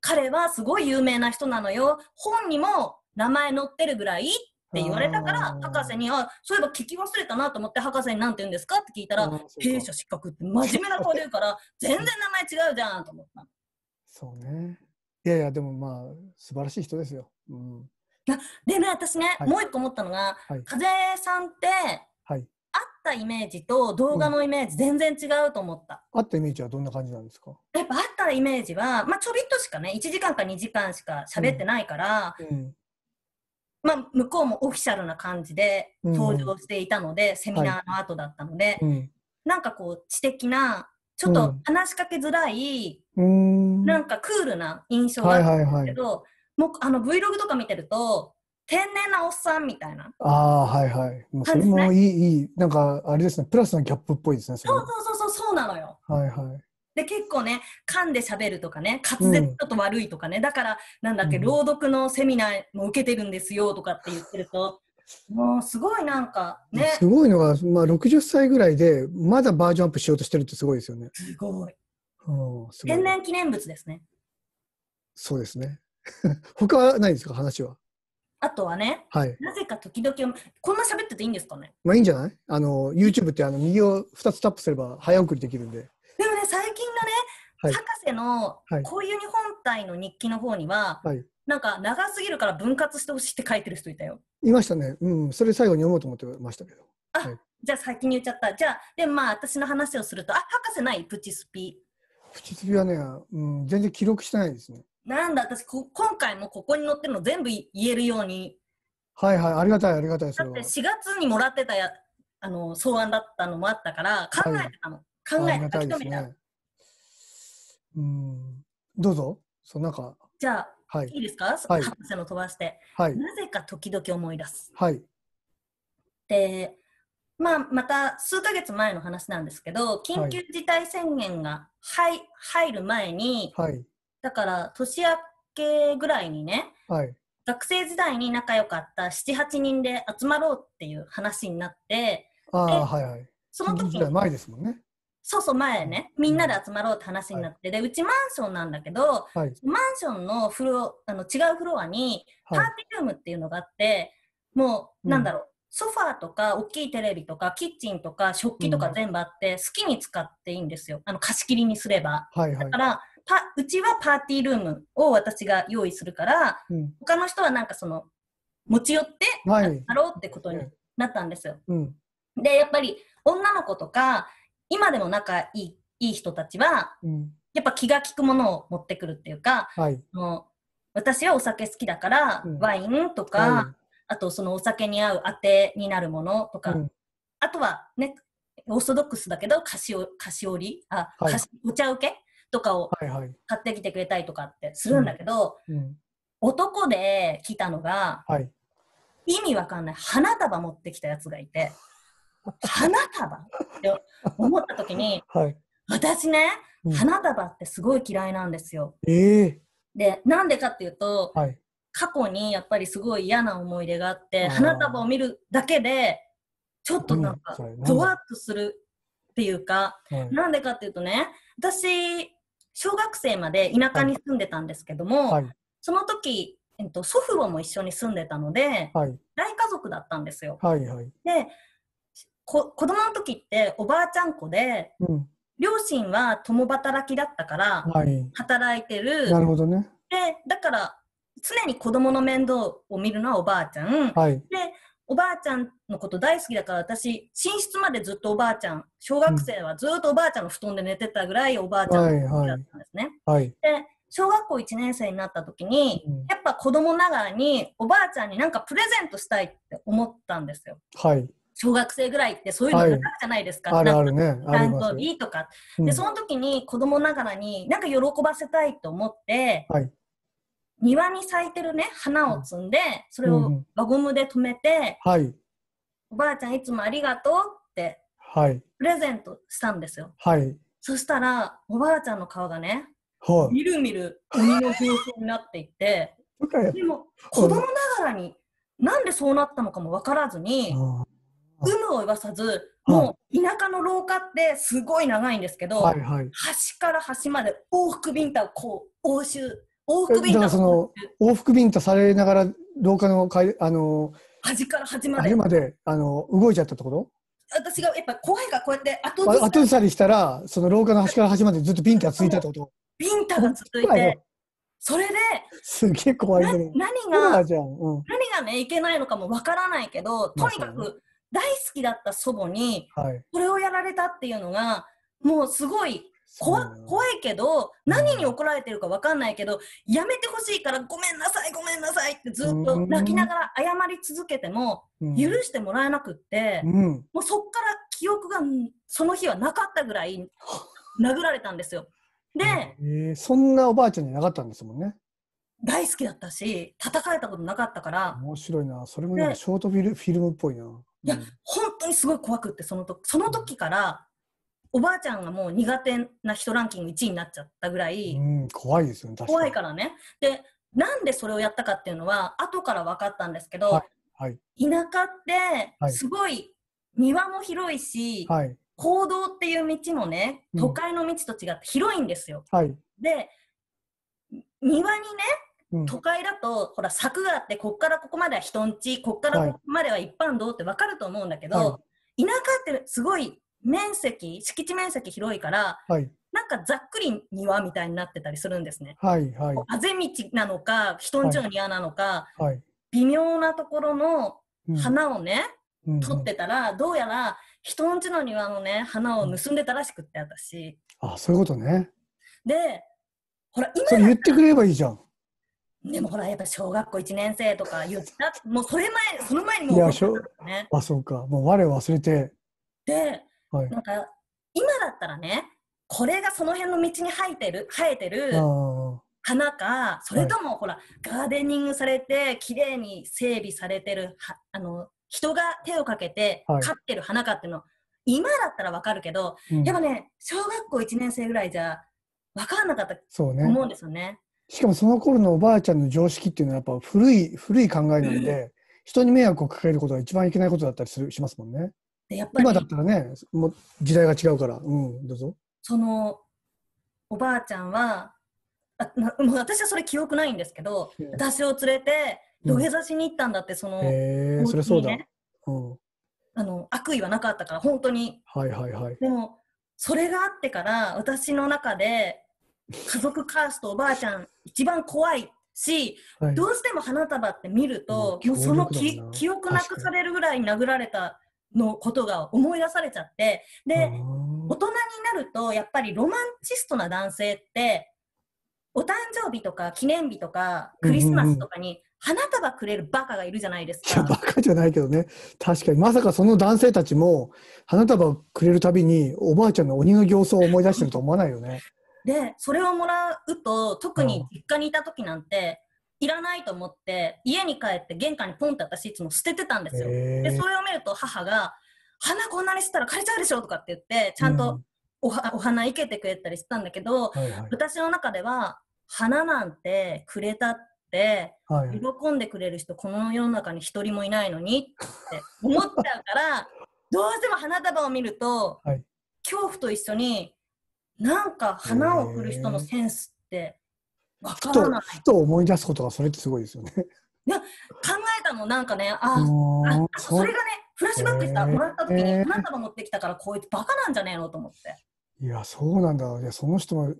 彼はすごい有名な人なのよ。本にも名前載ってるぐらいって言われたから、博士に、あ、そういえば聞き忘れたなと思って、博士に何て言うんですかって聞いたら、弊社失格って真面目な顔で言うから、全然名前違うじゃんと思った。そうね。いやいや、でもまあ、素晴らしい人ですよ。うん。なでね、私ね、はい、もう一個思ったのが、はい、風さんって、はい、会ったイメージと動画のイメージ全然違うと思った。うん、会ったイメージはどんな感じなんですかやっぱ会ったイメージは、まあ、ちょびっとしかね、1時間か2時間しか喋ってないから、うんうんまあ、向こうもオフィシャルな感じで登場していたので、うん、セミナーの後だったので、はい、なんかこう知的なちょっと話しかけづらい、うん、なんかクールな印象だったんですけど、はいはいはい、もうあの Vlog とか見てると、天然なおっさんみたいな。ああ、はいはい。もうそれもいい、ね、いい、なんかあれですね、プラスのギャップっぽいですね。そそうそうそう、そうなのよ。はいはい。で、結構ね、噛んでしゃべるとかね、滑舌ちょっと悪いとかね、うん、だから、なんだっけ、朗読のセミナーも受けてるんですよとかって言ってると、もうすごいなんかね。すごいのが、まあ、60歳ぐらいで、まだバージョンアップしようとしてるってすごいですよね。すごい。うん、すごい天然記念物ですね。そうですね。他はないですか、話は。あとはね、はい、なぜか時々、こんな喋ってていいんですかねまあいいんじゃないあの ?YouTube ってあの右を2つタップすれば早送りできるんで。でもね、最近のね、はい、博士のこういう日本体の日記の方には、はい、なんか長すぎるから分割してほしいって書いてる人いたよ。いましたね。うん、それ最後に読もうと思ってましたけど。あ、はい、じゃあ先に言っちゃった。じゃあ、でまあ私の話をすると、あ、博士ないプチスピ。プチスピはね、うん、全然記録してないですね。なんだ、私こ、今回もここに載ってるの全部言えるように。はいはい、ありがたい、ありがたい。だって4月にもらってたやあの草案だったのもあったから、考えてたの。はい、考えて書き留めた。い。うん、どうぞ。そのなんかじゃあ、はい、いいですか、はい、博士の飛ばして、はい、なぜか時々思い出す。はい、で、まあ、また数か月前の話なんですけど緊急事態宣言が、はい、入る前に、はい、だから年明けぐらいにね、はい、学生時代に仲良かった78人で集まろうっていう話になってあ、はいはい、その時前ですもんねそうそう前ねみんなで集まろうって話になって、でうちマンションなんだけど、はい、マンションのフロあの違うフロアにパーティールームっていうのがあって、はい、もう、なんだろう、うん、ソファーとか大きいテレビとかキッチンとか食器とか全部あって、好きに使っていいんですよあの貸し切りにすれば、はいはい、だからパうちはパーティールームを私が用意するから、うん、他の人はなんかその持ち寄ってやろうってことになったんですよ。うん、でやっぱり女の子とか今でも仲いいいい人たちは、うん、やっぱ気が利くものを持ってくるっていうか、はい、の私はお酒好きだから、ワインとか、はい、あとそのお酒に合うあてになるものとか、あとはねオーソドックスだけど菓子菓子折りあ、はい、お茶受けとかを買ってきてくれたりとかってするんだけど、はいはいうん、男で来たのが、はい、意味わかんない花束持ってきたやつがいて 花束って思った時に、はい、私ね、うん、花束ってすごい嫌いなんですよ。えー、でなんでかっていうと、過去にやっぱりすごい嫌な思い出があって花束を見るだけでちょっとなんかゾワッとするっていうか、なんでかっていうとね私小学生まで田舎に住んでたんですけども、はい、その時、えっと、祖父母も一緒に住んでたので、はい、大家族だったんですよ。はいはい、でこ子供の時っておばあちゃん子で、うん、両親は共働きだったから、はい、働いてるなるほど、ね、でだから常に子供の面倒を見るのはおばあちゃん、はい、でおばあちゃんのこと大好きだから私、寝室までずっとおばあちゃん、小学生はずっとおばあちゃんの布団で寝てたぐらいおばあちゃんのだったんですね。はい、はい、で小学校1年生になった時に、うん、やっぱ子供ながらにおばあちゃんになんかプレゼントしたいって思ったんですよ。はい。小学生ぐらいってそういうのあるじゃないですか。はい、あるね。ちゃんとか。とか。で、その時に子供ながらになんか喜ばせたいと思って、庭に咲いてるね花を摘んでそれを輪ゴムで留めて、うんはい、おばあちゃんいつもありがとうって、はい、プレゼントしたんですよ、はい、そしたらおばあちゃんの顔がね、はい、みるみる鬼の風景になっていってでも子供ながらになんでそうなったのかも分からずに有無を言わさずもう田舎の廊下ってすごい長いんですけど、はいはい、端から端まで往復ビンタをこう応酬往復便だからその往復便とされながら廊下のかいあの端から端までまであの動いちゃったところ私がやっぱ怖いからこうやって後ずさり後ずさりしたらその廊下の端から端までずっとビンタついたってことビンタが続いてそれですげえ怖いけ何が、うん、何がねいけないのかもわからないけどとにかく大好きだった祖母に、はい、これをやられたっていうのがもうすごい怖いけど、何に怒られてるか分かんないけど、やめてほしいからごめんなさい、ごめんなさいってずっと泣きながら謝り続けても、許してもらえなくって、もうそっから記憶がその日はなかったぐらい殴られたんですよ。で、えー、そんなおばあちゃんになかったんですもんね。大好きだったし、叩かれたことなかったから。面白いな。それもなんかショートフィルフィルムっぽいな。いや、本当にすごい怖くって、その時、その時から、おばあちゃんがもう苦手な人ランキング1位になっちゃったぐらい、怖いですよね怖いからねでなんでそれをやったかっていうのは後から分かったんですけど、はい、田舎ってすごい庭も広いし、はい、行動っていう道もね都会の道と違って広いんですよ。はい、で庭にね、都会だと、ほら柵があってこっからここまでは人んちこっからここまでは一般道って分かると思うんだけど、田舎ってすごい面積敷地面積広いから、はい、なんかざっくり庭みたいになってたりするんですね。はいはい、あぜ道なのか人んちの庭なのか、はい、微妙なところの花をね、うん、取ってたら、どうやら人んちの庭のね花を盗んでたらしくって私。あそういうことね。でほら今それ言ってくれればいいじゃん。でもほらやっぱ小学校1年生とか言ったもうそれ前その前にもう、ね、いやしょあそうかもう我忘れて。でなんか今だったらねこれがその辺の道に生えてる生えてる花かそれとも、はい、ほらガーデニングされて綺麗に整備されてるあの人が手をかけて飼ってる花かっていうの、はい、今だったらわかるけど、うん、でもね小学校1年生ぐらいじゃ分からなかったと思うんですよね。ねしかもその頃のおばあちゃんの常識っていうのはやっぱ古い古い考えなんで、人に迷惑をかけることが一番いけないことだったりするしますもんね。でやっぱり今だったらねもう時代が違うから、うん、どうぞそのおばあちゃんはあ もう私はそれ記憶ないんですけど、うん、私を連れて土下座しに行ったんだって、その、ね、それそうだ、うん、あの悪意はなかったから本当に、はいはいはい、でもそれがあってから私の中で家族カーストおばあちゃん一番怖いし、はい、どうしても花束って見ると、もうその記憶なくされるぐらい殴られたのことが思い出されちゃって、で、大人になると、やっぱりロマンチストな男性って、お誕生日とか記念日とかクリスマスとかに花束くれるバカがいるじゃないですか。うんうん、いやバカじゃないけどね確かにまさかその男性たちも花束をくれるたびにおばあちゃんの鬼の形相を思い出してると思わないよね。でそれをもらうと特に実家にいた時なんて、いらないと思って、家に帰って玄関にポンって私いつも捨ててたんですよ。で、それを見ると母が、花こんなに吸てたら枯れちゃうでしょとかって言って、ちゃんとお,、お花生けてくれたりしたんだけど、はいはい、私の中では、花なんてくれたって、喜んでくれる人この世の中に一人もいないのにって思っちゃうから、どうしても花束を見ると、はい、恐怖と一緒に、なんか花を贈る人のセンスって、ふとふと思い出すことがそれってすごいですよね。いや考えたのなんかねああそれがねフラッシュバックした、もらった時に花束持ってきたからこいつバカなんじゃねえのと思って。いやそうなんだいやその人も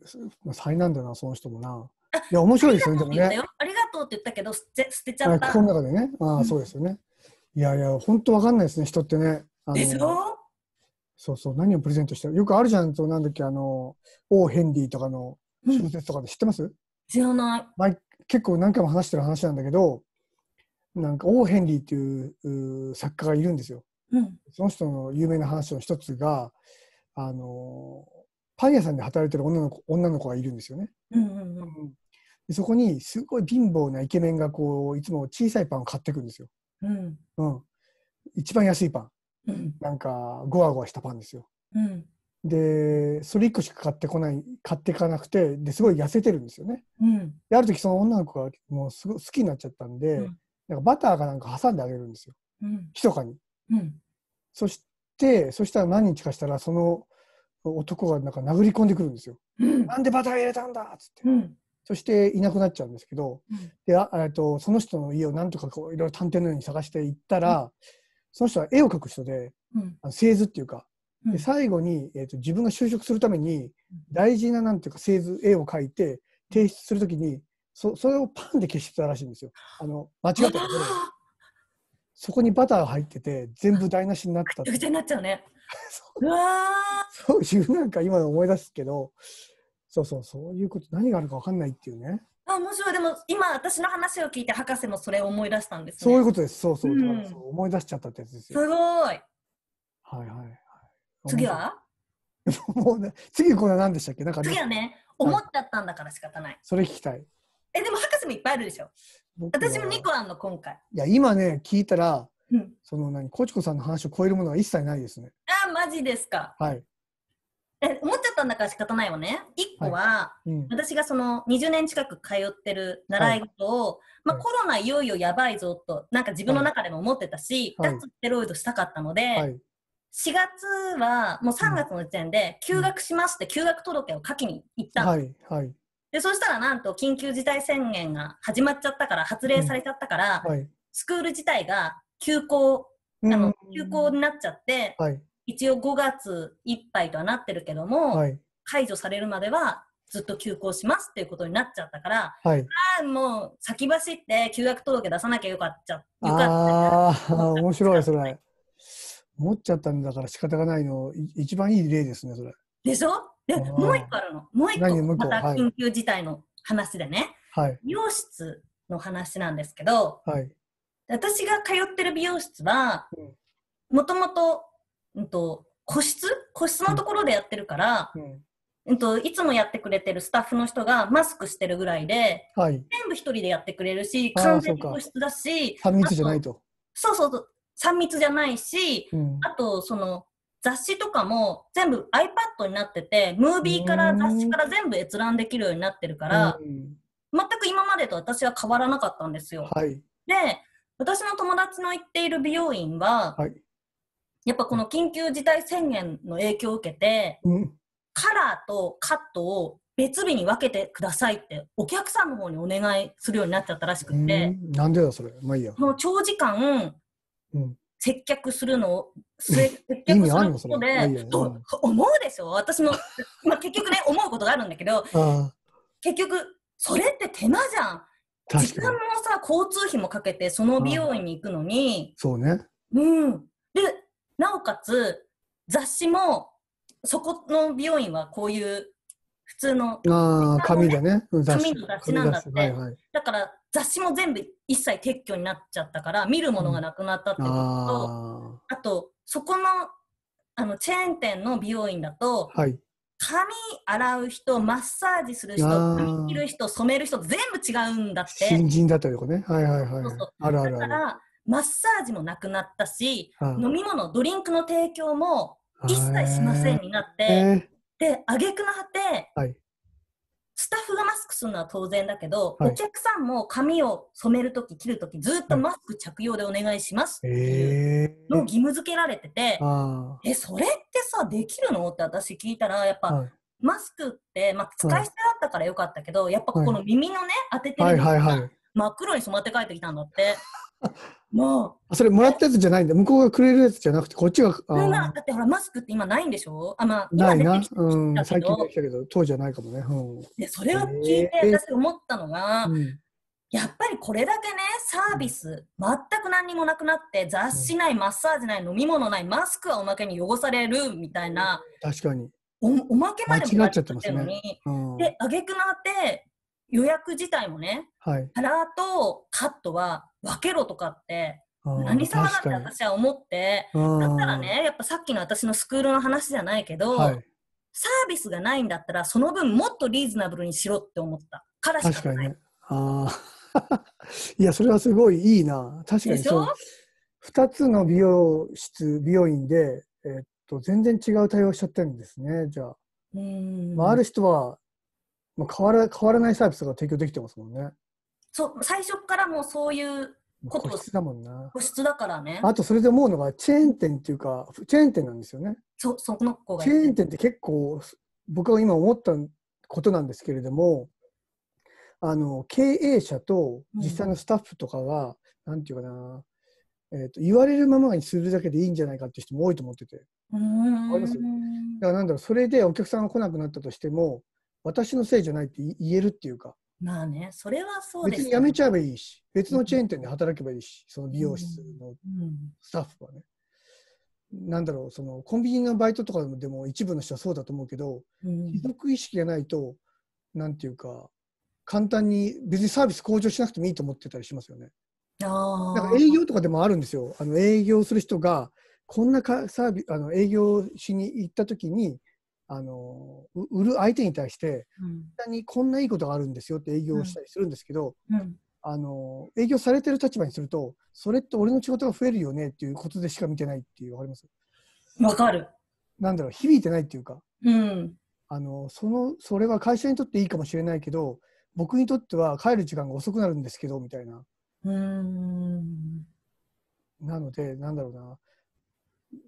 災難だなその人もな。いや面白いですよねでもね。ありがとうって言ったけど捨て捨てちゃった。この中でねあ、そうですよね。いやいや本当わかんないですね人ってね。ですよ。そうそう何をプレゼントしたよくあるじゃんとなんだっけあのオーヘンリーとかの小説とかで知ってます、知らない。前結構何回も話してる話なんだけど、なんかオーヘンリーっていう作家がいるんですよ。うん、その人の有名な話の一つが、あのパン屋さんで働いてる女の子女の子がいるんですよね。うんうんうん、でそこにすごい貧乏なイケメンがこういつも小さいパンを買ってくんですよ。うん、うん、一番安いパン、うん、なんかゴワゴワしたパンですよ。うん、でそれ1個しか買ってこない買っていかなくてですごい痩せてるんですよね。うん、である時その女の子がもうすご好きになっちゃったんで、うん、なんかバターかなんか挟んであげるんですよ、うん、密かに。うん、そしてそしたら何日かしたらその男がなんか殴り込んでくるんですよ。うん、なんでバター入れたんだっつって、うん、そしていなくなっちゃうんですけど、うん、でああとその人の家をなんとかこういろいろ探偵のように探していったら、その人は絵を描く人で、あの製図っていうかで最後に、えーと、自分が就職するために大事ななんていうか製図絵を描いて提出するときにそそれをパンで消してたらしいんですよ。あの間違ったところそこにバター入ってて全部台無しになった ぐになっちゃうね。そううわそういうなんか今思い出すけどそうそうそういうこと何があるか分かんないっていうね。あ面白いでも今私の話を聞いて博士もそれを思い出したんです、ね、そういうことですそうそううん、思い出しちゃったってやつですよ。すごい。はいはい。次は もうね、次これ何でしたっけなんか、ね、次はね、思っちゃったんだから仕方ない。それ聞きたい。え、でも博士もいっぱいあるでしょ。私も2個あんの、今回。いや、今ね、聞いたら、うん、その何、コチコさんの話を超えるものは一切ないですね。あ、マジですか。はい。え、思っちゃったんだから仕方ないわね。1個は、はいうん、私がその20年近く通ってる習い事を、はい、まあ、コロナいよいよやばいぞと、なんか自分の中でも思ってたし、脱ステロイドしたかったので、4月はもう3月の時点で休学しますって休学届を書きに行ったはいはい、でそしたらなんと緊急事態宣言が始まっちゃったから発令されちゃったから、うんはい、スクール自体が休校あの休校になっちゃって、はい、一応5月いっぱいとはなってるけども、はい、解除されるまではずっと休校しますっていうことになっちゃったから、はい、ああもう先走って休学届出さなきゃよかったよかったああ面白いそれ持っちゃったんだから仕方がないの、一番いい例ですね、それ。でしょで、もう一個あるの。もう一個、また緊急事態の話でね。はい。美容室の話なんですけど、はい。私が通ってる美容室は、もともと、うんと、個室個室のところでやってるから、うん、うんえっと、いつもやってくれてるスタッフの人がマスクしてるぐらいで、はい、全部一人でやってくれるし、完全に個室だし。3密じゃないと。そうそうそう。3密じゃないし、うん、あとその雑誌とかも全部 iPad になっててムービーから雑誌から全部閲覧できるようになってるから、うん、全く今までと私は変わらなかったんですよ。はい、で私の友達の行っている美容院は、はい、やっぱこの緊急事態宣言の影響を受けて、うん、カラーとカットを別日に分けてくださいってお客さんの方にお願いするようになっちゃったらしくて、うん、なんでだそれまあいいやもう長時間接客するのを、接客することで、と思うでしょ私も、まあ、結局ね、思うことがあるんだけど、結局、それって手間じゃん。時間もさ、交通費もかけて、その美容院に行くのに。そうね。うん。で、なおかつ、雑誌も、そこの美容院はこういう普通の。ああ、紙だね。紙の雑誌なんだって。はいはい、だから、雑誌も全部一切撤去になっちゃったから見るものがなくなったってことと、うん、あとそこのあのチェーン店の美容院だと、はい、髪洗う人マッサージする人髪切る人染める人全部違うんだって新人だったりとかねはいはいはいあるあるだからマッサージもなくなったし飲み物ドリンクの提供も一切しませんになって、で挙句の果て、はい、スタッフがマスクするのは当然だけど、はい、お客さんも髪を染めるとき、切るとき、ずっとマスク着用でお願いしますっていうのを義務付けられてて、えー、えそれってさ、できるのって私聞いたら、やっぱ、はい、マスクって、まあ、使い捨てだったからよかったけど、やっぱこの耳のね、当ててるのが真っ黒に染まって帰ってきたんだって。もう。それもらったやつじゃないんで、向こうがくれるやつじゃなくて、こっちが。今、だってほら、マスクって今ないんでしょあ、まあ、ないな。うん、最近できたけど、当時はないかもね。うん、それを聞いて、私思ったのが、やっぱりこれだけね、サービス、全く何にもなくなって、雑誌ない、マッサージない、飲み物ない、マスクはおまけに汚されるみたいな。確かに。おおまけまでもらっちゃってるのに、ねうん、で挙句て予約自体もね、はい、カラーとカットは分けろとかって何様だって私は思ってだったらねやっぱさっきの私のスクールの話じゃないけど、はい、サービスがないんだったらその分もっとリーズナブルにしろって思ったからしかない。あ いやそれはすごいいいな確かにそう2つの美容室美容院で、えー、っと全然違う対応しちゃってるんですねじゃあ。うんまあ、ある人はまあ、変わら変わらないサービスが提供できてますもんね。そう最初からもうそういうこと個室だもんな個室だからねあとそれで思うのがチェーン店っていうかチェーン店なんですよねそその子がチェーン店って結構僕が今思ったことなんですけれどもあの経営者と実際のスタッフとかが、うん、なんていうかな、えーと、言われるままにするだけでいいんじゃないかっていう人も多いと思っててうんだからなんだろうそれでお客さんが来なくなったとしても私のせいじゃないって言えるっていうか。まあね、それはそうです、ね、別に辞めちゃえばいいし、別のチェーン店で働けばいいし、その美容室のスタッフはね。うんうん、なんだろう、そのコンビニのバイトとかでも一部の人はそうだと思うけど、うん、貴族意識がないと、なんていうか、簡単に別にサービス向上しなくてもいいと思ってたりしますよね。あなんか営業とかでもあるんですよ。あの営業する人が、こんなかサービあの営業しに行った時に、あの売る相手に対して、うん、にこんないいことがあるんですよって営業したりするんですけど、うんうん、あの営業されてる立場にするとそれって俺の仕事が増えるよねっていうことでしか見てないっていうわかりますわかる。なんだろう響いてないっていうか、うん、あのそのそれは会社にとっていいかもしれないけど僕にとっては帰る時間が遅くなるんですけどみたいな。うんなのでなんだろうな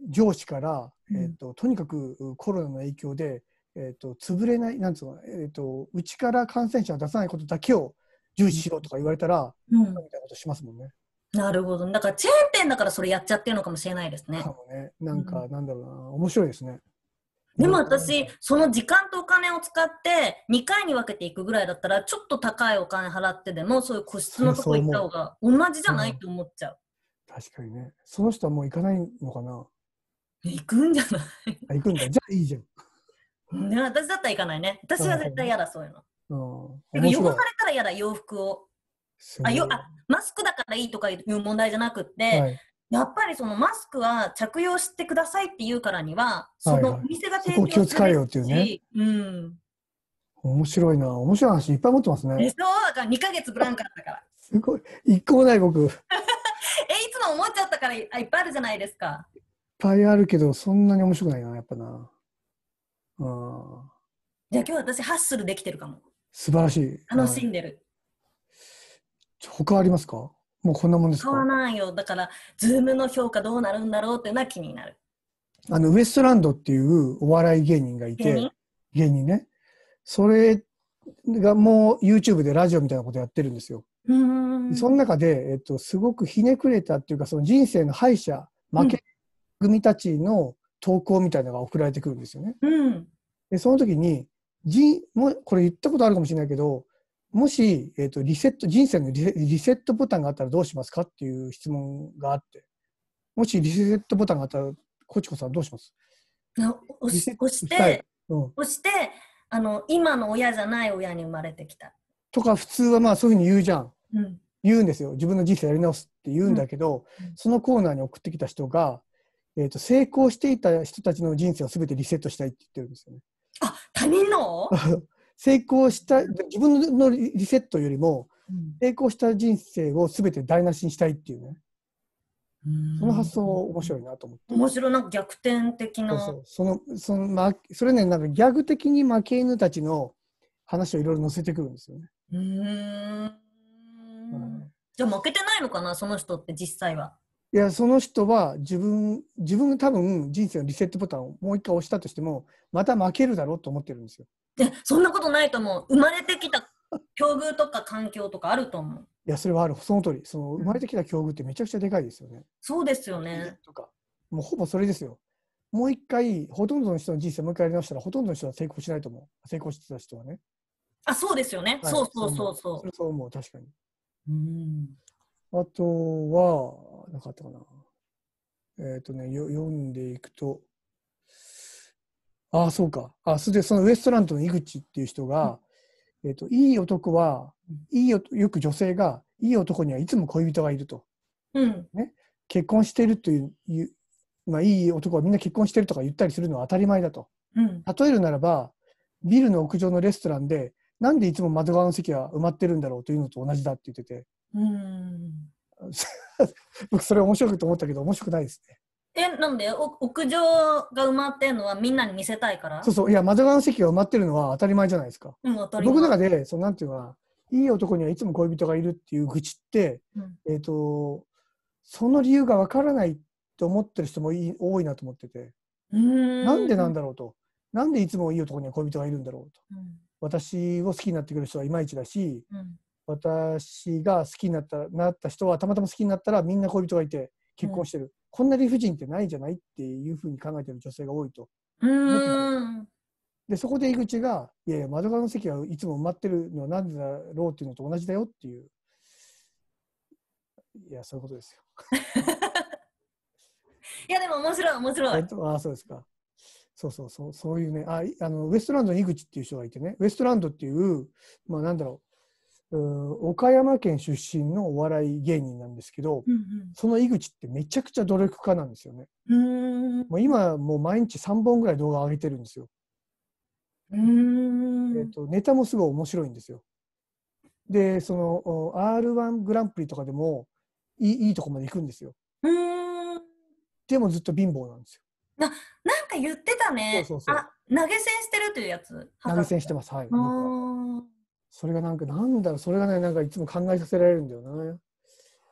上司から、えーと、とにかくコロナの影響で、えーと、潰れないなんつうの、えーと、うちから感染者を出さないことだけを重視しろとか言われたら、うん、みたいなことしますもんね。なるほど。だからチェーン店だからそれやっちゃってるのかもしれないですね。かもね。なんか、なんだろうな、うん、面白いですね。でも私、その時間とお金を使って2回に分けていくぐらいだったら、ちょっと高いお金払ってでも、そういう個室のとこ行った方が同じじゃないと思っちゃう。確かにね。その人はもう行かないのかな行くんじゃないあ行くんだ。じゃあいいじゃん。ね、私だったら行かないね。私は絶対嫌だ、そういうの。うん、汚されたら嫌だ、洋服を。あよあマスクだからいいとかいう問題じゃなくって、はい、やっぱりそのマスクは着用してくださいっていうからには、そのお店が提供するし、はいはい、気を使えよっていうね。うん面白いな。面白い話いっぱい持ってますね。そう、だから2か月ブランクだったから。すごい。一個もない僕。え、いつも思っちゃったからいっぱいあるじゃないですか。いっぱいあるけど、そんなに面白くないな、やっぱな。うん。じゃあ今日私、ハッスルできてるかも。素晴らしい。楽しんでる。はい、他ありますかもうこんなもんですかわらないよ。だから、ズームの評価どうなるんだろうっていうのは気になる。あの、ウエストランドっていうお笑い芸人がいて、芸人ね。それがもう YouTube でラジオみたいなことやってるんですよ。その中で、えっと、すごくひねくれたっていうか、その人生の敗者、負け組たちの投稿みたいなのが送られてくるんですよね。うん、でその時にじも、これ言ったことあるかもしれないけど、もし、えっと、リセット、人生のリセットボタンがあったらどうしますかっていう質問があって、もしリセットボタンがあったら、コチコさんどうします押し押して、うん、押してあの、今の親じゃない親に生まれてきた。とか、普通はまあそういうふうに言うじゃん。言うんですよ。自分の人生やり直すって言うんだけど、そのコーナーに送ってきた人が、えー、と成功していた人たちの人生をすべてリセットしたいって言ってるんですよね。あ他人の 成功した自分のリセットよりも、成功した人生をすべて台無しにしたいっていうね。その発想面白いなと思って。面白な逆転的な。そうそのそのまそれねなんかギャグ的に負け犬たちの話をいろいろ載せてくるんですよね。うん。じゃあ負けてないのかなその人って実際は。いやその人は自分自分多分人生のリセットボタンをもう一回押したとしてもまた負けるだろうと思ってるんですよ。でそんなことないと思う生まれてきた境遇とか環境とかあると思う。いやそれはあるその通りその生まれてきた境遇ってめちゃくちゃでかいですよね。そうですよね。とかもうほぼそれですよ。もう一回ほとんどの人の人生もう一回やり直したらほとんどの人は成功しないと思う成功してた人はね。あそうですよね。はい、そうそうそうそう。そう思う確かに。うん、あとは、なかったかな。えっ、ー、とねよ、読んでいくと、ああ、そうか。あ、それで、そのウエストランドの井口っていう人が、うん、えっ、ー、と、いい男は、いいよ、よく女性が、いい男にはいつも恋人がいると。うん。ね。結婚してるという、いうまあ、いい男はみんな結婚してるとか言ったりするのは当たり前だと。うん、例えるならば、ビルの屋上のレストランでなんでいつも窓側の席は埋まってるんだろうというのと同じだって言ってて。うん。僕それ面白くと思ったけど面白くないですね。え、なんで屋上が埋まってるのはみんなに見せたいからそうそう。いや、窓側の席が埋まってるのは当たり前じゃないですか。うん、当たり前。僕の中で、そのなんていうのはいい男にはいつも恋人がいるっていう愚痴って、うん、えっ、と、その理由がわからないと思ってる人もい多いなと思ってて。うん。なんでなんだろうと。なんでいつもいい男には恋人がいるんだろうと。うん私を好きになってくる人はいまいちだし、うん、私が好きになったなった人はたまたま好きになったらみんな恋人がいて結婚してる、うん、こんな理不尽ってないじゃないっていうふうに考えてる女性が多いと。でそこで井口が「いやいや窓側の席はいつも埋まってるのは何でだろう」っていうのと同じだよっていういやそういうことですよ。いやでも面白い面白い。あそうですか。そうそうそう、そういうね、ああのウエストランドの井口っていう人がいてね、ウエストランドっていう、まあなんだろう、う岡山県出身のお笑い芸人なんですけど、うんうん、その井口ってめちゃくちゃ努力家なんですよね。うんもう今、もう毎日3本ぐらい動画上げてるんですよ。うんえっと、ネタもすごい面白いんですよ。で、その R1 グランプリとかでもいいいいとこまで行くんですよ。でもずっと貧乏なんですよ。ななんか言ってたねそうそうそうあ投げ銭してるというやつ投げ銭してますはいそれがなんかなんだろうそれがねなんかいつも考えさせられるんだよ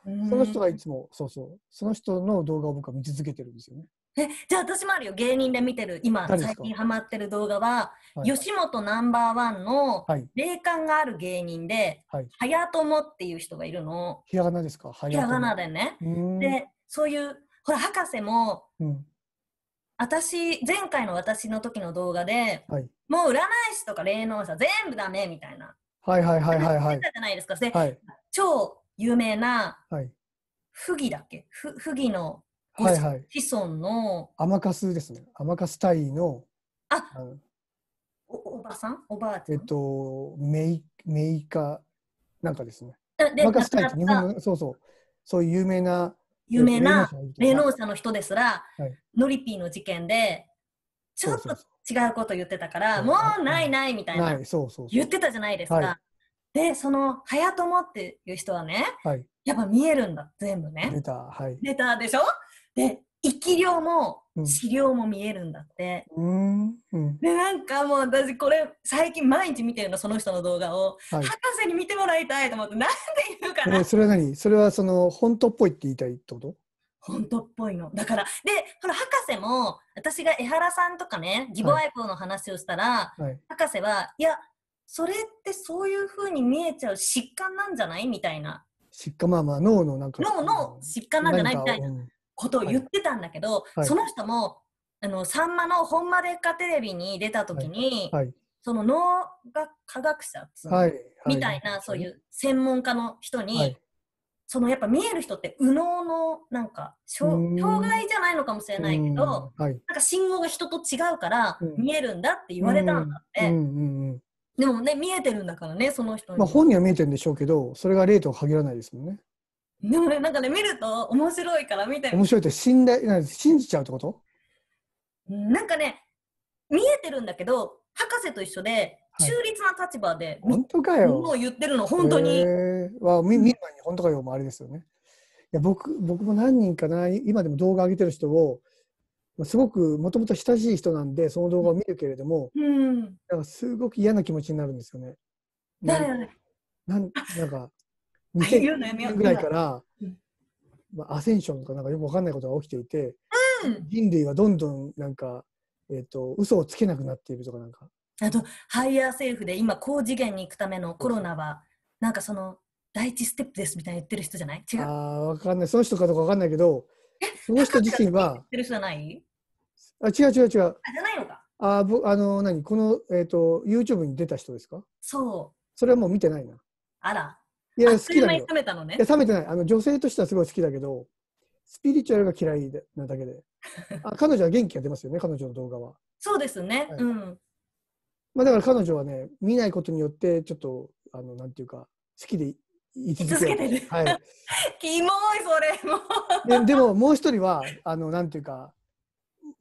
ねその人がいつもそうそうその人の動画を僕は見続けてるんですよねえじゃあ私もあるよ芸人で見てる今最近ハマってる動画は、はい、吉本ナンバーワンの霊感がある芸人で、はい、早友っていう人がいるのひらがなですかひらがなでねでそういうほら博士も、うん、私、前回の私の時の動画で、はい、もう占い師とか霊能者全部ダメみたいな。はいはいはいはい、はい。じゃないですか。で、はい、超有名な、はい、不義だっけ不不義のはいはい、子孫の。甘マですね。甘春大尉隊の。ああおおばさんおばあちゃんえっと、メイメイカなんかですね。アマって日本の、そうそう、そういう有名な有名な霊能者の人ですら、はい、ノリピーの事件でちょっと違うこと言ってたからもうないないみたいな言ってたじゃないですか。でそのはやともっていう人はね、やっぱ見えるんだ全部ね。出た、はい、出たでしょで生き量も資料も見えるんだって。うんうん、でなんかもう私これ最近毎日見てるのその人の動画を、はい、博士に見てもらいたいと思ってなんで言うかな。それは何それはその本当っぽいって言いたいってこと本当っぽいの。だから、で、ほら、博士も、私が江原さんとかね、義母愛好の話をしたら、はい博士は、いや、それってそういうふうに見えちゃう疾患なんじゃないみたいな。疾患、まあまあ、脳のなんか。脳の疾患なんじゃないみたいな。うんことを言ってたんだけど、はい、その人もあのさんまの「ほんまでっかテレビ」に出た時に、はいはい、その脳学科学者はいみたいな、そういう専門家の人に、そのやっぱ見える人って右脳のなんか障害じゃないのかもしれないけど、はい、なんか信号が人と違うから見えるんだって言われたんだって。でもね見えてるんだからねその人に、まあ、本人は見えてるんでしょうけどそれが例とは限らないですもんねでもね、なんかね、見ると面白いから見て面白いって信頼、信じちゃうってことなんかね、見えてるんだけど、博士と一緒で、中立な立場で、本当かよ。もう言ってるの、本当に。わ、見る前に本当かよもあれですよね。いや僕僕も何人かな、今でも動画上げてる人を、すごくもともと親しい人なんで、その動画を見るけれども、うん、なんかすごく嫌な気持ちになるんですよね。だよね。なんなんか2000 ぐらいから、まあ、アセンションとかなんかよくわかんないことが起きていて、うん、人類はどんどんなんか、えーと、嘘をつけなくなっているとかなんかあとハイヤーセーフで今高次元に行くためのコロナはなんかその第一ステップですみたいな言ってる人じゃない違うああわかんないその人かどうかわかんないけどその人自身はてる人じゃないあ違う違う違うあじゃないのかあぶあの何この、えーと、と YouTube に出た人ですかそうそれはもう見てないなあらいや、好きだけ冷めたのね。いや、冷めてない。あの、女性としてはすごい好きだけど、スピリチュアルが嫌いなだけで。あ彼女は元気が出ますよね、彼女の動画は。そうですね。はい、うん。まあ、だから彼女はね、見ないことによって、ちょっと、あの、なんていうか、好きで続けてる。はい。キモい、それもで。でも、もう一人は、あの、なんていうか、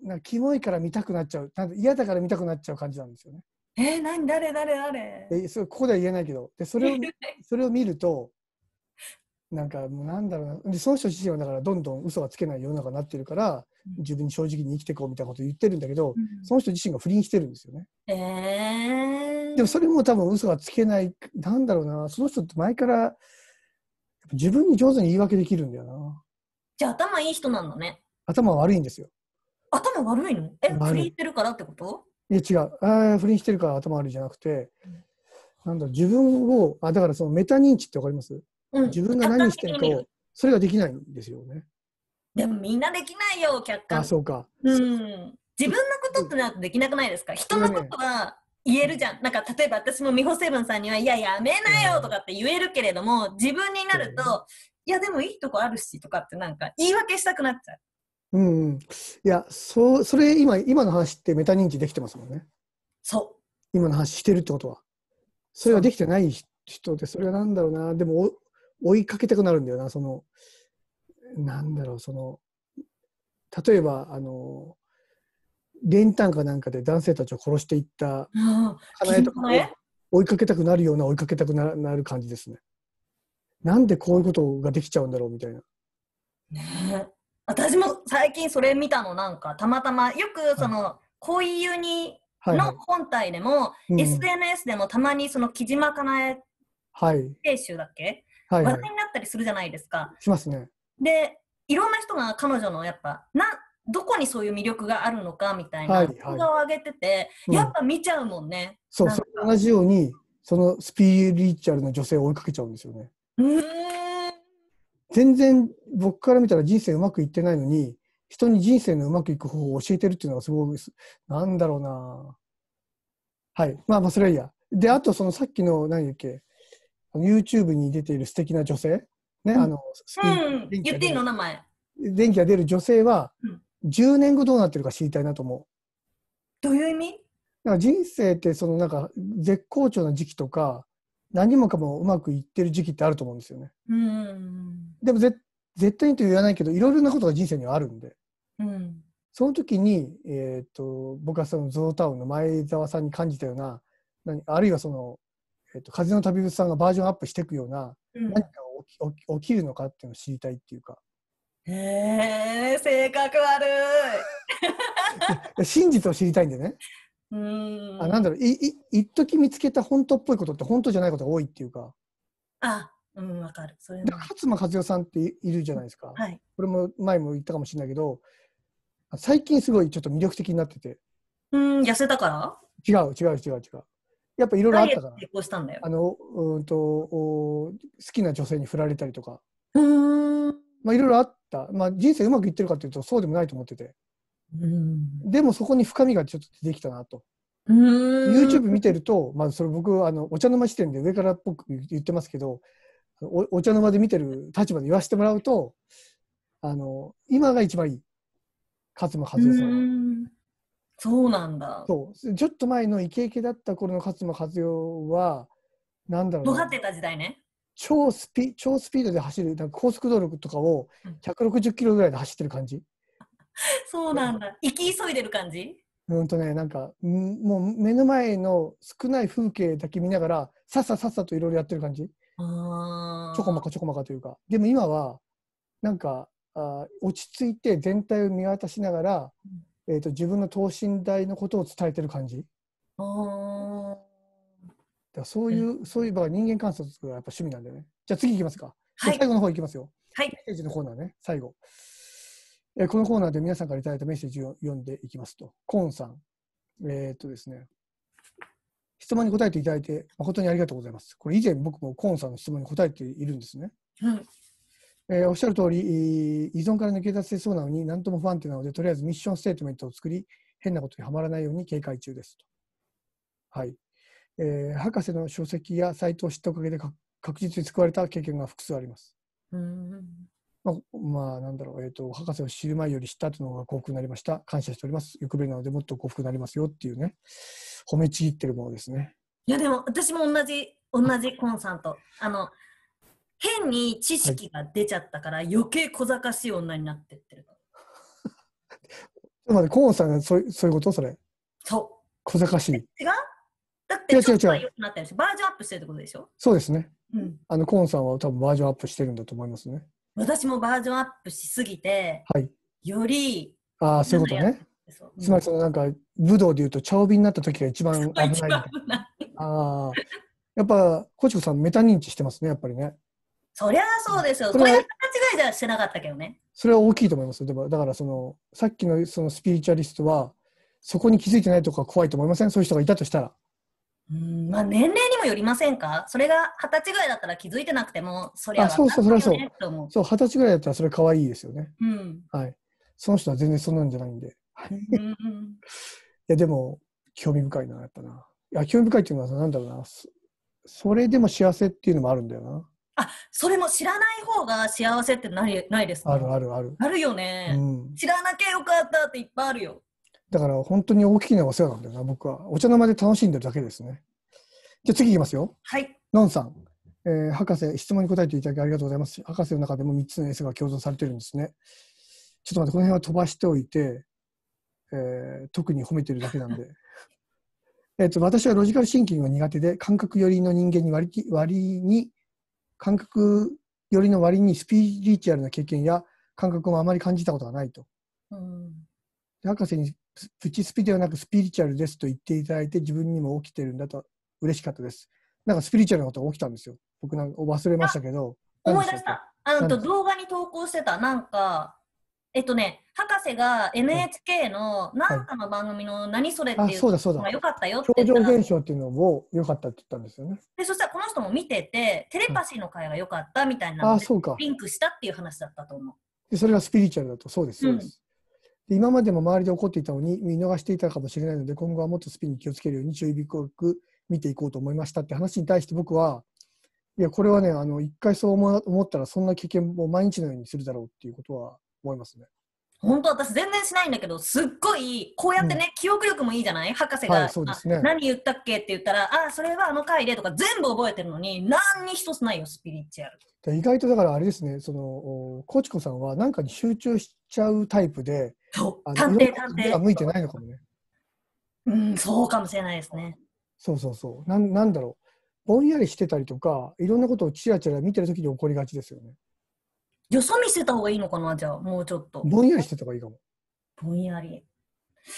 なキモいから見たくなっちゃう。なん嫌だから見たくなっちゃう感じなんですよね。えー、何誰誰誰えそここでは言えないけどでそれを それを見るとなんかもうなんだろうなその人自身はだからどんどん嘘がつけない世の中になってるから自分に正直に生きていこうみたいなこと言ってるんだけど、うん、その人自身が不倫してるんですよね。えー、でもそれも多分嘘がつけないなんだろうなその人って前から自分に上手に言い訳できるんだよな。じゃあ頭いい人なんだね。頭悪いんですよ。頭悪いのえ不倫してるからってこといや違う、ああ、不倫してるから頭悪いじゃなくて、なんだ自分を、あだからそのメタ認知ってわかります、うん、自分が何してるかを、それができないんですよね。でもみんなできないよ、客観。あそうか。うん。自分のことってなるとできなくないですか、うん、人のことは言えるじゃん。なんか例えば私も美穂セブンさんには、いや、やめなよとかって言えるけれども、自分になると、いや、でもいいとこあるしとかってなんか言い訳したくなっちゃう。うん、いやそそれ今今の話ってメタ認知できてますもんねそう今の話してるってことはそれはできてない人でそれは何だろうなでも追いかけたくなるんだよなそのなんだろうその例えばあの練炭かなんかで男性たちを殺していった花江とか追いかけたくなるような追いかけたくななる感じですねなんでこういうことができちゃうんだろうみたいなねえ私も最近それ見たのなんかたまたまよくその恋ユニの本体でも、はいはい、SNS でもたまにその木島かなえ編集だっけ、はい、話題になったりするじゃないですか。しますね。でいろんな人が彼女のやっぱなどこにそういう魅力があるのかみたいな動画を上げてて、うん、やっぱ見ちゃうもんね。そうそ同じようにそのスピリチュアルな女性を追いかけちゃうんですよね。うん全然僕から見たら人生うまくいってないのに、人に人生のうまくいく方法を教えてるっていうのはすごい、なんだろうなはい。まあまあ、それはいいや。で、あと、そのさっきの、何だっけ、YouTube に出ている素敵な女性。ね、うん、あの、うん、言っていいの名前。電気が出る女性は、う10年後どうなってるか知りたいなと思う。どういう意味なんか人生って、そのなんか、絶好調な時期とか、何もかもうまくいってる時期ってあると思うんですよね。うん、でも絶対にと言わないけどいろいろなことが人生にはあるんで、うん、その時に、えーと、僕はそのゾウタウンの前澤さんに感じたような何あるいはその、えーと、風の旅人さんがバージョンアップしていくような、うん、何か起き起きるのかっていうのを知りたいっていうか。へえ性格悪い 真実を知りたいんでねうんあなんだろういい一時見つけた本当っぽいことって本当じゃないことが多いっていうかあうんわかるそれ勝間和代さんっているじゃないですか、はい、これも前も言ったかもしれないけど最近すごいちょっと魅力的になっててうん痩せたから違う違う違う違うやっぱいろいろあったからあのうんとお好きな女性に振られたりとかうんまあいろいろあったまあ人生うまくいってるかというとそうでもないと思っててでもそこに深みがちょっと出てきたなと。YouTube 見てると、まあ、それ僕あのお茶の間視点で上からっぽく言ってますけどお茶の間で見てる立場で言わせてもらうとあの今が一番いい勝間和代さんそうなんだそうちょっと前のイケイケだった頃の勝間和代はなんだろう尖ってた時代ね超スピ超スピードで走るなんか高速道路とかを160キロぐらいで走ってる感じ。そうなんだ。行き急いでる感じうんとね、なんか、もう目の前の少ない風景だけ見ながら、さっささっさといろいろやってる感じ。あちょこまかちょこまかというか。でも今は、なんか、あ落ち着いて全体を見渡しながら、えーと、自分の等身大のことを伝えてる感じ。あだそういう、うん、そういう場合人間観察がやっぱ趣味なんだよね。じゃあ次いきますか。はい、最後の方いきますよ。はい。メッセージのコーナーね、最後。えこのコーナーで皆さんから頂いたメッセージを読んでいきますと。コーンさん。えー、っとですね。質問に答えていただいて誠にありがとうございます。これ以前僕もコーンさんの質問に答えているんですね。はい、えー、おっしゃる通り、依存から抜け出せそうなのに何とも不安定なので、とりあえずミッションステートメントを作り、変なことにはまらないように警戒中ですと。はい。えー、博士の書籍やサイトを知ったおかげで確実に救われた経験が複数あります。うんまあ、まあ、なんだろう、えっ、ー、と、博士を知る前より知ったというのが幸福になりました。感謝しております。欲べなのでもっと幸福になりますよっていうね、褒めちぎってるものですね。いや、でも私も同じ、同じコンサート。あの、変に知識が出ちゃったから、はい、余計小賢しい女になってってる。ま でコーンさんがそうそういうことそれ。そう。小賢しい。違うだって違う違う違うバージョンアップしてるってことでしょそうですね。うん、あのコーンさんは多分バージョンアップしてるんだと思いますね。私もバージョンアップしすぎて、はい、よりあそういうことねつまりそのなんか武道でいうと長瓶になった時が一番危ないないああやっぱコチコさんメタ認知してますねやっぱりねそりゃそうですよそれ間違いじゃしてなかったけどねそれは大きいと思いますでもだからそのさっきのそのスピリチュアリストはそこに気づいてないとか怖いと思いませんそういう人がいたとしたらうんまあ、年齢にもよりませんかそれが二十歳ぐらいだったら気づいてなくても、そりゃ、ね、そうそう、そりゃそう。そう、二十歳ぐらいだったらそれ可愛いですよね。うん。はい。その人は全然そんなんじゃないんで。うん、いや、でも、興味深いな、やっぱな。いや、興味深いっていうのは、なんだろうな。それでも幸せっていうのもあるんだよな。あ、それも知らない方が幸せってないないですかあるあるある。あるよね、うん、知らなきゃよかったっていっぱいあるよ。だから本当に大きなお世話なんだよな、僕は。お茶の間で楽しんでるだけですね。じゃあ次いきますよ。はい。のんさん。えー、博士、質問に答えていただきありがとうございます。博士の中でも3つのエースが共存されてるんですね。ちょっと待って、この辺は飛ばしておいて、えー、特に褒めてるだけなんで。えっと、私はロジカルシンキングが苦手で、感覚寄りの人間に割り割に、感覚寄りの割にスピリチュアルな経験や感覚もあまり感じたことがないと。うん、博士にプチスピではなくスピリチュアルですと言っていただいて、自分にも起きてるんだと嬉しかったです。なんかスピリチュアルなことが起きたんですよ。僕なんか忘れましたけど。思い出した。あのと動画に投稿してた、なんか、えっとね、博士が NHK の何かの番組の「何それ」っていうのが良かったよって言った現象っていうのを良かったって言ったんですよねでそしたらこの人も見ててテレパシーの会が良かったみたいなので、はい、あそうかリンクしたっていう話だったと思うでそれがスピリチュアルだとそうですそうです、で今までも周りで起こっていたのに見逃していたかもしれないので今後はもっとスピンに気をつけるように注意深く見ていこうと思いましたって話に対して僕はいやこれはねあの一回そう思ったらそんな経験も毎日のようにするだろうっていうことは思いますね。本当私全然しないんだけどすっごいこうやってね、うん、記憶力もいいじゃない博士が、はいね、何言ったっけって言ったらあそれはあの回でとか全部覚えてるのに何に一つないよスピリチュアル意外とだからあれですねそのコチコさんは何かに集中しちゃうタイプで探偵探偵が向いてないのかもねうんそうかもしれないですねそうそうそうなんなんだろうぼんやりしてたりとかいろんなことをちらちら見てる時に起こりがちですよねよそ見せた方がいいのかなじゃあ、もうちょっと。ぼんやりしてた方がいいかも。ぼんやり。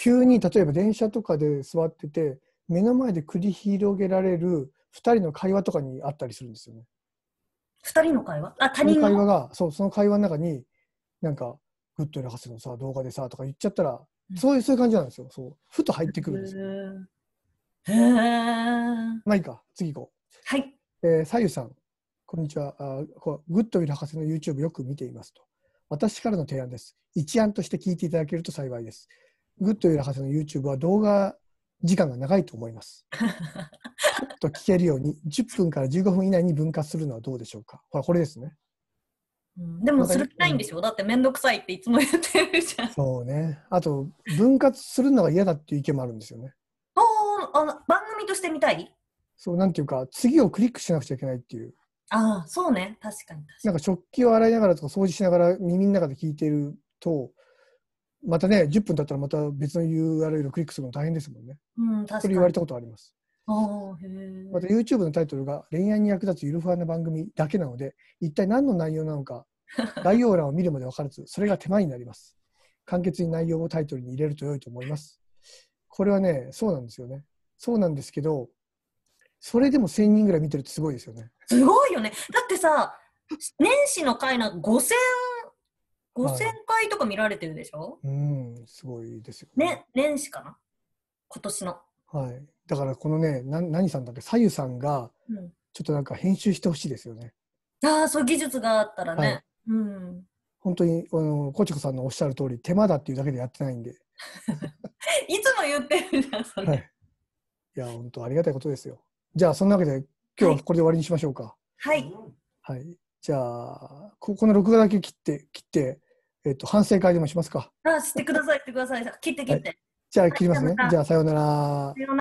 急に、例えば電車とかで座ってて、目の前で繰り広げられる2人の会話とかにあったりするんですよね。2人の会話あ、他人の会話が、そう、その会話の中に、なんか、グッドラ博士のさ、動画でさ、とか言っちゃったら、そういう、そういう感じなんですよ。そう。ふと入ってくるんですよ。へえ。まあいいか、次行こう。はい。えー、さゆさん。こんにちは。あこうグッドウィル博士の YouTube よく見ていますと。私からの提案です。一案として聞いていただけると幸いです。グッドウィル博士の YouTube は動画時間が長いと思います。ち ょっと聞けるように10分から15分以内に分割するのはどうでしょうか。ほら、これですね。うん、でもする気ないんでしょ、うだって面倒くさいっていつも言ってるじゃん。そうね。あと、分割するのが嫌だっていう意見もあるんですよね。あの番組として見たいそう、なんていうか、次をクリックしなくちゃいけないっていう。ああ、そうね。確かになんか食器を洗いながらとか掃除しながら耳の中で聞いてると、またね、10分経ったらまた別の URL をクリックするの大変ですもんね。うん、確かに。それ言われたことあります。あへまた YouTube のタイトルが恋愛に役立つゆるふわな番組だけなので、一体何の内容なのか、概要欄を見るまで分からず、それが手間になります。簡潔に内容をタイトルに入れると良いと思います。これはね、そうなんですよね。そうなんですけど、それでも1000人ぐらい見てるってすごいですよね。すごいよね。だってさ、年始の回の5000、5000回とか見られてるでしょ、はい、うん、すごいですよね。ね年始かな今年の。はい。だからこのね、な何さんだっけ、さゆさんが、ちょっとなんか編集してほしいですよね。うん、ああ、そう技術があったらね。はい、うん。本当に、あの、こちこさんのおっしゃる通り、手間だっていうだけでやってないんで。いつも言ってるじゃん、それ。はい、いや、本当ありがたいことですよ。じゃあ、そんなわけで、今日はこれで終わりにしましょうか。はい。はい。じゃあ、ここの録画だけ切って、切って、えっと、反省会でもしますか。あ、してください、してください。切って、切って。はい、じゃあ、切りますね。じゃあ、さようなら。さようなら。